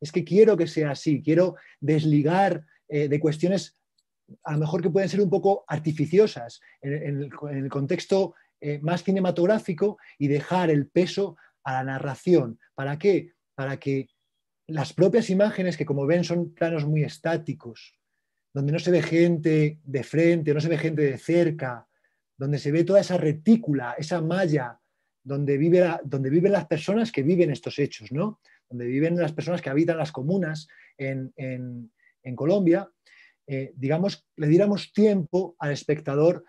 es que quiero que sea así, quiero desligar eh, de cuestiones a lo mejor que pueden ser un poco artificiosas en, el, contexto eh, más cinematográfico y dejar el peso a la narración. ¿Para qué? Para que las propias imágenes, que como ven son planos muy estáticos, donde no se ve gente de frente, no se ve gente de cerca, donde se ve toda esa retícula, esa malla, donde, vive donde viven las personas que viven estos hechos, ¿no? donde viven las personas que habitan las comunas en, Colombia, eh, digamos, le diéramos tiempo al espectador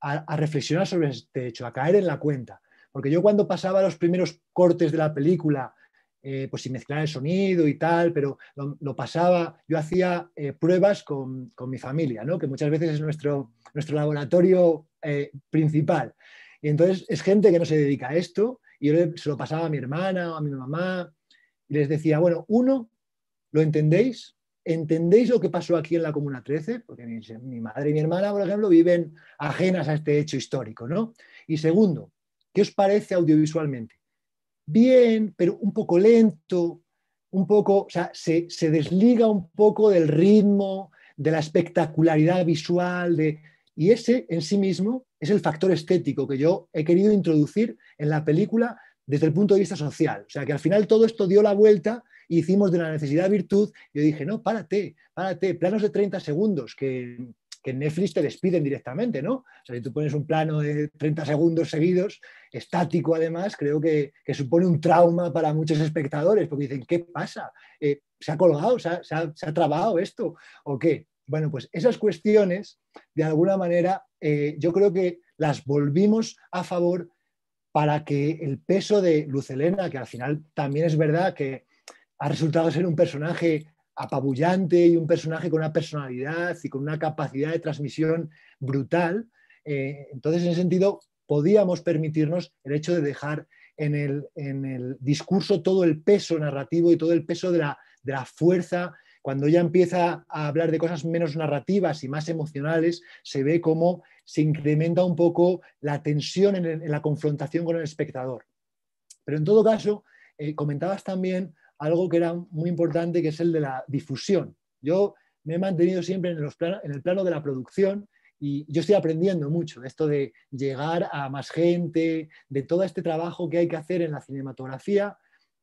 a, reflexionar sobre este hecho, a caer en la cuenta. Porque yo cuando pasaba los primeros cortes de la película, eh, pues sin mezclar el sonido y tal, pero lo, pasaba, yo hacía eh, pruebas con, mi familia, ¿no? que muchas veces es nuestro, nuestro laboratorio eh, principal. Y entonces es gente que no se dedica a esto. Y yo se lo pasaba a mi hermana o a mi mamá y les decía, bueno, uno, ¿lo entendéis? ¿Entendéis lo que pasó aquí en la Comuna 13? Porque mi, madre y mi hermana, por ejemplo, viven ajenas a este hecho histórico, ¿no? Y segundo, ¿qué os parece audiovisualmente? Bien, pero un poco lento, un poco, o sea, se, se desliga un poco del ritmo, de la espectacularidad visual, de, y ese en sí mismo es el factor estético que yo he querido introducir en la película desde el punto de vista social. O sea, que al final todo esto dio la vuelta y hicimos de la necesidad virtud. Yo dije, no, párate, párate, planos de 30 segundos que, Netflix te despiden directamente, ¿no? O sea, si tú pones un plano de 30 segundos seguidos, estático además, creo que, supone un trauma para muchos espectadores, porque dicen, ¿qué pasa? Eh, ¿Se ha colgado? ¿Se ha, ¿Se ha trabado esto? ¿O qué? Bueno, pues esas cuestiones, de alguna manera, eh, yo creo que las volvimos a favor para que el peso de Luz que al final también es verdad que ha resultado ser un personaje apabullante y un personaje con una personalidad y con una capacidad de transmisión brutal, eh, entonces en ese sentido podíamos permitirnos el hecho de dejar en el, discurso todo el peso narrativo y todo el peso de la, de la fuerza cuando ya empieza a hablar de cosas menos narrativas y más emocionales, se ve cómo se incrementa un poco la tensión en, la confrontación con el espectador. Pero en todo caso, eh, comentabas también algo que era muy importante, que es el de la difusión. Yo me he mantenido siempre en, en el plano de la producción y yo estoy aprendiendo mucho esto de llegar a más gente, de todo este trabajo que hay que hacer en la cinematografía,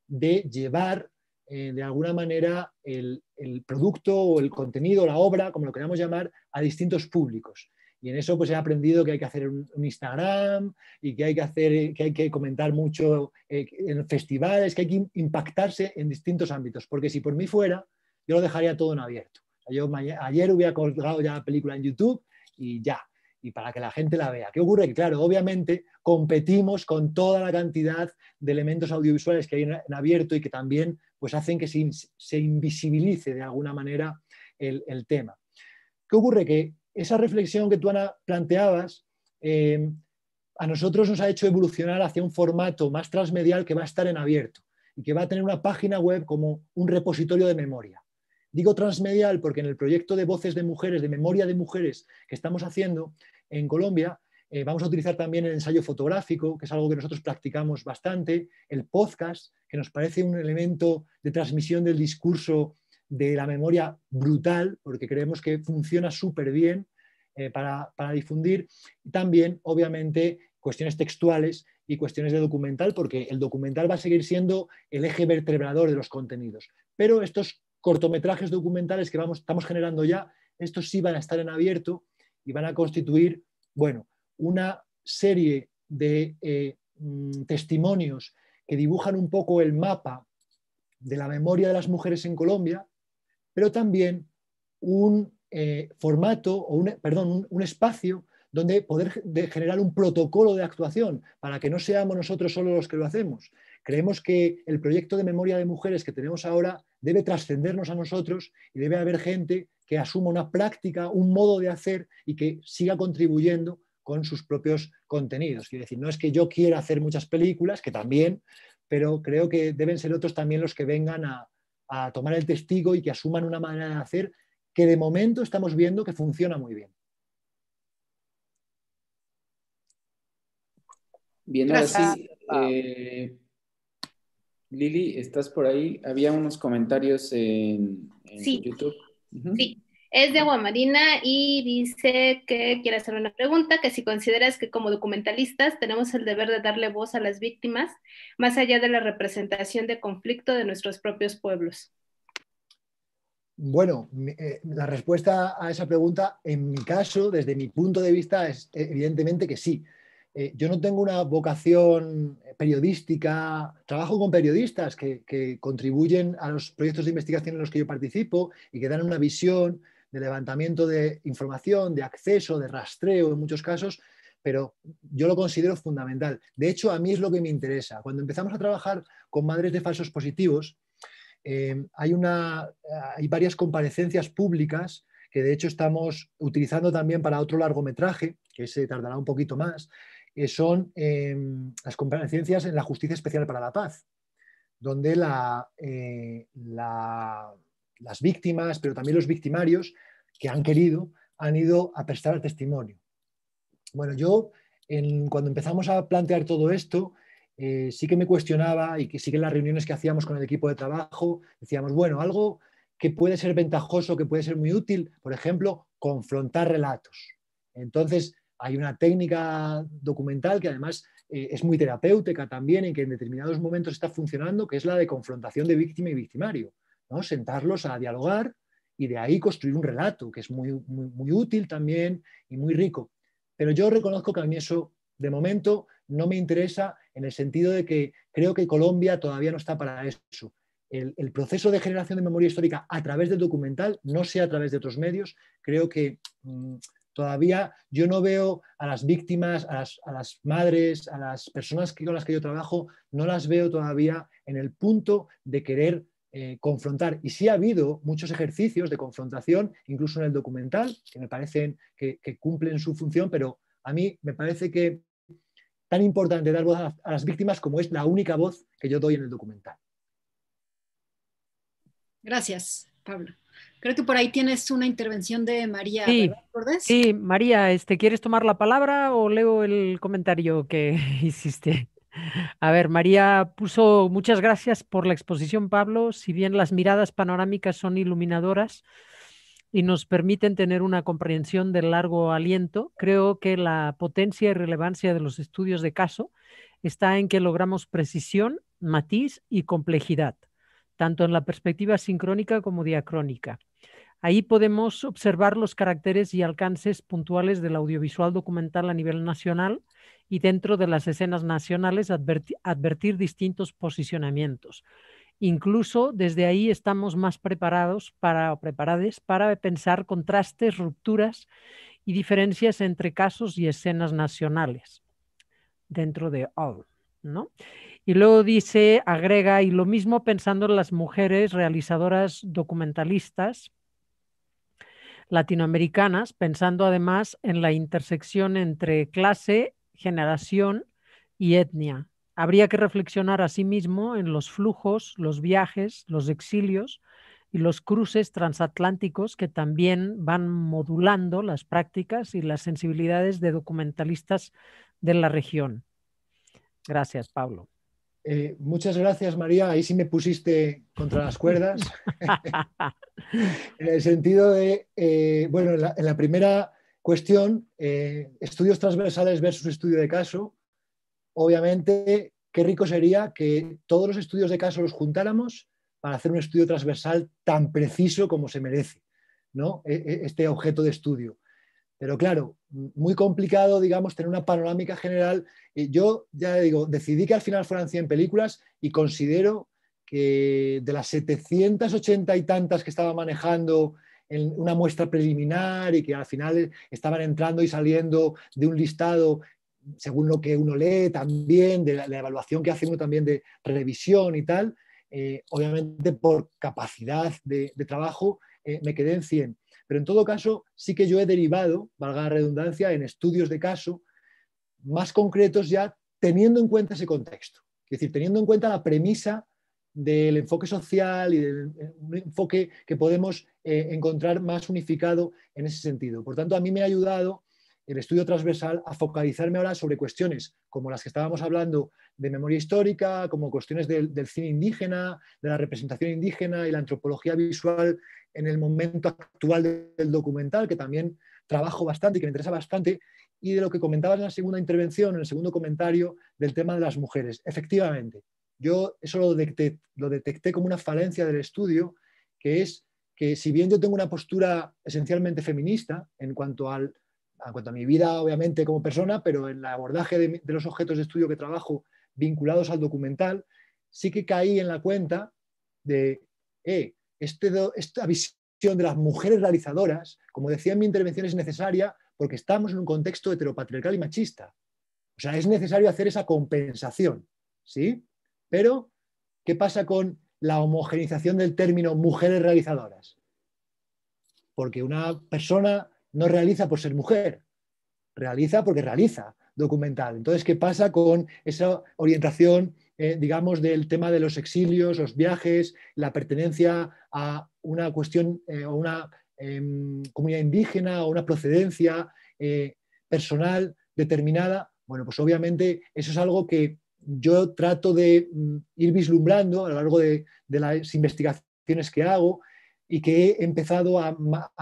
de llevar eh, de alguna manera el, producto o el contenido, la obra, como lo queramos llamar, a distintos públicos. Y en eso pues he aprendido que hay que hacer un, Instagram y que hay que, hacer, eh, que hay que comentar mucho eh, en festivales, que hay que impactarse en distintos ámbitos, porque si por mí fuera, yo lo dejaría todo en abierto. ayer hubiera colgado ya la película en YouTube y ya, y para que la gente la vea. ¿Qué ocurre? Que claro, obviamente competimos con toda la cantidad de elementos audiovisuales que hay en abierto y que también pues hacen que se, invisibilice de alguna manera el, tema. ¿Qué ocurre? Que esa reflexión que tú, Ana, planteabas, em, a nosotros nos ha hecho evolucionar hacia un formato más transmedial que va a estar en abierto y que va a tener una página web como un repositorio de memoria. Digo transmedial porque en el proyecto de Voces de Mujeres, de Memoria de Mujeres que estamos haciendo en Colombia, eh, vamos a utilizar también el ensayo fotográfico, que es algo que nosotros practicamos bastante, el podcast, que nos parece un elemento de transmisión del discurso de la memoria brutal, porque creemos que funciona súper bien eh, para, para, difundir. También, obviamente, cuestiones textuales y cuestiones de documental, porque el documental va a seguir siendo el eje vertebrador de los contenidos. Pero estos cortometrajes documentales que vamos, estamos generando ya, estos sí van a estar en abierto y van a constituir, bueno, una serie de eh, mm, testimonios que dibujan un poco el mapa de la memoria de las mujeres en Colombia, pero también un eh, formato, o un, espacio donde poder generar un protocolo de actuación para que no seamos nosotros solo los que lo hacemos. Creemos que el proyecto de memoria de mujeres que tenemos ahora debe trascendernos a nosotros y debe haber gente que asuma una práctica, un modo de hacer y que siga contribuyendo con sus propios contenidos. Quiero decir, no es que yo quiera hacer muchas películas, que también, pero creo que deben ser otros también los que vengan a, tomar el testigo y que asuman una manera de hacer que de momento estamos viendo que funciona muy bien. Bien, así, eh, Lili, ¿estás por ahí? Había unos comentarios en, YouTube. Sí, es de Aguamarina y dice que quiere hacer una pregunta, que si consideras que como documentalistas tenemos el deber de darle voz a las víctimas, más allá de la representación de conflicto de nuestros propios pueblos. Bueno, eh, la respuesta a esa pregunta, en mi caso, desde mi punto de vista, es eh, evidentemente que sí. Eh, yo no tengo una vocación periodística, trabajo con periodistas que, contribuyen a los proyectos de investigación en los que yo participo y que dan una visión de levantamiento de información, de acceso, de rastreo en muchos casos, pero yo lo considero fundamental. De hecho, a mí es lo que me interesa. Cuando empezamos a trabajar con madres de falsos positivos, eh, hay, una, hay varias comparecencias públicas que de hecho estamos utilizando también para otro largometraje, que se tardará un poquito más, que son em, las comparecencias en la Justicia Especial para la Paz, donde la, eh, la las víctimas, pero también los victimarios que han querido, han ido a prestar testimonio. Bueno, yo cuando empezamos a plantear todo esto, eh, sí que me cuestionaba y que sí que en las reuniones que hacíamos con el equipo de trabajo, decíamos, bueno, algo que puede ser ventajoso, que puede ser muy útil, por ejemplo, confrontar relatos. Entonces, hay una técnica documental que además eh, es muy terapéutica también, en que en determinados momentos está funcionando, que es la de confrontación de víctima y victimario sentarlos a dialogar y de ahí construir un relato que es muy, muy, útil también y muy rico. Pero yo reconozco que a mí eso de momento no me interesa en el sentido de que creo que Colombia todavía no está para eso. El, proceso de generación de memoria histórica a través del documental, no sea a través de otros medios, creo que mm, todavía yo no veo a las víctimas, a las, madres, a las personas que, con las que yo trabajo, no las veo todavía en el punto de querer eh, confrontar. Y sí ha habido muchos ejercicios de confrontación, incluso en el documental, que me parecen que, cumplen su función, pero a mí me parece que tan importante dar voz a, las víctimas como es la única voz que yo doy en el documental. Gracias, Pablo. Creo que por ahí tienes una intervención de María. Sí, sí María, este, ¿quieres tomar la palabra o leo el comentario que hiciste? A ver, María puso muchas gracias por la exposición, Pablo. Si bien las miradas panorámicas son iluminadoras y nos permiten tener una comprensión del largo aliento, creo que la potencia y relevancia de los estudios de caso está en que logramos precisión, matiz y complejidad, tanto en la perspectiva sincrónica como diacrónica. Ahí podemos observar los caracteres y alcances puntuales del audiovisual documental a nivel nacional y dentro de las escenas nacionales advertir distintos posicionamientos. Incluso desde ahí estamos más preparados para, para pensar contrastes, rupturas y diferencias entre casos y escenas nacionales dentro de All. ¿no? Y luego dice, agrega, y lo mismo pensando en las mujeres realizadoras documentalistas latinoamericanas, pensando además en la intersección entre clase, generación y etnia. Habría que reflexionar a sí mismo en los flujos, los viajes, los exilios y los cruces transatlánticos que también van modulando las prácticas y las sensibilidades de documentalistas de la región. Gracias, Pablo. Eh, muchas gracias, María. Ahí sí me pusiste contra las cuerdas. en el sentido de, eh, bueno, en la primera Cuestión, eh, estudios transversales versus estudio de caso. Obviamente, qué rico sería que todos los estudios de caso los juntáramos para hacer un estudio transversal tan preciso como se merece, ¿no? E, e, este objeto de estudio. Pero claro, muy complicado, digamos, tener una panorámica general. Eh, yo, ya digo, decidí que al final fueran 100 películas y considero que de las 780 y tantas que estaba manejando en una muestra preliminar y que al final estaban entrando y saliendo de un listado según lo que uno lee también, de la, evaluación que hace uno también de revisión y tal, eh, obviamente por capacidad de, trabajo eh, me quedé en 100. Pero en todo caso, sí que yo he derivado, valga la redundancia, en estudios de caso más concretos ya teniendo en cuenta ese contexto. Es decir, teniendo en cuenta la premisa del enfoque social y del eh, un enfoque que podemos eh, encontrar más unificado en ese sentido. Por tanto, a mí me ha ayudado el estudio transversal a focalizarme ahora sobre cuestiones como las que estábamos hablando de memoria histórica, como cuestiones del, del cine indígena, de la representación indígena y la antropología visual en el momento actual del documental, que también trabajo bastante y que me interesa bastante, y de lo que comentabas en la segunda intervención, en el segundo comentario del tema de las mujeres. Efectivamente, yo eso lo detecté, como una falencia del estudio, que es que si bien yo tengo una postura esencialmente feminista en cuanto, al, cuanto a mi vida, obviamente, como persona, pero en el abordaje de, los objetos de estudio que trabajo vinculados al documental, sí que caí en la cuenta de, eh, este, esta visión de las mujeres realizadoras, como decía en mi intervención, es necesaria porque estamos en un contexto heteropatriarcal y machista. O sea, es necesario hacer esa compensación, ¿sí? Pero, ¿qué pasa con la homogenización del término mujeres realizadoras? Porque una persona no realiza por ser mujer, realiza porque realiza documental. Entonces, ¿qué pasa con esa orientación, eh, digamos, del tema de los exilios, los viajes, la pertenencia a una cuestión eh, o una em, comunidad indígena o una procedencia eh, personal determinada? Bueno, pues obviamente eso es algo que yo trato de mm, ir vislumbrando a lo largo de, las investigaciones que hago y que he empezado a,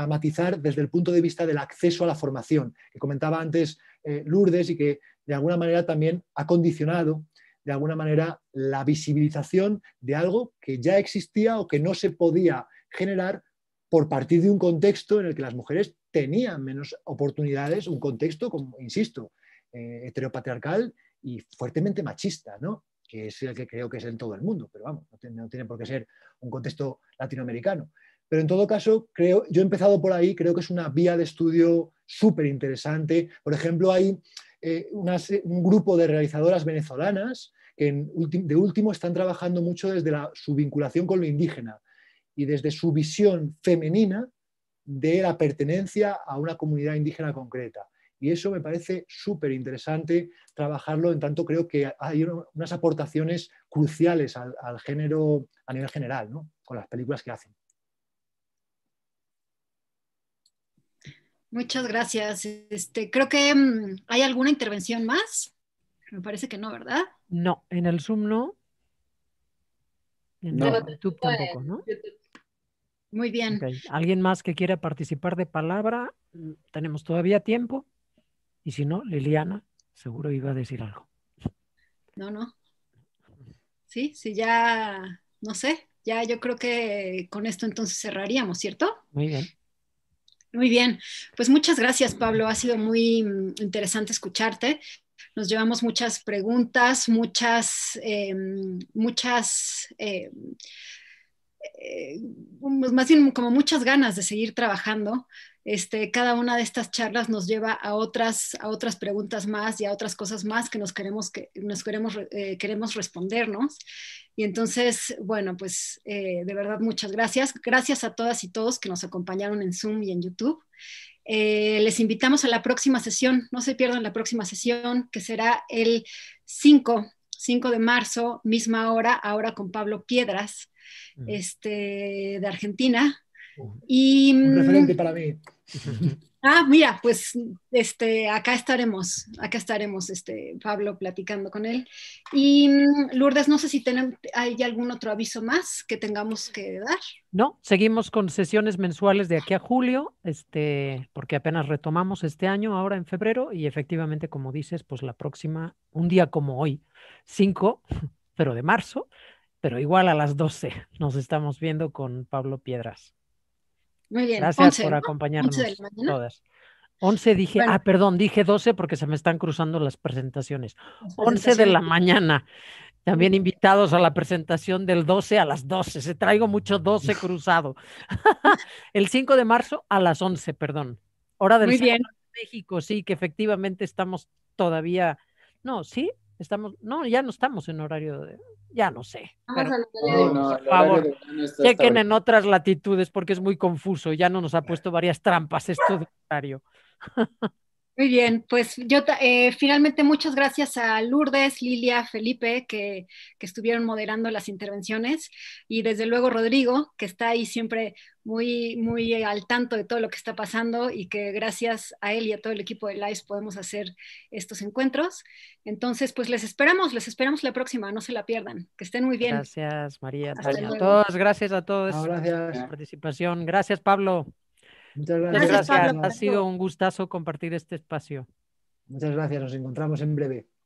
matizar desde el punto de vista del acceso a la formación, que comentaba antes eh, Lourdes y que de alguna manera también ha condicionado de alguna manera la visibilización de algo que ya existía o que no se podía generar por partir de un contexto en el que las mujeres tenían menos oportunidades, un contexto, como, insisto, eh, heteropatriarcal y fuertemente machista, ¿no? que es el que creo que es en todo el mundo, pero vamos, no tiene, por qué ser un contexto latinoamericano. Pero en todo caso, creo, yo he empezado por ahí, creo que es una vía de estudio súper interesante. Por ejemplo, hay eh, un grupo de realizadoras venezolanas que de último están trabajando mucho desde la, su vinculación con lo indígena y desde su visión femenina de la pertenencia a una comunidad indígena concreta. Y eso me parece súper interesante trabajarlo, en tanto creo que hay unas aportaciones cruciales al, género a nivel general, ¿no? con las películas que hacen. Muchas gracias. Este, creo que mm, hay alguna intervención más. Me parece que no, ¿verdad? No, en el Zoom no. En no. YouTube tampoco, ¿no? Muy bien. ¿Alguien más que quiera participar de palabra? Tenemos todavía tiempo. Y si no, Liliana seguro iba a decir algo. No, no. Sí, sí, ya, no sé, ya yo creo que con esto entonces cerraríamos, ¿cierto? Muy bien. Muy bien, pues muchas gracias Pablo, ha sido muy mm, interesante escucharte. Nos llevamos muchas preguntas, muchas, eh, muchas, eh, eh, pues más bien como muchas ganas de seguir trabajando este, cada una de estas charlas nos lleva a otras, a otras preguntas más y a otras cosas más que nos queremos, que, nos queremos, eh, queremos respondernos. Y entonces, bueno, pues eh, de verdad muchas gracias. Gracias a todas y todos que nos acompañaron en Zoom y en YouTube. Eh, les invitamos a la próxima sesión, no se pierdan la próxima sesión, que será el 5, de marzo, misma hora, ahora con Pablo Piedras, mm. este, de Argentina. Y, mm, referente para mí. Ah, mira, pues este, acá estaremos, acá estaremos, este, Pablo, platicando con él. Y mm, Lourdes, no sé si hay algún otro aviso más que tengamos que dar. No, seguimos con sesiones mensuales de aquí a julio, este, porque apenas retomamos este año, ahora en febrero, y efectivamente, como dices, pues la próxima, un día como hoy, 5, pero de marzo, pero igual a las 12, nos estamos viendo con Pablo Piedras. Muy bien. Gracias por acompañarnos ¿no? todas. 11 dije, ah, perdón, dije 12 porque se me están cruzando las presentaciones. 11 de la mañana. También invitados a la presentación del 12 a las 12. Se traigo mucho 12 cruzado. el 5 de marzo a las 11, perdón. Hora del Muy bien. De México, sí, que efectivamente estamos todavía. No, sí, Estamos, no, ya no estamos en horario de, ya no sé. Ah, pero, por favor, chequen en otras latitudes porque es muy confuso. Ya no nos ha puesto varias trampas esto horario. Muy bien, pues yo eh, finalmente muchas gracias a Lourdes, Lilia, Felipe, que, que, estuvieron moderando las intervenciones y desde luego Rodrigo, que está ahí siempre muy, muy al tanto de todo lo que está pasando y que gracias a él y a todo el equipo de LICE podemos hacer estos encuentros. Entonces, pues les esperamos, les esperamos la próxima, no se la pierdan, que estén muy bien. Gracias María, gracias a todos, gracias a todos por su participación, gracias Pablo. Muchas pues gracias. ha sido un gustazo compartir este espacio. Muchas gracias. Nos encontramos en breve.